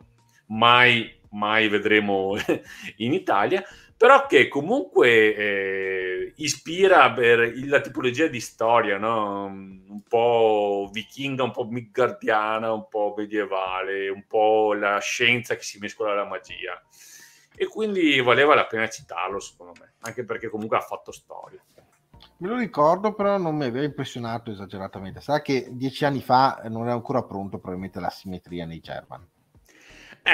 mai, mai vedremo (laughs) in Italia, però che comunque eh, ispira per la tipologia di storia, no? un po' vichinga, un po' midgardiana, un po' medievale, un po' la scienza che si mescola alla magia. E quindi valeva la pena citarlo, secondo me, anche perché comunque ha fatto storia. Me lo ricordo, però non mi aveva impressionato esageratamente. Sarà che dieci anni fa non era ancora pronto probabilmente la simmetria nei German.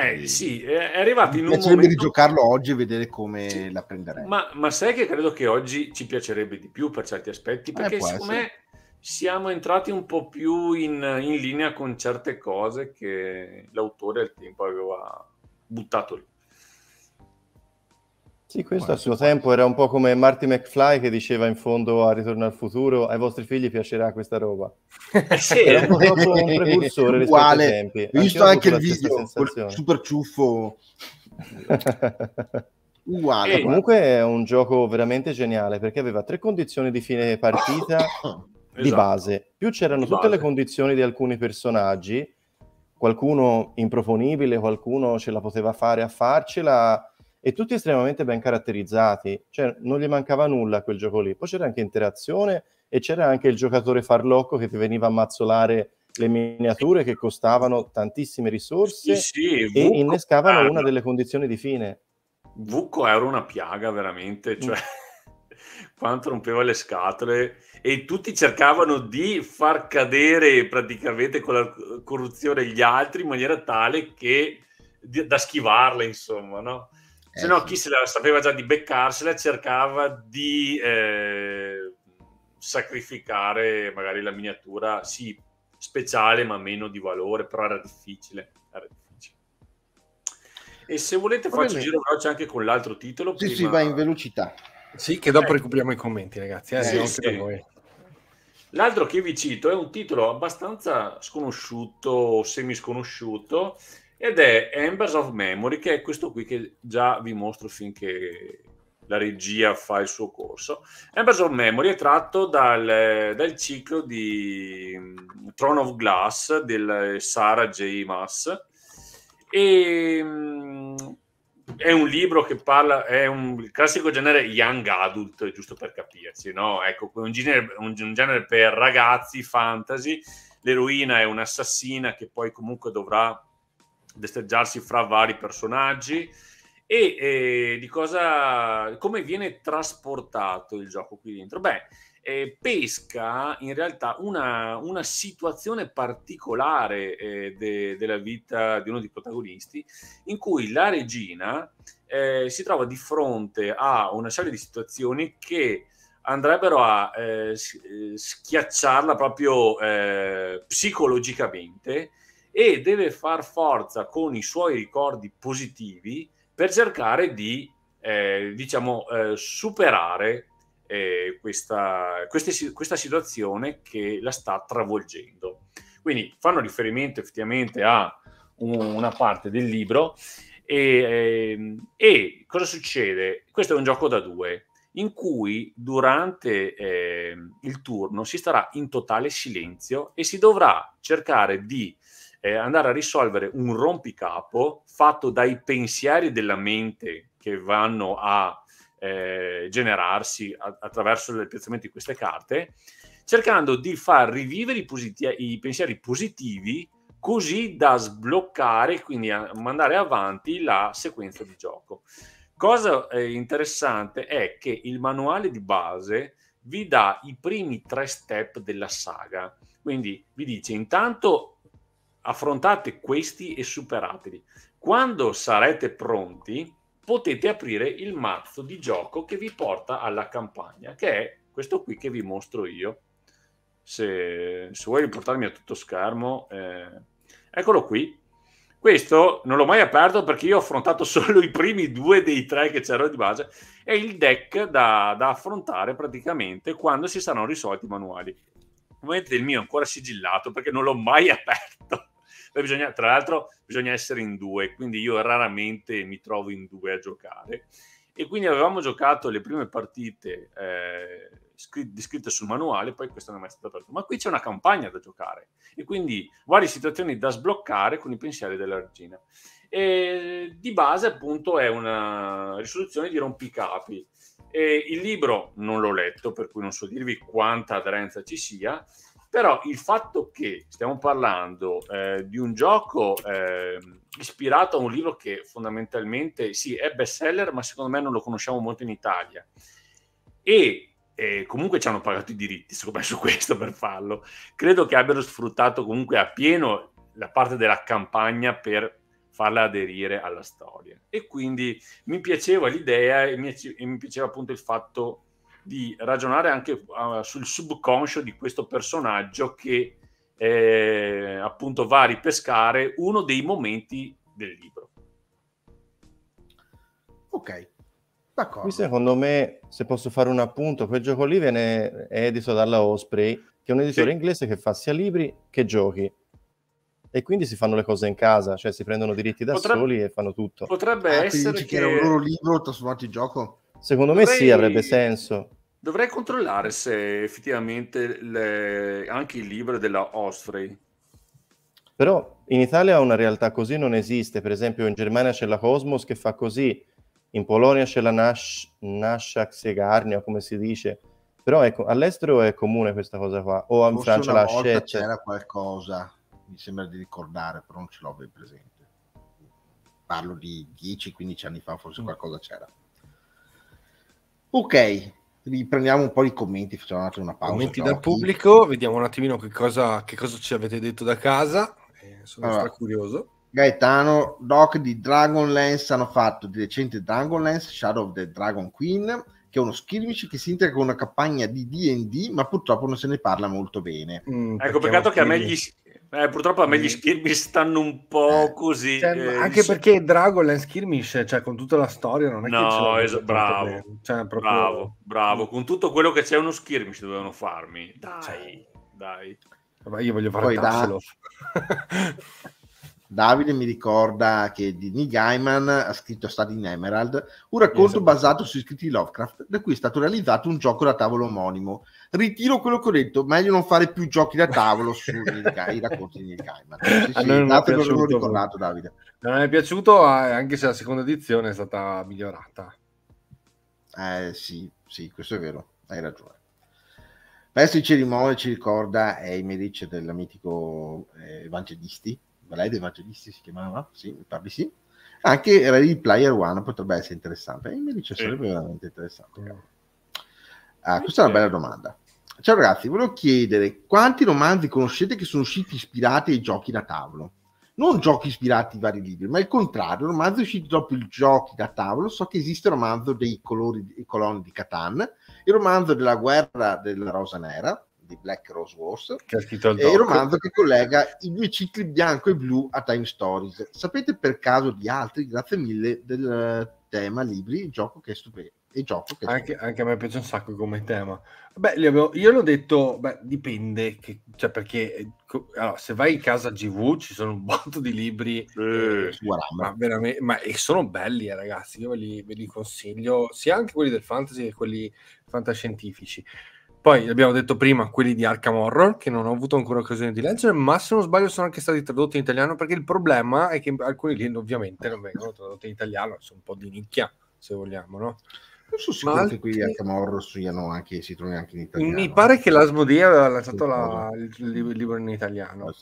Eh sì, è arrivato in un momento... Mi giocarlo oggi e vedere come sì. la prenderemo. Ma, ma, sai che credo che oggi ci piacerebbe di più per certi aspetti, eh, perché eh, secondo me siamo entrati un po' più in, in linea con certe cose che l'autore al tempo aveva buttato lì. Sì, questo a suo tempo era un po' come Marty McFly che diceva in fondo a Ritorno al futuro, ai vostri figli piacerà questa roba. Eh, sì, era un po' un precursore rispetto Uguale. ai tempi. Ho visto anche il video, super ciuffo. (laughs) Uguale. E comunque è un gioco veramente geniale perché aveva tre condizioni di fine partita (coughs) di esatto. base, più c'erano tutte le condizioni di alcuni personaggi, qualcuno improponibile, qualcuno ce la poteva fare a farcela e tutti estremamente ben caratterizzati, cioè non gli mancava nulla a quel gioco lì. Poi c'era anche interazione e c'era anche il giocatore farlocco che ti veniva a mazzolare le miniature che costavano tantissime risorse sì, sì, e innescavano una delle condizioni di fine. Vucco era una piaga veramente, mm. cioè (laughs) quanto rompeva le scatole e tutti cercavano di far cadere praticamente con la corruzione gli altri in maniera tale che da schivarla, insomma, no? se no eh, chi se la sapeva già di beccarsela cercava di eh, sacrificare magari la miniatura, sì, speciale ma meno di valore, però era difficile. Era difficile. E se volete faccio un giro veloce anche con l'altro titolo. Sì, prima... sì, va in velocità. Sì, che dopo eh. recuperiamo i commenti ragazzi. Eh, sì, sì. L'altro che vi cito è un titolo abbastanza sconosciuto o semi sconosciuto ed è Embers of Memory, che è questo qui che già vi mostro finché la regia fa il suo corso. Embers of Memory è tratto dal, dal ciclo di mm, Throne of Glass del Sarah J. Maas e mm, è un libro che parla, è un classico genere young adult, giusto per capirci, no? Ecco, un genere, un, un genere per ragazzi, fantasy, l'eroina è un'assassina che poi comunque dovrà desteggiarsi fra vari personaggi e eh, di cosa, come viene trasportato il gioco qui dentro. Beh, eh, pesca in realtà una, una situazione particolare eh, de, della vita di uno dei protagonisti in cui la regina eh, si trova di fronte a una serie di situazioni che andrebbero a eh, eh, schiacciarla proprio eh, psicologicamente e deve far forza con i suoi ricordi positivi per cercare di eh, diciamo, eh, superare eh, questa, queste, questa situazione che la sta travolgendo. Quindi fanno riferimento effettivamente a un, una parte del libro e, ehm, e, cosa succede? Questo è un gioco da due in cui durante ehm, il turno si starà in totale silenzio e si dovrà cercare di eh, andare a risolvere un rompicapo fatto dai pensieri della mente che vanno a eh, generarsi a- attraverso il piazzamento di queste carte, cercando di far rivivere i, positi- i pensieri positivi così da sbloccare, quindi a- mandare avanti la sequenza di gioco. Cosa eh, interessante è che il manuale di base vi dà i primi tre step della saga, quindi vi dice intanto affrontate questi e superateli. Quando sarete pronti, potete aprire il mazzo di gioco che vi porta alla campagna, che è questo qui che vi mostro io. Se, se vuoi riportarmi a tutto schermo, eh, eccolo qui. Questo non l'ho mai aperto perché io ho affrontato (laughs) solo i primi due dei tre che c'erano di base. È il deck da, da affrontare praticamente quando si saranno risolti i manuali. Ovviamente il mio è ancora sigillato perché non l'ho mai (laughs) aperto poi bisogna, tra l'altro, bisogna essere in due, quindi io raramente mi trovo in due a giocare. E quindi avevamo giocato le prime partite eh, descritte sul manuale, poi questa non è mai stata aperta. Ma qui c'è una campagna da giocare e quindi varie situazioni da sbloccare con i pensieri della regina. E di base, appunto, è una risoluzione di rompicapi. E il libro non l'ho letto, per cui non so dirvi quanta aderenza ci sia. Però il fatto che stiamo parlando eh, di un gioco eh, ispirato a un libro che fondamentalmente sì è seller, ma secondo me non lo conosciamo molto in Italia. E eh, comunque ci hanno pagato i diritti, secondo me, (laughs) su questo per farlo. Credo che abbiano sfruttato comunque a pieno la parte della campagna per farla aderire alla storia. E quindi mi piaceva l'idea e mi, e mi piaceva appunto il fatto di ragionare anche uh, sul subconscio di questo personaggio che eh, appunto va a ripescare uno dei momenti del libro. Ok, d'accordo. Qui secondo me, se posso fare un appunto, quel gioco lì viene, edito dalla Osprey, che è un editore sì. inglese che fa sia libri che giochi e quindi si fanno le cose in casa, cioè si prendono diritti da potrebbe, soli e fanno tutto. Potrebbe ah, essere che... che era un loro libro trasformato in gioco. Secondo dovrei, me sì, avrebbe senso. Dovrei controllare se effettivamente le, anche il libro della Osprey. Però in Italia una realtà così non esiste, per esempio in Germania c'è la Cosmos che fa così, in Polonia c'è la Nash, Nasha Xegarnia, come si dice, però ecco, all'estero è comune questa cosa qua, o in Francia la Hachette. c'era qualcosa, mi sembra di ricordare, però non ce l'ho ben presente. Parlo di 10-15 anni fa, forse mm. qualcosa c'era. Ok, riprendiamo un po' i commenti, facciamo un una pausa. Commenti dal pubblico, vediamo un attimino che cosa, che cosa ci avete detto da casa, eh, sono allora, curioso. Gaetano, Doc di Dragonlance hanno fatto di recente Dragonlance, Shadow of the Dragon Queen, che è uno skirmish che si integra con una campagna di D&D, ma purtroppo non se ne parla molto bene. Mm, ecco, peccato che a me gli, eh, purtroppo a me gli eh, skirmish stanno un po' eh, così. Cioè, eh, anche gli... perché Dragonland skirmish, cioè con tutta la storia, non è no, che No, es- bravo, cioè, proprio... bravo, bravo. Con tutto quello che c'è uno skirmish dovevano farmi. Dai, cioè. dai. Vabbè, io voglio fare da... (laughs) Davide mi ricorda che di Neil Gaiman ha scritto Stati in Emerald, un racconto esatto. basato sui scritti Lovecraft, da cui è stato realizzato un gioco da tavolo omonimo ritiro quello che ho detto, meglio non fare più giochi da tavolo sui (laughs) racconti di Cayman. Sì, sì, non è piaciuto, ricordato Davide. Non è piaciuto anche se la seconda edizione è stata migliorata. Eh sì, sì, questo è vero, hai ragione. Pezzo di cerimonia ci ricorda Emerich del mitico eh, Evangelisti, Valed Evangelisti si chiamava? Sì, mi pare di sì. Anche Ready Player One potrebbe essere interessante. Emerich sarebbe veramente interessante. Mm. Ah, questa è una bella domanda. Ciao ragazzi, volevo chiedere quanti romanzi conoscete che sono usciti ispirati ai giochi da tavolo? Non giochi ispirati ai vari libri, ma il contrario, romanzi usciti dopo i giochi da tavolo. So che esiste il romanzo dei colori, i coloni di Catan, il romanzo della guerra della Rosa Nera, di Black Rose Wars, che scritto e il romanzo che collega i due cicli bianco e blu a Time Stories. Sapete per caso di altri, grazie mille del tema libri, gioco che è stupendo il gioco. Anche, anche, a me piace un sacco come tema. Beh, avevo, io l'ho detto, beh, dipende, che, cioè perché eh, allora, se vai in casa GV ci sono un (laughs) botto di libri, eh, eh, ma, ma e sono belli eh, ragazzi, io ve li, ve li, consiglio, sia anche quelli del fantasy che quelli fantascientifici. Poi abbiamo detto prima quelli di Arkham Horror, che non ho avuto ancora occasione di leggere, ma se non sbaglio sono anche stati tradotti in italiano, perché il problema è che alcuni lì ovviamente non vengono tradotti in italiano, sono un po' di nicchia, se vogliamo, no? Non sono sicuro Malti... che qui a Camorro siano anche, si trovino anche in italiano. Mi pare che l'Asmodea aveva lanciato la, il, libro in italiano.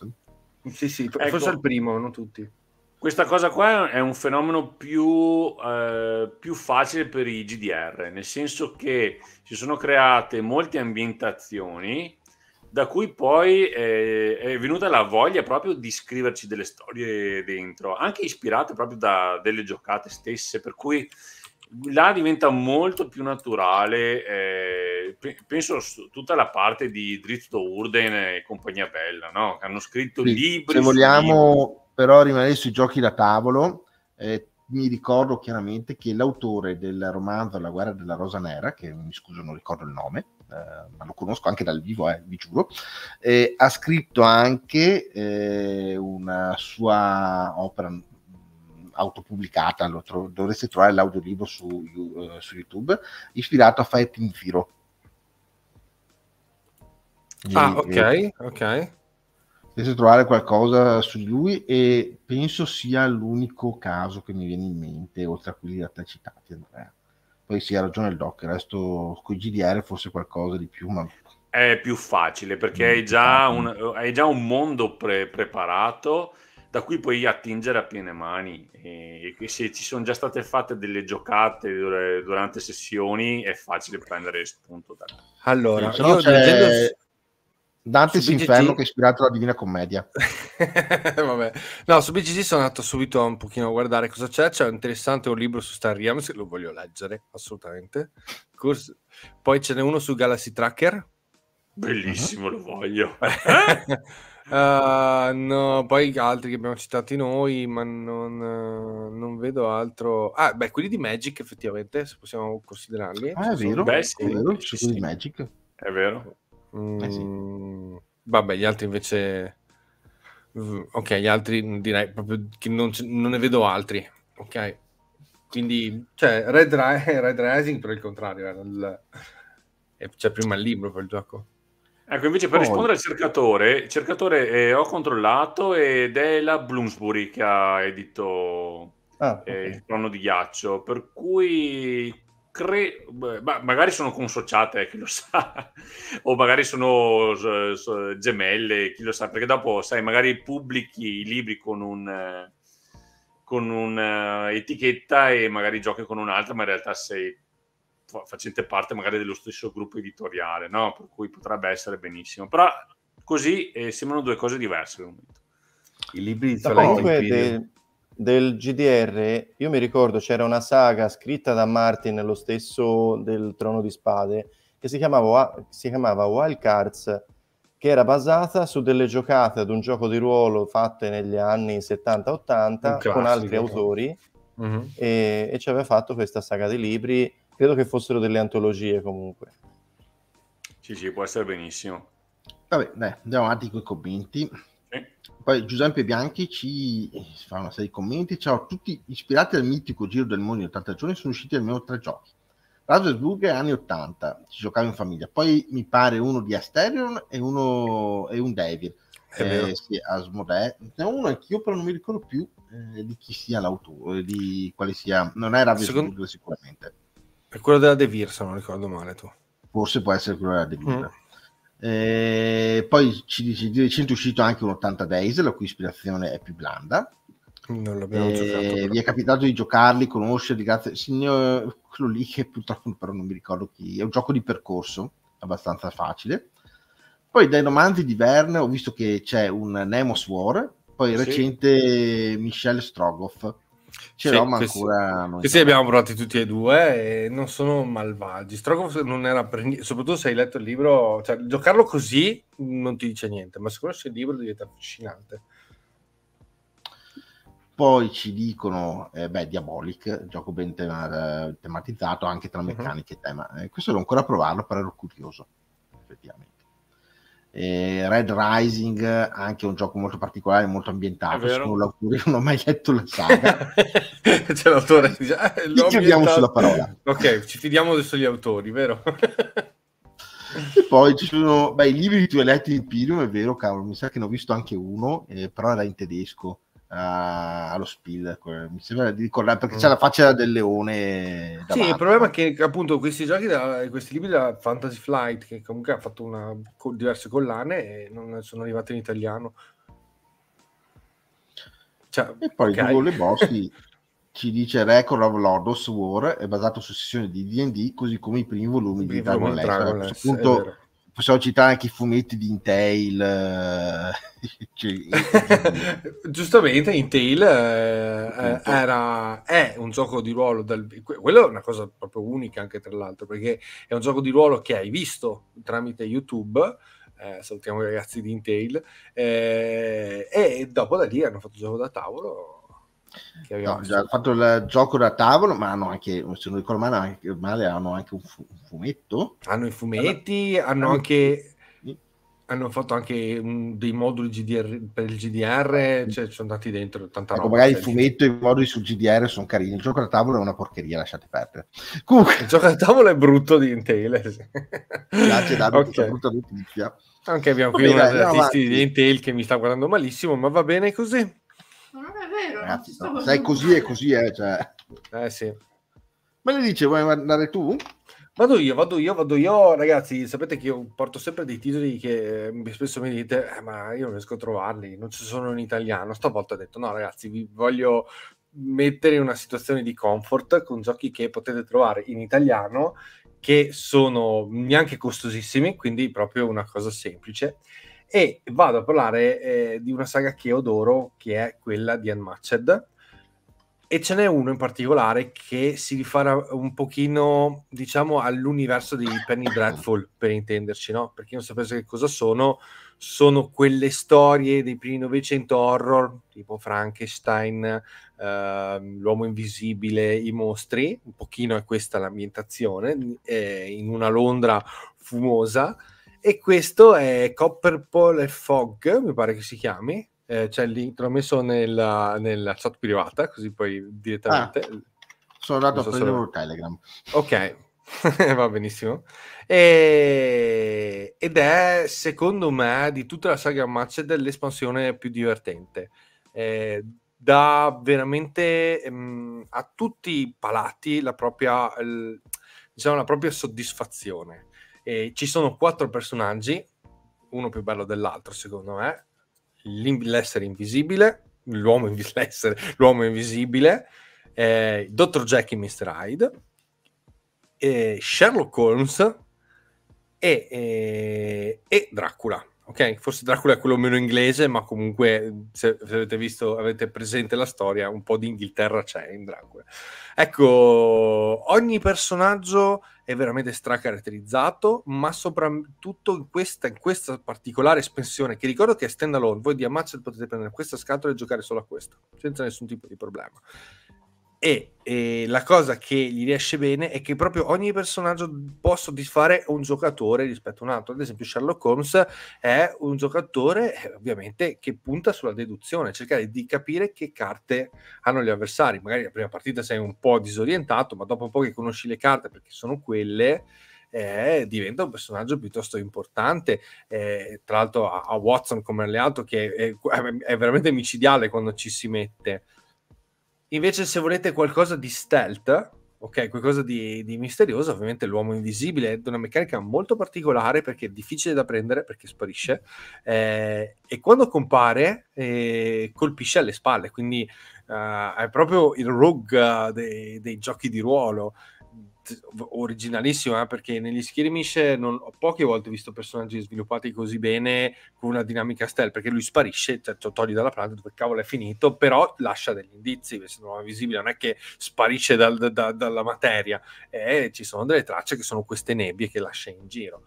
Sì, sì, ecco. forse il primo, non tutti. Questa cosa qua è un fenomeno più, eh, più facile per i GDR, nel senso che si sono create molte ambientazioni da cui poi eh, è venuta la voglia proprio di scriverci delle storie dentro, anche ispirate proprio da delle giocate stesse, per cui là diventa molto più naturale, eh, penso tutta la parte di Dritto Urden e compagnia bella, no? hanno scritto sì, libri. Se vogliamo libri. però rimanere sui giochi da tavolo, eh, mi ricordo chiaramente che l'autore del romanzo La guerra della rosa nera, che mi scuso non ricordo il nome, eh, ma lo conosco anche dal vivo, eh, vi giuro, eh, ha scritto anche eh, una sua opera autopubblicata, tro- dovreste trovare l'audiolibro su, uh, su YouTube, ispirato a Fighting Zero. Ah, ok, e, eh, ok. Dovreste trovare qualcosa su di lui e penso sia l'unico caso che mi viene in mente, oltre a quelli da te citati, Andrea. Poi sì, ha ragione il doc, il resto con i GDR forse qualcosa di più, ma è più facile perché mm, hai già un, hai già un mondo pre- preparato da cui puoi attingere a piene mani. E, e se ci sono già state fatte delle giocate durante sessioni, è facile prendere spunto da Allora, no, io c'è... leggendo... Dante's Inferno che è ispirato alla Divina Commedia. (laughs) Vabbè. No, su BGG sono andato subito un pochino a guardare cosa c'è. C'è un interessante un libro su Star Realms, lo voglio leggere, assolutamente. Curs- Poi ce n'è uno su Galaxy Tracker. Bellissimo, uh-huh. lo voglio. (laughs) (laughs) Uh, no, poi altri che abbiamo citati noi, ma non, eh, non, vedo altro. Ah, beh, quelli di Magic, effettivamente, se possiamo considerarli. Ah, è vero, beh, sì, vero. Sì, sì. Magic. È vero. Mm, eh sì. Vabbè, gli altri invece. Ok, gli altri direi proprio che non, non ne vedo altri. Ok, quindi cioè, Red, Rising, (laughs) Red Rising per il contrario, era il... c'è prima il libro per il gioco. Ecco, invece per Poi. rispondere al cercatore, il cercatore eh, ho controllato ed è la Bloomsbury che ha edito ah, eh, okay. eh, il trono di ghiaccio, per cui cre... Beh, magari sono consociate, eh, chi lo (laughs) sa, o magari sono so, so, gemelle, chi lo sa, perché dopo, sai, magari pubblichi i libri con un con un'etichetta eh, e magari giochi con un'altra, ma in realtà sei facente parte magari dello stesso gruppo editoriale, no? per cui potrebbe essere benissimo. Però così eh, sembrano due cose diverse al momento. I libri di Comunque del, del GDR, io mi ricordo c'era una saga scritta da Martin, lo stesso del Trono di Spade, che si chiamava, si chiamava Wild Cards, che era basata su delle giocate ad un gioco di ruolo fatte negli anni 70-80 con altri autori. Mm-hmm. E, e, ci aveva fatto questa saga di libri Credo che fossero delle antologie comunque. Sì, sì, può essere benissimo. Vabbè, dai, andiamo avanti con i commenti. Sì. Poi Giuseppe Bianchi ci fa una serie di commenti. Ciao tutti, ispirati al mitico Giro del Mondo di 80 giorni sono usciti almeno tre giochi. Ravensburg anni 80, ci giocavo in famiglia. Poi mi pare uno di Asterion e uno e un David. È vero. eh, sì, Asmodee. Ne uno anch'io, però non mi ricordo più eh, di chi sia l'autore, di quale sia. Non è Ravensburg Secondo... sicuramente. È quello della De Vir, se non ricordo male tu. Forse può essere quello della De Vir. Mm. Eh, poi ci dice di recente è uscito anche un 80 Days, la cui ispirazione è più blanda. Non l'abbiamo eh, giocato. Però. Vi è capitato di giocarli, conoscerli, grazie. Signor, quello lì che purtroppo però non mi ricordo chi. È un gioco di percorso, abbastanza facile. Poi dai romanzi di Verne ho visto che c'è un Nemos War, poi sì. recente Michel Strogoff, Ce sì, l'ho, ma ancora. Questi siamo... abbiamo provati tutti e due e non sono malvagi. Strogov non era per niente, soprattutto se hai letto il libro, cioè giocarlo così non ti dice niente, ma se conosci il libro diventa affascinante. Poi ci dicono, eh, beh, Diabolic, gioco ben tema- tematizzato anche tra mhm. meccaniche uh-huh. e tema. Eh, questo devo ancora provarlo, però ero curioso, effettivamente. E Red Rising anche un gioco molto particolare, molto ambientato. Se non l'autore non ho mai letto la saga, (laughs) c'è l'autore. Ah, ci fidiamo sulla parola. Ok, ci fidiamo adesso gli autori, vero? e poi ci sono beh, i libri che tu hai letto in Imperium, è vero, cavolo, mi sa che ne ho visto anche uno, eh, però era in tedesco a, allo Spielberg. Ecco, mi sembra di ricordare perché mm. c'è la faccia del leone. Davanti. Sì, il problema è che appunto questi giochi, da, questi libri da Fantasy Flight, che comunque ha fatto una, diverse collane, e non sono arrivati in italiano. Cioè, e poi okay. Google e Boschi (laughs) ci dice Record of Lords War è basato su sessioni di D&D così come i primi volumi di Dragon Lance. A questo punto possiamo citare anche i fumetti di Intail. Eh, (laughs) cioè, (laughs) Giustamente, Intel eh, eh era, è un gioco di ruolo, dal, quello è una cosa proprio unica anche tra l'altro, perché è un gioco di ruolo che hai visto tramite YouTube. Eh, salutiamo i ragazzi di Intel eh, e dopo da lì hanno fatto il gioco da tavolo No, già, fatto il gioco da tavolo, ma hanno anche, se non ricordo male, anche, male hanno anche un, fu- un, fumetto. Hanno i fumetti, allora, hanno anche... Hanno fatto anche un, dei moduli GDR, per il GDR, cioè sono andati dentro tanta ecco, roba. Magari il cioè, fumetto e i moduli sul GDR sono carini. Il gioco da tavolo è una porcheria, lasciate perdere. Comunque... Il gioco da tavolo è brutto di Intel. Eh, Grazie, Davide, okay. brutta notizia. Anche abbiamo qui una dei di Intel che mi sta guardando malissimo, ma va bene così non è vero. Ragazzi, no. Sai, così e così, è, eh, cioè. Eh sì. Ma le dice, vuoi andare tu? Vado io, vado io, vado io, ragazzi. Sapete che io porto sempre dei titoli che eh, spesso mi dite, eh, ma io non riesco a trovarli, non ci sono in italiano. Stavolta ho detto, no, ragazzi, vi voglio mettere in una situazione di comfort con giochi che potete trovare in italiano, che sono neanche costosissimi, quindi proprio una cosa semplice e vado a parlare eh, di una saga che odoro, che è quella di Unmatched. E ce n'è uno in particolare che si rifà un pochino, diciamo, all'universo di Penny Dreadful, per intenderci, no? Per chi non sapesse che cosa sono, sono quelle storie dei primi Novecento horror, tipo Frankenstein, eh, l'uomo invisibile, i mostri, un pochino è questa l'ambientazione, eh, in una Londra fumosa, e questo è Copperpole Fog, mi pare che si chiami. Eh, c'è cioè, il link, l'ho messo nella, nella chat privata, così poi direttamente. Ah, sono andato a prendere solo... Telegram. Ok, (laughs) va benissimo. E... Ed è, secondo me, di tutta la saga match l'espansione più divertente. Eh, dà veramente mh, mm, a tutti i palati la propria, l... diciamo, la propria soddisfazione. E ci sono quattro personaggi, uno più bello dell'altro secondo me, l'essere invisibile, l'uomo, invis- (laughs) l'essere, l'uomo invisibile, eh, Dr. Jack e Mr. Hyde, eh, Sherlock Holmes e, e, eh, e Dracula ok, forse Dracula è quello meno inglese, ma comunque se, se, avete visto, avete presente la storia, un po' di Inghilterra c'è in Dracula. Ecco, ogni personaggio è veramente stracaratterizzato, ma soprattutto in questa, in questa particolare espansione, che ricordo che è stand alone, voi di Amazon potete prendere questa scatola e giocare solo a questa, senza nessun tipo di problema. E, e la cosa che gli riesce bene è che proprio ogni personaggio può soddisfare un giocatore rispetto a un altro. Ad esempio, Sherlock Holmes è un giocatore eh, ovviamente che punta sulla deduzione, cercare di capire che carte hanno gli avversari. Magari la prima partita sei un po' disorientato, ma dopo un po' che conosci le carte perché sono quelle. Eh, diventa un personaggio piuttosto importante. Eh, tra l'altro, a, a, Watson come alleato, che è, è, è veramente micidiale quando ci si mette. Invece, se volete qualcosa di stealth, ok, qualcosa di, di, misterioso, ovviamente l'uomo invisibile è una meccanica molto particolare perché è difficile da prendere perché sparisce eh, e quando compare eh, colpisce alle spalle, quindi eh, è proprio il rogue dei, dei, giochi di ruolo, originalissima eh, perché negli skirmish non, ho poche volte visto personaggi sviluppati così bene con una dinamica stealth perché lui sparisce, cioè, togli dalla planta dove cavolo è finito, però lascia degli indizi che sono visibile non è che sparisce dal, da, dalla materia, eh, ci sono delle tracce che sono queste nebbie che lascia in giro.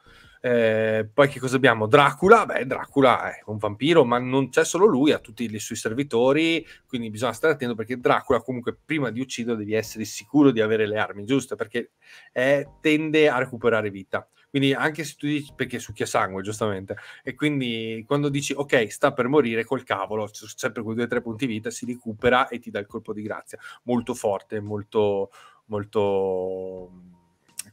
Eh, poi che cosa abbiamo? Dracula, beh, Dracula è un vampiro, ma non c'è solo lui, ha tutti i suoi servitori, quindi bisogna stare attento perché Dracula comunque prima di ucciderlo devi essere sicuro di avere le armi giuste perché eh, tende a recuperare vita. Quindi anche se tu dici perché succhia sangue, giustamente, e quindi quando dici ok, sta per morire col cavolo, c'è sempre con due o tre punti vita, si recupera e ti dà il colpo di grazia. Molto forte, molto, molto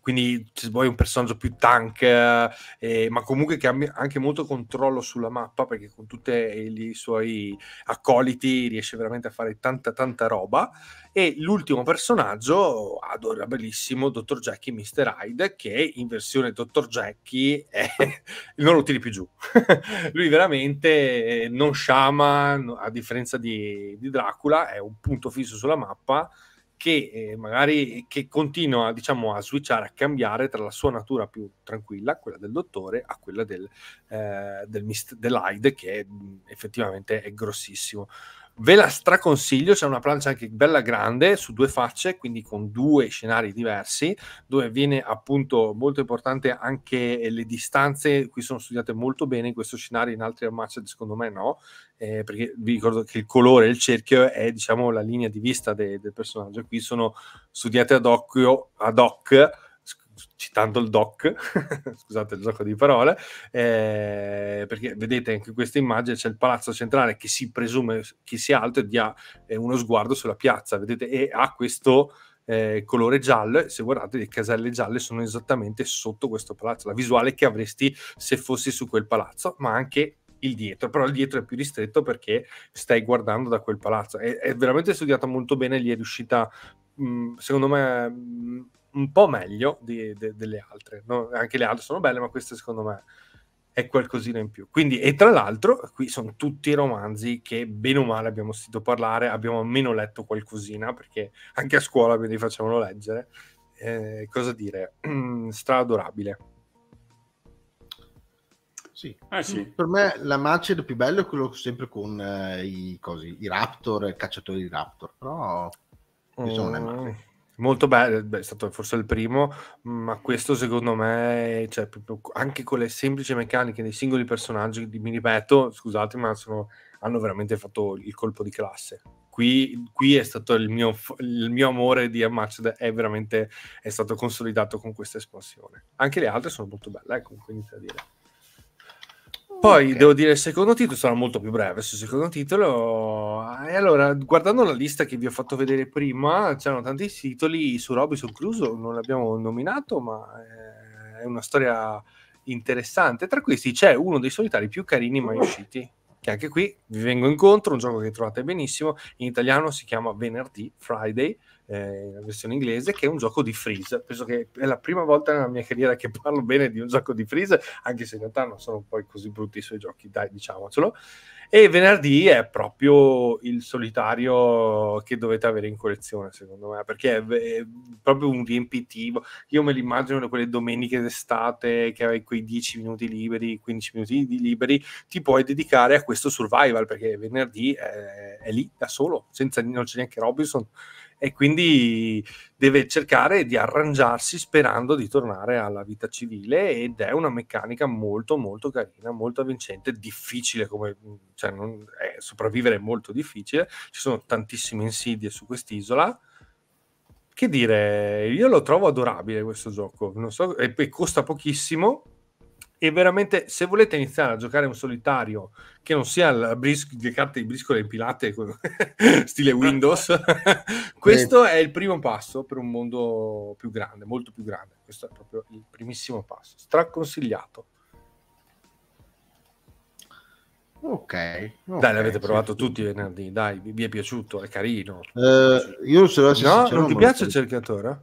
quindi se vuoi un personaggio più tank, eh, eh, ma comunque che abbia anche molto controllo sulla mappa, perché con tutti i suoi accoliti riesce veramente a fare tanta tanta roba. E l'ultimo personaggio, adorabilissimo, Dr. Jackie Mr. Hyde, che in versione Dr. Jackie è... (laughs) non lo tiri più giù. (laughs) Lui veramente eh, non sciama, a differenza di, di Dracula, è un punto fisso sulla mappa che eh, magari che continua diciamo, a switchare, a cambiare tra la sua natura più tranquilla, quella del dottore, a quella del, eh, del mist- dell'AID che è, mm, effettivamente è grossissimo. Ve la straconsiglio, c'è una plancia anche bella grande su due facce, quindi con due scenari diversi, dove viene appunto molto importante anche le distanze, qui sono studiate molto bene in questo scenario, in altri match secondo me no, eh, perché vi ricordo che il colore, il cerchio è diciamo la linea di vista de- del personaggio, qui sono studiate ad occhio, ad hoc citando il doc, (laughs) scusate il gioco di parole, eh, perché vedete anche in questa immagine c'è il palazzo centrale che si presume che sia alto e dia eh, uno sguardo sulla piazza, vedete, e ha questo eh, colore giallo, se guardate le caselle gialle sono esattamente sotto questo palazzo, la visuale che avresti se fossi su quel palazzo, ma anche il dietro, però il dietro è più ristretto perché stai guardando da quel palazzo. È, è veramente studiata molto bene, gli è riuscita, mh, secondo me... Mh, un po' meglio di, de, delle altre. No? Anche le altre sono belle, ma queste secondo me è qualcosina in più. Quindi, e tra l'altro, qui sono tutti i romanzi che bene o male abbiamo sentito parlare, abbiamo almeno letto qualcosina, perché anche a scuola me li facevano leggere. Eh, cosa dire? (clears throat) Stradorabile. Sì. Eh sì. Per me la Maced più bello è quello sempre con eh, i, cosi, i Raptor, i cacciatori di Raptor, però... Mm. Insomma, Molto bello, eh, è stato forse il primo, ma questo secondo me, cioè, anche con le semplici meccaniche dei singoli personaggi, mi ripeto, scusate, ma sono, hanno veramente fatto il colpo di classe. Qui, qui è stato il mio, il mio amore di Unmatched, è veramente è stato consolidato con questa espansione. Anche le altre sono molto belle, ecco, eh, quindi da dire. Poi okay. devo dire, il secondo titolo sarà molto più breve. Sul secondo titolo, eh, e allora guardando la lista che vi ho fatto vedere prima, c'erano tanti titoli su Robinson Crusoe. Non l'abbiamo nominato, ma eh, è una storia interessante. Tra questi c'è uno dei solitari più carini mai usciti. Che anche qui vi vengo incontro. Un gioco che trovate benissimo. In italiano si chiama Venerdì Friday eh, in versione inglese, che è un gioco di Freeze. Penso che è la prima volta nella mia carriera che parlo bene di un gioco di Freeze, anche se in realtà non sono poi così brutti i suoi giochi, dai, diciamocelo. E venerdì è proprio il solitario che dovete avere in collezione, secondo me, perché è, è proprio un riempitivo. Io me l'immagino quelle domeniche d'estate che hai quei 10 minuti liberi, 15 minuti liberi, ti puoi dedicare a questo survival, perché venerdì è, è lì da solo, senza, non c'è neanche Robinson e quindi deve cercare di arrangiarsi sperando di tornare alla vita civile ed è una meccanica molto molto carina, molto avvincente, difficile come mm, cioè non, eh, sopravvivere è molto difficile, ci sono tantissime insidie su quest'isola. Che dire, io lo trovo adorabile questo gioco, so, e, e costa pochissimo, e veramente se volete iniziare a giocare un solitario che non sia le bris- carte di briscole impilate (laughs) stile Windows (laughs) questo è il primo passo per un mondo più grande molto più grande questo è proprio il primissimo passo straconsigliato Ok, okay dai, l'avete provato sì. tutti venerdì. Eh, dai, vi è piaciuto? È carino. Uh, io se lo No, non ti piace il cercatore?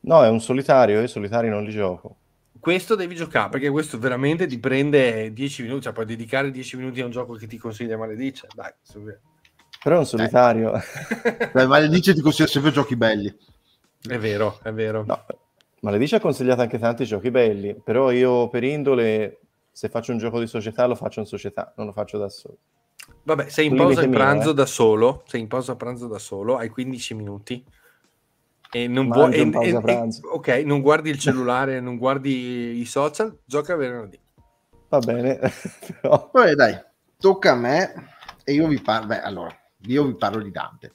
No, è un solitario. Io solitari non li gioco questo devi giocare perché questo veramente ti prende 10 minuti, cioè puoi dedicare 10 minuti a un gioco che ti consiglia maledice, dai, super. Però è un solitario. (laughs) Dai, maledice ti consiglia sempre giochi belli. È vero, è vero. No, maledice ha consigliato anche tanti giochi belli, però io per indole se faccio un gioco di società lo faccio in società, non lo faccio da solo. Vabbè, sei in pausa a pranzo eh. da solo, sei in pausa a pranzo da solo, hai 15 minuti e non, vuoi e, e, okay, non guardi il cellulare, non guardi i social, gioca venerdì. Va bene. no. (laughs) Vabbè, dai, tocca a me e io vi parlo, beh, allora, io vi parlo di Dante.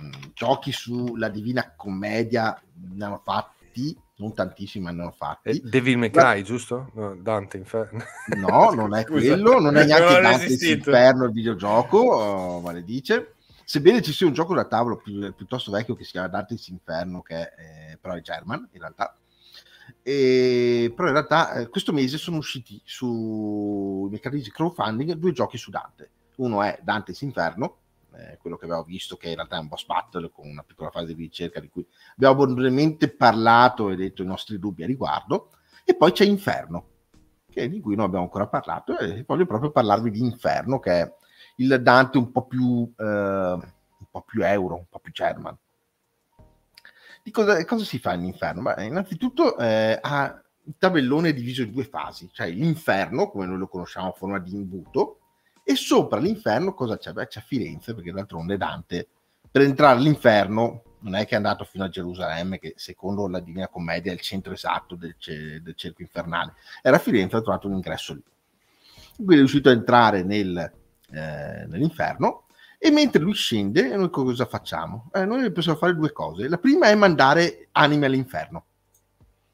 Mm, giochi sulla Divina Commedia ne hanno fatti, non tantissimi, ne hanno fatti. Eh, Devil May Cry, ma... giusto? No, Dante Inferno. No, non è (laughs) quello, non è neanche non Dante Inferno il videogioco, oh, maledice sebbene ci sia un gioco da tavolo pi- piuttosto vecchio che si chiama Dante's Inferno, che è, eh, però è German in realtà. E, però in realtà eh, questo mese sono usciti sui meccanismi crowdfunding due giochi su Dante. Uno è Dante's Inferno, eh, quello che avevo visto, che in realtà è un boss battle con una piccola fase di ricerca di cui abbiamo abbondantemente parlato e detto i nostri dubbi a riguardo. E poi c'è Inferno, che, di cui non abbiamo ancora parlato, e voglio proprio parlarvi di Inferno, che è il Dante un po' più, eh, un po più euro, un po' più German. Di cosa, cosa si fa all'inferno? Beh, innanzitutto eh, ha il tabellone è diviso in due fasi, cioè l'inferno, come noi lo conosciamo a forma di imbuto, e sopra l'inferno cosa c'è? Beh, c'è Firenze, perché d'altronde Dante, per entrare all'inferno, non è che è andato fino a Gerusalemme, che secondo la Divina Commedia è il centro esatto del, ce- del cerchio infernale, era Firenze, ha trovato un ingresso lì. Quindi è riuscito a entrare nel eh, nell'inferno. E mentre lui scende, noi cosa facciamo? Eh, noi possiamo fare due cose. La prima è mandare anime all'inferno.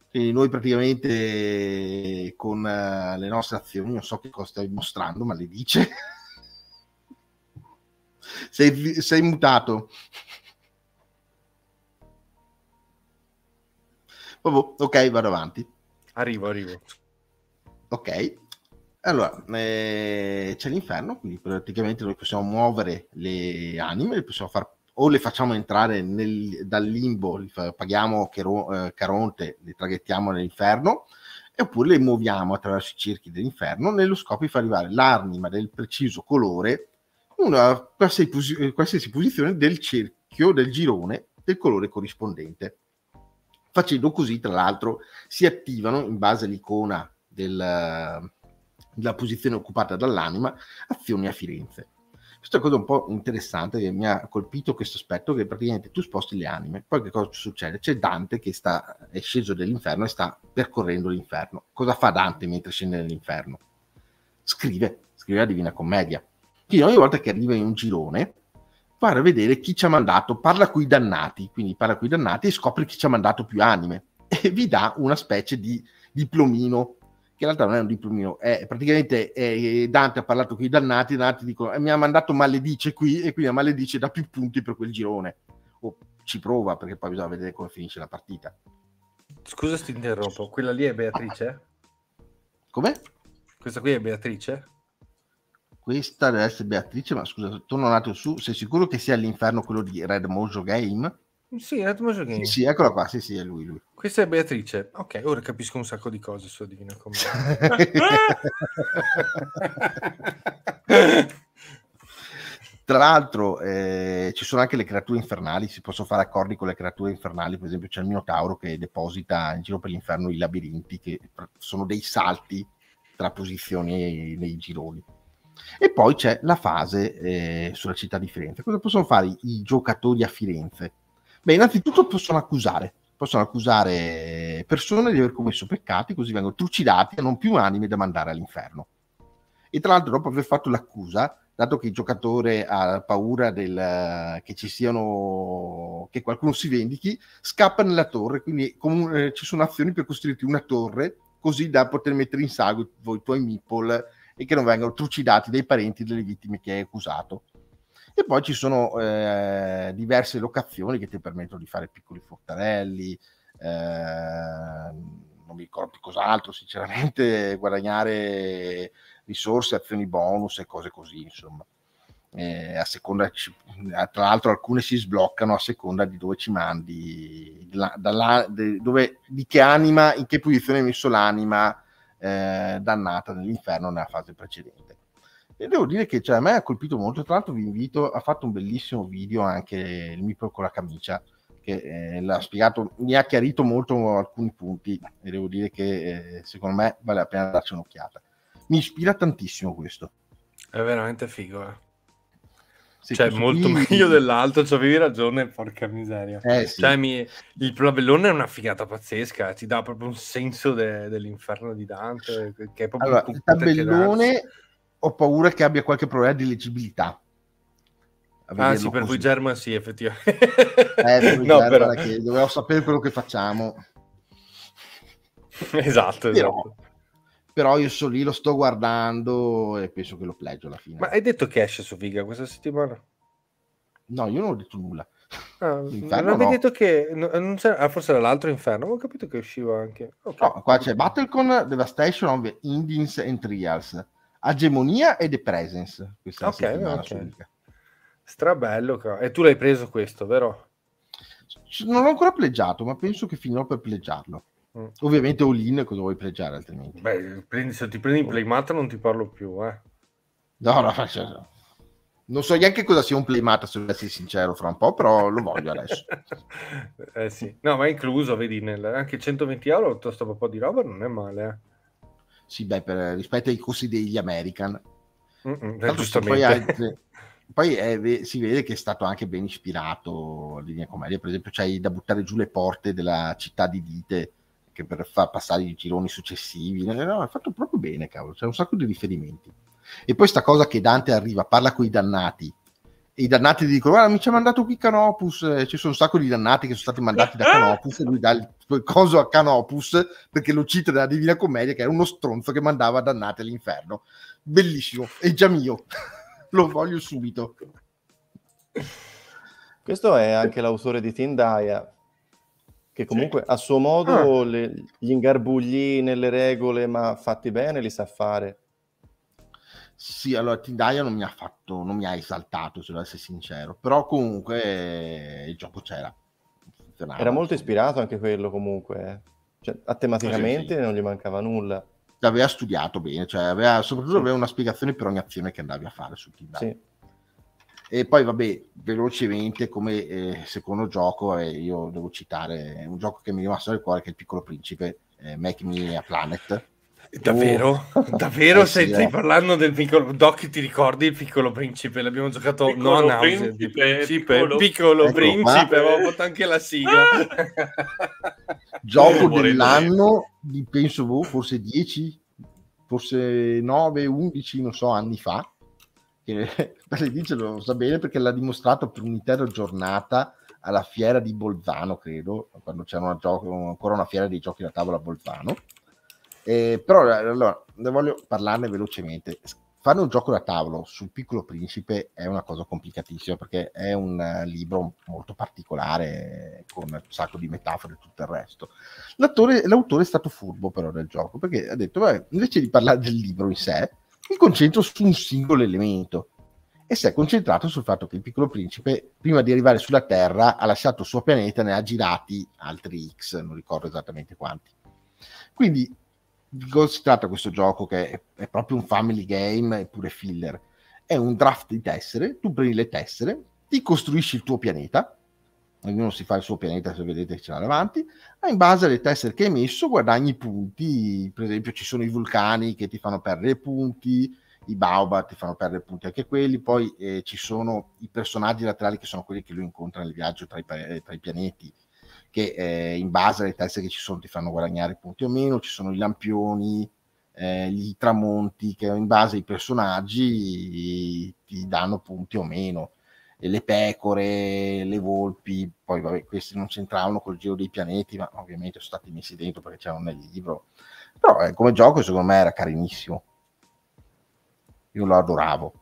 Quindi noi praticamente con uh, le nostre azioni, non so che cosa stai mostrando, ma le dice. (laughs) sei, sei mutato. ok, vado avanti. Arrivo, arrivo. Ok. Allora, eh, c'è l'inferno, quindi praticamente noi possiamo muovere le anime, le possiamo far, o le facciamo entrare nel, dal limbo, fa, paghiamo Chero, eh, Caronte, le traghettiamo nell'inferno, oppure le muoviamo attraverso i cerchi dell'inferno nello scopo di far arrivare l'anima del preciso colore in una qualsiasi, pos- qualsiasi posizione del cerchio, del girone, del colore corrispondente. Facendo così, tra l'altro, si attivano in base all'icona del della posizione occupata dall'anima, azioni a Firenze. Questa è una cosa un po' interessante, mi ha colpito questo aspetto che praticamente tu sposti le anime, poi che cosa succede? C'è Dante che sta, è sceso dall'inferno e sta percorrendo l'inferno. Cosa fa Dante mentre scende nell'inferno? Scrive, scrive la Divina Commedia. Quindi ogni volta che arriva in un girone, va a vedere chi ci ha mandato, parla con i dannati, quindi parla con i dannati e scopre chi ci ha mandato più anime e vi dà una specie di diplomino che in realtà non è un diplomino, è praticamente è, Dante ha parlato con i dannati, i dannati dicono eh, mi ha mandato maledice qui e quindi a maledice da più punti per quel girone, o ci prova perché poi bisogna vedere come finisce la partita. Scusa se ti interrompo, quella lì è Beatrice? Come? Questa qui è Beatrice? Questa deve essere Beatrice, ma scusa, torno un attimo su, sei sicuro che sia all'inferno quello di Red Mojo Game? Sì, Red Mojo Game. Sì, sì, eccola qua, sì, sì, è lui, lui. Questa è Beatrice. Ok, ora capisco un sacco di cose su Divina Commedia. (laughs) Tra l'altro eh, ci sono anche le creature infernali, si possono fare accordi con le creature infernali, per esempio c'è il Minotauro che deposita in giro per l'inferno i labirinti, che sono dei salti tra posizioni nei gironi. E poi c'è la fase eh, sulla città di Firenze. Cosa possono fare i giocatori a Firenze? Beh, innanzitutto possono accusare possono accusare persone di aver commesso peccati, così vengono trucidati e non più anime da mandare all'inferno. E tra l'altro, dopo aver fatto l'accusa, dato che il giocatore ha paura del, eh, che ci siano che qualcuno si vendichi, scappa nella torre. Quindi com- eh, ci sono azioni per costruirti una torre così da poter mettere in salvo i tuoi meeple e che non vengano trucidati dai parenti delle vittime che hai accusato. E poi ci sono eh, diverse locazioni che ti permettono di fare piccoli fortarelli, ehm, non mi ricordo più cos'altro, sinceramente, (laughs) guadagnare risorse, azioni bonus e cose così, insomma. Eh, a seconda, tra l'altro, alcune si sbloccano a seconda di dove ci mandi, la, dalla, de, dove, di che anima, in che posizione hai messo l'anima eh, dannata nell'inferno nella fase precedente. E devo dire che cioè, a me ha colpito molto, tra l'altro vi invito, ha fatto un bellissimo video anche il Mipro con la camicia, che eh, l'ha spiegato, mi ha chiarito molto alcuni punti e devo dire che eh, secondo me vale la pena darci un'occhiata. Mi ispira tantissimo questo. È veramente figo, eh. Se cioè, molto vivi... meglio dell'altro, cioè, avevi ragione, porca miseria. Eh, sì. cioè, mi... Il provellone è una figata pazzesca, eh, ti dà proprio un senso de... dell'inferno di Dante. Che è proprio allora, il tabellone ho paura che abbia qualche problema di leggibilità. Ah sì, per così. cui German sì, effettivamente. Eh, (laughs) no, però... che dovevo sapere quello che facciamo. (laughs) Esatto, esatto. Però, io sono lì, lo sto guardando e penso che lo plegio alla fine. Ma hai detto che esce su Viga questa settimana? No, io non ho detto nulla. Ah, (laughs) Inferno, non no. detto che ah, forse era l'altro inferno, ho capito che usciva anche. Okay. No, qua c'è Battlecon, Devastation of Indians and Trials Agemonia e The Presence. Questa ok, ok. Strabello, e tu l'hai preso questo, vero? Non l'ho ancora pleggiato, ma penso che finirò per pleggiarlo. Mm. Ovviamente all-in cosa vuoi pleggiare altrimenti? Beh, prendi, se ti prendi in playmata non ti parlo più, eh. No, no, faccio... No. Non so neanche cosa sia un playmata, se devo essere sincero, fra un po', però lo voglio adesso. (laughs) eh sì, no, ma è incluso, vedi, nel... anche 120 euro piuttosto un po' di roba non è male, eh. Sì, beh, per, rispetto ai costi degli American. mm, mm eh, poi, altre, (laughs) poi è, eh, si vede che è stato anche ben ispirato linea commedia. Per esempio, c'hai da buttare giù le porte della città di Dite che per far passare i gironi successivi. No, è fatto proprio bene, cavolo. C'è un sacco di riferimenti. E poi sta cosa che Dante arriva, parla con i dannati i dannati dicono guarda ah, mi ci ha mandato qui Canopus eh, ci sono un sacco di dannati che sono stati mandati da Canopus e lui dà il coso a Canopus perché lo cita dalla Divina Commedia che era uno stronzo che mandava dannati all'inferno bellissimo, è già mio (laughs) lo voglio subito questo è anche l'autore di Tindaya che comunque a suo modo ah. le, gli ingarbugli nelle regole ma fatti bene li sa fare sì, allora Tindaya non mi ha fatto, non mi ha esaltato, se devo essere sincero, però comunque eh, il gioco c'era. Funzionava. Era molto ispirato anche quello comunque, eh. cioè, a tematicamente ah, sì, sì. non gli mancava nulla. L'aveva studiato bene, cioè aveva, soprattutto sì. aveva una spiegazione per ogni azione che andavi a fare su Tindaya. E poi vabbè, velocemente come eh, secondo gioco, eh, io devo citare un gioco che mi è rimasto nel cuore che è il piccolo principe, eh, Make Me a Planet eh, davvero? Oh. (laughs) Davvero? Eh, stai, sì, eh. parlando del piccolo Doc? Ti ricordi il piccolo principe? L'abbiamo giocato piccolo non principe, principe, piccolo, piccolo ecco, principe. Ma... Avevo fatto anche la sigla. (laughs) Gioco dell'anno di penso boh, forse 10, forse 9, 11, non so, anni fa. Che dice (laughs) lo sa bene perché l'ha dimostrato per un'intera giornata alla fiera di Bolzano, credo, quando c'era una gioco, ancora una fiera dei giochi da tavola a Bolzano eh, però eh, allora, ne voglio parlarne velocemente. Fare un gioco da tavolo sul piccolo principe è una cosa complicatissima perché è un eh, libro molto particolare con un sacco di metafore e tutto il resto. L'autore, l'autore è stato furbo però del gioco perché ha detto, vabbè, invece di parlare del libro in sé, mi concentro su un singolo elemento e si è concentrato sul fatto che il piccolo principe, prima di arrivare sulla Terra, ha lasciato il suo pianeta e ne ha girati altri X, non ricordo esattamente quanti. Quindi di cosa si tratta questo gioco che è, è proprio un family game eppure filler è un draft di tessere tu prendi le tessere ti costruisci il tuo pianeta ognuno si fa il suo pianeta se vedete ce l'ha davanti ma in base alle tessere che hai messo guadagni punti per esempio ci sono i vulcani che ti fanno perdere punti i baobab ti fanno perdere punti anche quelli poi eh, ci sono i personaggi laterali che sono quelli che lui incontra nel viaggio tra i, tra i pianeti che eh, in base alle teste che ci sono ti fanno guadagnare punti o meno, ci sono i lampioni, eh, i tramonti che in base ai personaggi ti danno punti o meno, e le pecore, le volpi, poi vabbè questi non c'entravano col giro dei pianeti, ma ovviamente sono stati messi dentro perché c'erano nel libro, però eh, come gioco secondo me era carinissimo, io lo adoravo.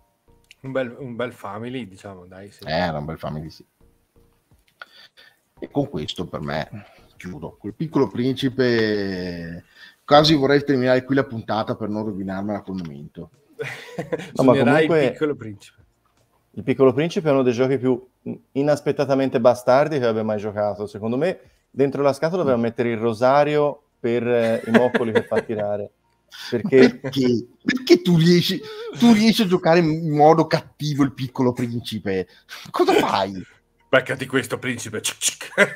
Un bel, un bel family, diciamo, dai. Sì. Eh, era un bel family, sì. E con questo per me chiudo. Col piccolo principe, quasi vorrei terminare qui la puntata per non rovinarmela col momento. (laughs) no, ma comunque... il piccolo principe. Il piccolo principe è uno dei giochi più inaspettatamente bastardi che abbia mai giocato. Secondo me, dentro la scatola doveva mettere il rosario per eh, i moccoli che fa tirare. Perché... Perché? Perché, tu, riesci, tu riesci a giocare in modo cattivo il piccolo principe? Cosa fai? Beccati questo, principe. (laughs)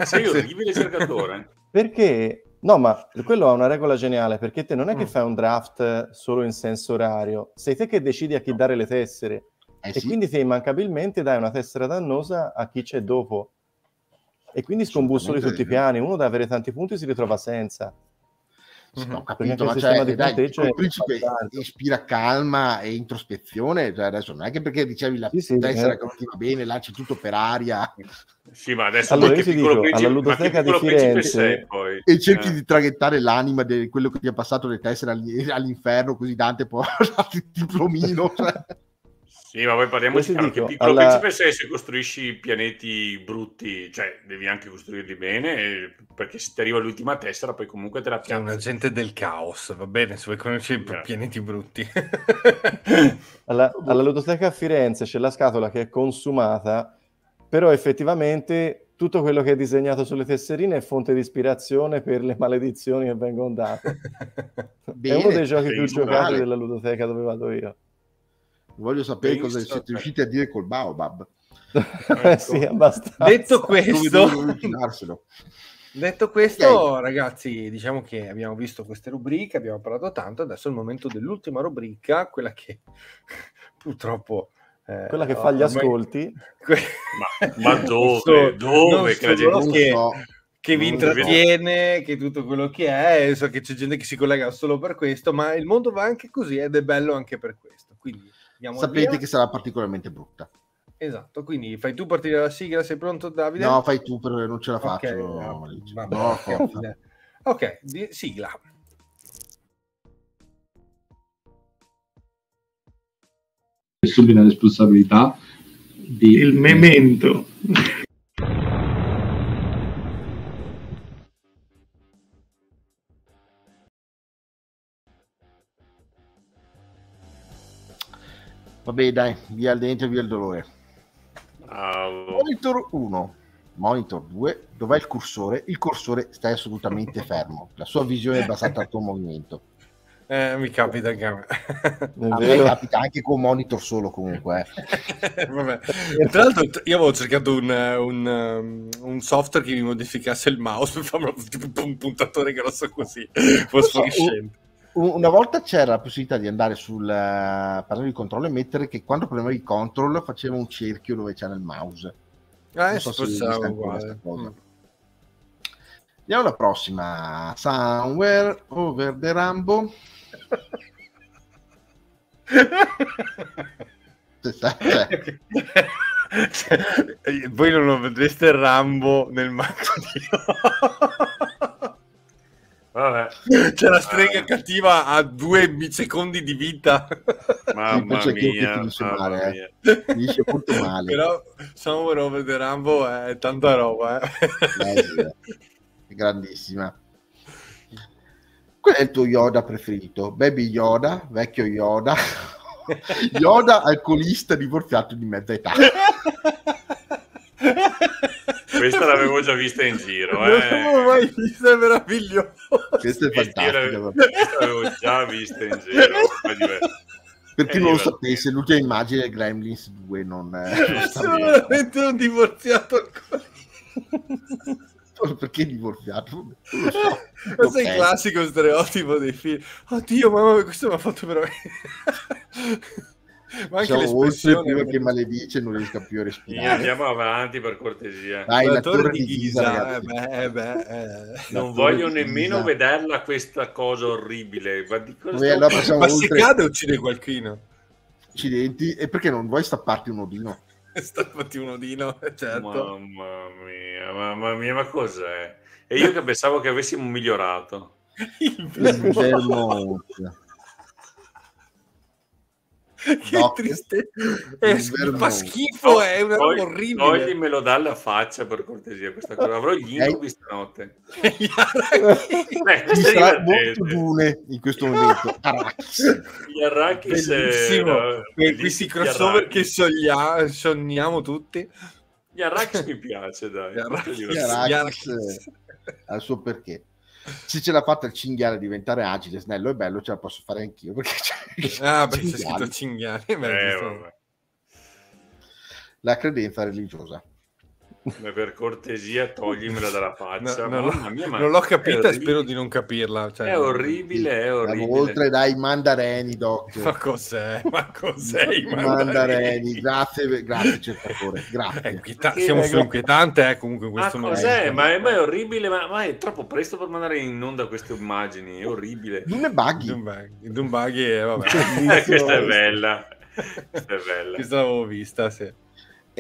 Sei orribile cercatore. Perché? No, ma quello ha una regola geniale, perché te non è che mm. fai un draft solo in senso orario, sei te che decidi a chi dare le tessere. Eh, e quindi te immancabilmente dai una tessera dannosa a chi c'è dopo. E quindi scombussoli tutti i piani. Uno da avere tanti punti si ritrova senza. Ho mm-hmm. capito, ma cioè, di dai, il principe abbastanza. ispira calma e introspezione. Cioè adesso non è che perché dicevi la sì, sì tessera eh. che non ti va bene, lanci tutto per aria. Sì, ma adesso allora, che dico, principe, alla ludoteca di Firenze sei, poi. e cerchi eh. di traghettare l'anima di quello che ti ha passato le tessere all'inferno, così Dante può darti (laughs) il diplomino. Cioè. Sì, ma poi parliamo chiaro dico, piccolo alla... principe sei se costruisci pianeti brutti, cioè devi anche costruirli bene, eh, perché se ti arriva l'ultima tessera poi comunque te la pianti. È un agente del caos, va bene, se vuoi conoscere yeah. pianeti brutti. (laughs) alla, (laughs) alla ludoteca a Firenze c'è la scatola che è consumata, però effettivamente tutto quello che è disegnato sulle tesserine è fonte di ispirazione per le maledizioni che vengono date. Bene, (laughs) è uno dei giochi più giocati della ludoteca dove vado io. Voglio sapere Benissimo. cosa siete cioè riusciti a dire col Baobab. (laughs) Eh, ecco. sì, Detto ecco, questo, Detto questo, okay. ragazzi, diciamo che abbiamo visto queste rubriche, abbiamo parlato tanto, adesso è il momento dell'ultima rubrica, quella che (laughs) purtroppo... Eh, quella che no, fa gli ascolti. (laughs) Que... Ma, ma, dove? so, dove? Che, gente... che, so. che vi intrattiene, so. che tutto quello che è, so che c'è gente che si collega solo per questo, ma il mondo va anche così ed è bello anche per questo. Quindi Andiamo sapete via. che sarà particolarmente brutta. Esatto, quindi fai tu partire la sigla, sei pronto Davide? No, fai tu perché non ce la faccio. Okay, eh, no, vabbè, no, okay. ok, sigla. Subito la responsabilità di... Il memento. Vabbè, dai, via il dente, via il dolore. Bravo. Monitor 1, monitor 2, dov'è il cursore? Il cursore sta assolutamente fermo, la sua visione è basata al tuo movimento. (laughs) Eh, mi capita anche a me. A me capita anche con monitor solo comunque. Eh. (laughs) Tra l'altro io avevo cercato un, un, um, un, software che mi modificasse il mouse per (laughs) farmi un puntatore grosso così, fosforescente una volta c'era la possibilità di andare sul eh, pannello di controllo e mettere che quando premeva il control faceva un cerchio dove c'era il mouse. ah, non so se uguale. Cosa. Mm. Andiamo alla prossima. Somewhere over the Rambo. Sta, (laughs) cioè, cioè. cioè. voi non lo vedreste Rambo nel manco di (laughs) Vabbè. (laughs) C'è la strega ah. cattiva a due secondi di vita. Mamma c'è mia, che finisce mamma male, mia. Eh. Finisce molto male. Però Samuel Over the Rambo è tanta roba. Eh. Beh, è grandissima. Qual è il tuo Yoda preferito? Baby Yoda, vecchio Yoda, (laughs) Yoda alcolista divorziato di mezza età. (laughs) Questa l'avevo già vista in giro. Eh. Non l'avevo mai vista, è meraviglioso. Questa è fantastica. Questa l'avevo già vista in giro. Per chi non lo sapesse, l'ultima immagine è Gremlins 2, non... Eh, Sono veramente un divorziato ancora perché divorziato? So. (laughs) Questo è il classico stereotipo dei film. Oddio, mamma, questo mi ha fatto veramente. Ma anche Ciao, oltre prima che maledice non riesca più a respirare. andiamo avanti per cortesia. Dai, la, la torre, torre, di Ghisa, eh beh, eh, beh, eh. non voglio nemmeno Giza. vederla questa cosa orribile. Ma, Beh, allora ma oltre... se cade uccide qualcuno. Accidenti, e perché non vuoi stapparti un odino? (laughs) stapparti un odino, eh, certo. Mamma mia, mamma mia, ma cos'è? E io che pensavo che avessimo migliorato. (laughs) Il vermo. (laughs) che no, triste eh, fa schifo no, è una roba togli, orribile toglimelo dalla faccia per cortesia questa cosa avrò gli eh. incubi stanotte Beh, (laughs) mi sarà molto dune in questo momento (laughs) Arachis gli Arachis bellissimo è, no, questi crossover che soglia, sogniamo tutti gli Arachis mi piace dai Gli Arachis. al suo perché se ce l'ha fatta il cinghiale diventare agile, snello e bello, ce la posso fare anch'io. Perché c'è ah, perché c'è scritto cinghiale. Beh, eh, la credenza religiosa. Ma per cortesia, toglimela dalla faccia. No, no, no, mia, non l'ho capita e spero di non capirla. Cioè, è orribile, è orribile. oltre dai mandareni, Doc. (laughs) Ma cos'è? Ma cos'è i mandareni? mandareni. Grazie, grazie, cercatore. (laughs) Grazie. È eh, inquieta- siamo eh, sul inquietante, eh, comunque questo ma cos'è? Ma è, ma è, orribile, ma, ma, è troppo presto per mandare in onda queste immagini, è orribile. Dumbuggy. Dumbuggy, Dumbuggy eh, vabbè. (laughs) Questa è bella. Questa è bella. Questa l'avevo vista, sì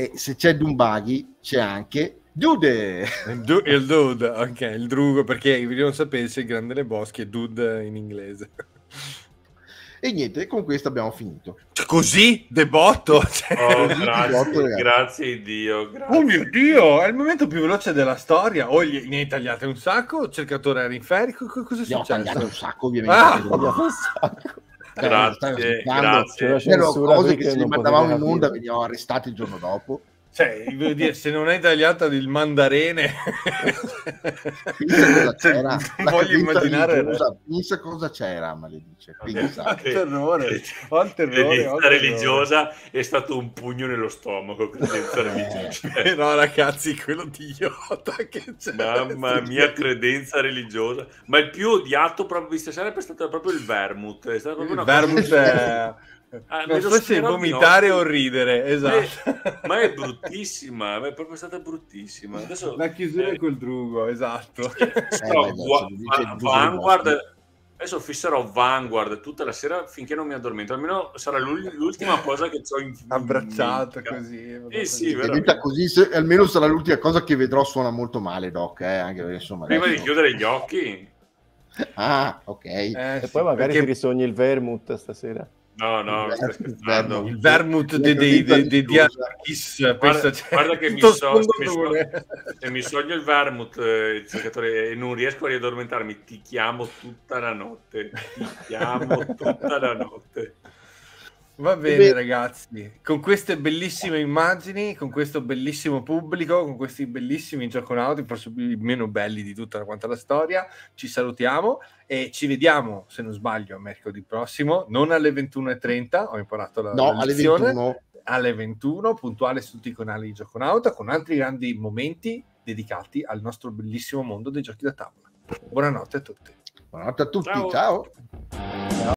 e se c'è Dumbaghi c'è anche Dude! il Dude, ok, il Drugo, perché vi non sapesse, il grande Le Boschi è Dude in inglese. E niente, con questo abbiamo finito. Cioè, così? Debotto? Oh, cioè, oh grazie, botto, grazie Dio. Grazie. Oh mio Dio, è il momento più veloce della storia. O oh, ne hai tagliate un sacco, cercatore era in ferri, cosa è successo? Ne ho tagliate un sacco ovviamente. Ah! (laughs) grazie, grazie. C'era cose così che se li mandavamo in onda venivamo arrestati il giorno dopo cioè, dire, se non è tagliata il mandarene, (laughs) cioè, non voglio immaginare. Scusa, pensa cosa c'era, maledice. Pensa. Quanto okay. terrore, quanto terrore. La religiosa è stato un pugno nello stomaco. Eh. (laughs) no, ragazzi, quello di Iota che c'è. Mamma mia, credenza religiosa. Ma il più odiato proprio di stasera è stato proprio il vermouth. È stato proprio una il vermouth è... Ah, non so se vomitare no. o ridere, esatto. Eh, ma è bruttissima, è proprio stata bruttissima. Adesso, la chiusura eh, col drugo, esatto. Eh, no, va, Vanguard, adesso fisserò Vanguard tutta la sera finché non mi addormento, almeno sarà l'ultima cosa che ho in Abbracciata così. Eh, sì, così se, almeno sarà l'ultima cosa che vedrò, suona molto male, Doc, eh, anche insomma, Prima di chiudere gli occhi. Ah, ok. Eh, e sì, poi magari perché... ti risogni il vermouth stasera. No, no, il, il, vermouth, il di Archis. Guarda, guarda che mi so, mi so, se mi soglio il vermouth eh, e non riesco a riaddormentarmi, ti chiamo tutta la notte. Ti chiamo tutta la notte. Va bene Beh. ragazzi, con queste bellissime immagini, con questo bellissimo pubblico, con questi bellissimi gioconauti, forse i meno belli di tutta quanta la storia, ci salutiamo e ci vediamo, se non sbaglio, mercoledì prossimo, non alle 21.30, ho imparato la, no, la lezione, alle 21. alle 21, puntuale su tutti i canali di Gioconauta, con altri grandi momenti dedicati al nostro bellissimo mondo dei giochi da tavola. Buonanotte a tutti. Buonanotte a tutti, ciao. ciao.